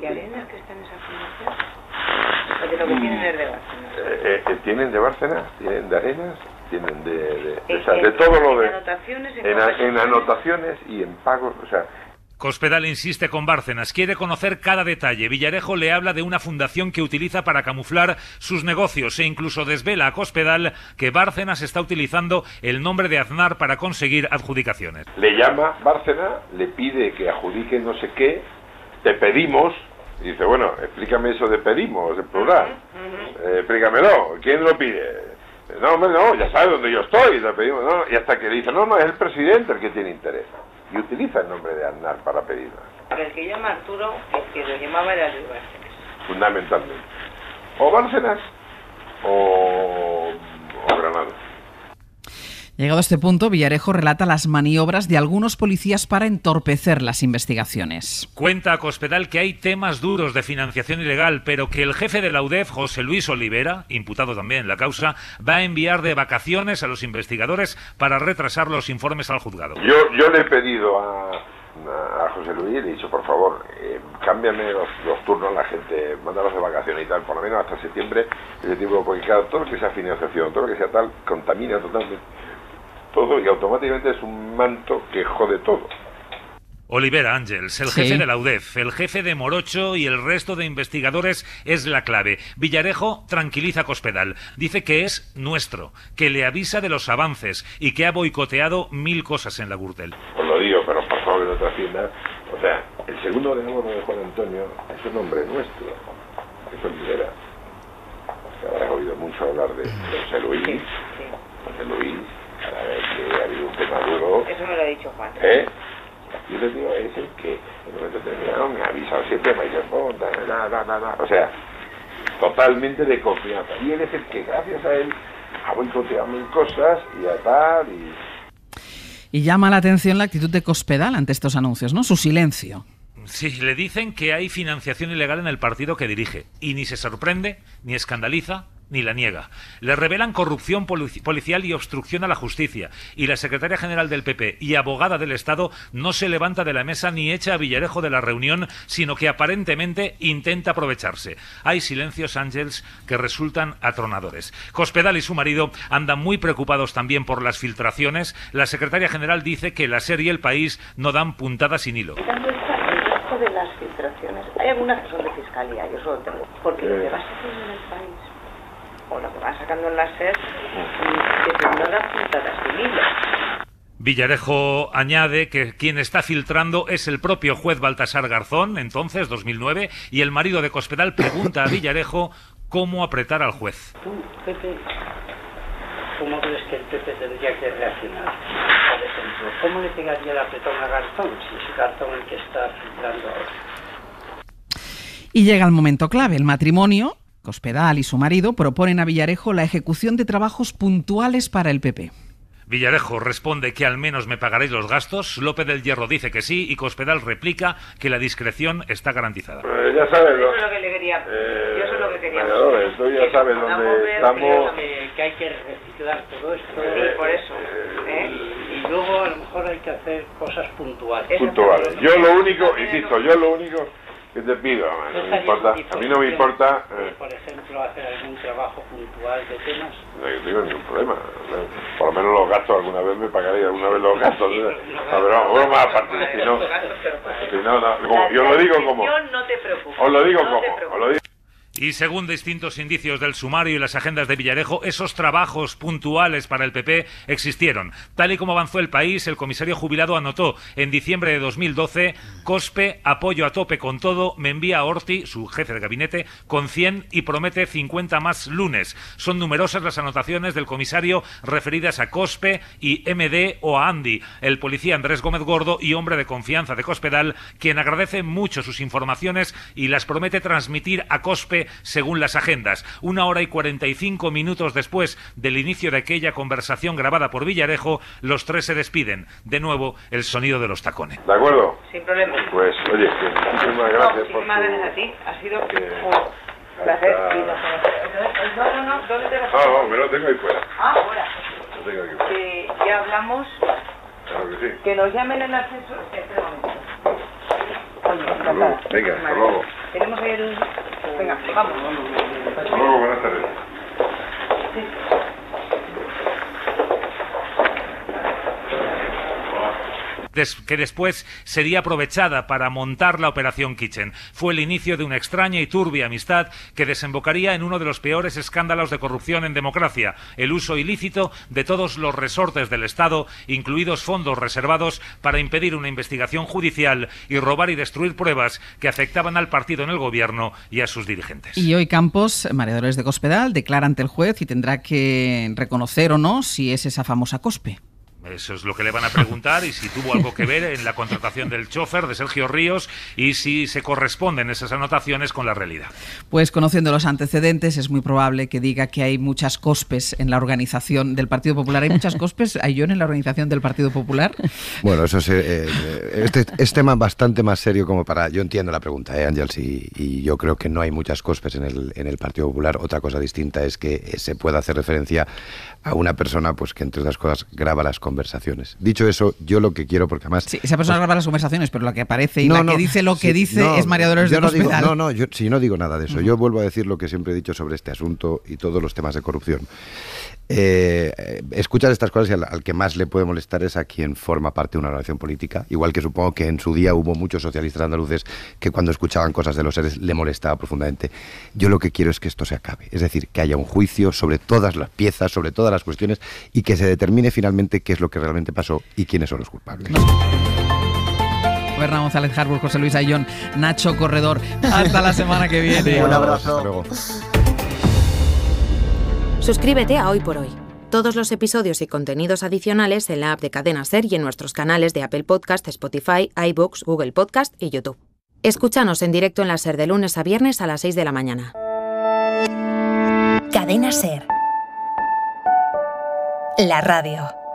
¿Y arenas que están en esa fundación? Porque lo que tienen es de Bárcenas. Eh, eh, tienen de Bárcenas, tienen de arenas, tienen de. de, de, o eh, de todo lo de. En, anotaciones y en pagos, o sea, Cospedal insiste con Bárcenas, quiere conocer cada detalle. Villarejo le habla de una fundación que utiliza para camuflar sus negocios e incluso desvela a Cospedal que Bárcenas está utilizando el nombre de Aznar para conseguir adjudicaciones. Le llama Bárcenas, le pide que adjudique no sé qué, te pedimos, y dice, bueno, explícame eso de pedimos, en plural, eh, explícamelo, ¿quién lo pide? No, hombre, no, ya sabe dónde yo estoy, le pedimos, no, y hasta que le dice, no, no, es el presidente el que tiene interés y utiliza el nombre de Aznar para pedirla. el que llama Arturo, el que lo llamaba era Luis Bárcenas. Fundamentalmente. O Bárcenas o, Granada. Llegado a este punto, Villarejo relata las maniobras de algunos policías para entorpecer las investigaciones. Cuenta a Cospedal que hay temas duros de financiación ilegal, pero que el jefe de la UDEF, José Luis Olivera, imputado también en la causa, va a enviar de vacaciones a los investigadores para retrasar los informes al juzgado. Yo, le he pedido a, José Luis le he dicho, por favor, eh, cámbiame los, turnos turnos la gente, mándalos de vacaciones y tal, por lo menos hasta septiembre, tipo, porque claro, todo lo que sea financiación, todo lo que sea tal, contamina totalmente todo y automáticamente es un manto que jode todo. Olivera Ángels, el jefe de la UDEF, el jefe de Morocho y el resto de investigadores es la clave. Villarejo tranquiliza a Cospedal. Dice que es nuestro, que le avisa de los avances y que ha boicoteado mil cosas en la Gürtel. Os lo digo, pero por favor, en otra tienda. O sea, el segundo nuevo de Juan Antonio es un hombre nuestro. Es Olivera. O sea, habrás oído mucho hablar de José Luis. José Luis para vez que ha habido un tema duro. Eso no lo ha dicho Juan. ¿Eh? Yo le digo, es el que en el momento determinado me ha avisado siempre, me ha oh, dicho, no, nada, nada, nada, o sea, totalmente de confianza. Y él es el que, gracias a él, ha boicoteado mil cosas y a tal, y... Y llama la atención la actitud de Cospedal ante estos anuncios, ¿no? Su silencio. Sí, le dicen que hay financiación ilegal en el partido que dirige y ni se sorprende ni escandaliza ni la niega. Le revelan corrupción policial y obstrucción a la justicia. Y la secretaria general del PP y abogada del Estado no se levanta de la mesa ni echa a Villarejo de la reunión, sino que aparentemente intenta aprovecharse. Hay silencios, ángeles que resultan atronadores. Cospedal y su marido andan muy preocupados también por las filtraciones. La secretaria general dice que la serie y El País no dan puntada sin hilo hay algunas que de fiscalía, yo solo tengo, porque lo o lo que va sacando en láser, que la puntadas de asimilio. Villarejo añade que quien está filtrando es el propio juez Baltasar Garzón, entonces, 2009, y el marido de Cospedal pregunta a Villarejo cómo apretar al juez. ¿Tú, Pepe, cómo crees que el Pepe tendría que reaccionar? Por ejemplo, ¿cómo le pegaría el apretón a Garzón si es Garzón el que está filtrando ahora? Y llega el momento clave, el matrimonio Cospedal y su marido proponen a Villarejo la ejecución de trabajos puntuales para el PP. Villarejo responde que al menos me pagaréis los gastos, López del Hierro dice que sí y Cospedal replica que la discreción está garantizada. Eh, ya sabes, lo, lo que le quería. Eh, yo eso es lo que quería. Esto ya sabes dónde estamos. Que, hay que reciclar todo esto. Eh, por eso. Y luego a lo mejor hay que hacer cosas puntuales. Puntuales. Yo lo único, insisto, yo lo único ¿Qué te pido? No, importa. a mí no me importa. Eh, eh. por ejemplo, hacer algún trabajo puntual de temas. No yo tengo ningún problema. Por lo menos los gastos, alguna vez me pagaré, alguna vez los gastos. Sí, a ver, vamos, broma aparte. Si no, no, como, yo lo digo como. Yo No te preocupes. Os lo digo como. Os lo digo. Y según distintos indicios del sumario y las agendas de Villarejo, esos trabajos puntuales para el PP existieron. Tal y como avanzó el país, el comisario jubilado anotó en diciembre de 2012, COSPE, apoyo a tope con todo, me envía a Orti, su jefe de gabinete, con 100 y promete 50 más lunes. Son numerosas las anotaciones del comisario referidas a COSPE y MD o a Andy, el policía Andrés Gómez Gordo y hombre de confianza de Cospedal, quien agradece mucho sus informaciones y las promete transmitir a COSPE según las agendas. Una hora y 45 minutos después del inicio de aquella conversación grabada por Villarejo, los tres se despiden. De nuevo, el sonido de los tacones. ¿De acuerdo? Sin problema. Pues, oye, muchísimas gracias no, por tu... a ti. Ha sido un placer. No, no, no, ¿dónde te Ah, me lo tengo ahí fuera. Ah, fuera. Que ya hablamos... Claro que sí. Que nos llamen en acceso Espera momento. Hasta luego. Venga, hasta luego. Tenemos ahí Venga, vamos. Hasta luego, buenas tardes. que después sería aprovechada para montar la Operación Kitchen. Fue el inicio de una extraña y turbia amistad que desembocaría en uno de los peores escándalos de corrupción en democracia, el uso ilícito de todos los resortes del Estado, incluidos fondos reservados, para impedir una investigación judicial y robar y destruir pruebas que afectaban al partido en el gobierno y a sus dirigentes. Y hoy Campos, mareadores de Cospedal, declara ante el juez y tendrá que reconocer o no si es esa famosa Cospe. Eso es lo que le van a preguntar y si tuvo algo que ver en la contratación del chofer de Sergio Ríos y si se corresponden esas anotaciones con la realidad. Pues conociendo los antecedentes es muy probable que diga que hay muchas cospes en la organización del Partido Popular. ¿Hay muchas cospes, hay yo en la organización del Partido Popular? Bueno, eso eh, eh, este es, tema bastante más serio como para... Yo entiendo la pregunta, eh, Ángel? Y, yo creo que no hay muchas cospes en el, en el Partido Popular. Otra cosa distinta es que se pueda hacer referencia a una persona pues que entre otras cosas graba las conversaciones. Dicho eso, yo lo que quiero porque además sí, esa persona pues graba las conversaciones, pero la que aparece y la que dice lo que dice es María Dolores del Hospital. no No, no digo nada de eso. Yo vuelvo a decir lo que siempre he dicho sobre este asunto y todos los temas de corrupción escuchar escuchas estas cosas y al, que más le puede molestar es a quien forma parte de una relación política. Igual que supongo que en su día hubo muchos socialistas andaluces que cuando escuchaban cosas de los seres le molestaba profundamente. Yo lo que quiero es que esto se acabe. Es decir, que haya un juicio sobre todas las piezas, sobre todas las cuestiones y que se determine finalmente qué es lo que realmente pasó y quiénes son los culpables. Bernardo González Harbour, José Luis Ayón, Nacho Corredor. Hasta la semana que viene. Un abrazo. Suscríbete a Hoy por Hoy. Todos los episodios y contenidos adicionales en la app de Cadena Ser y en nuestros canales de Apple Podcast, Spotify, iBooks, Google Podcast y YouTube. Escúchanos en directo en la Ser de lunes a viernes a las 6 de la mañana. Cadena Ser. La radio.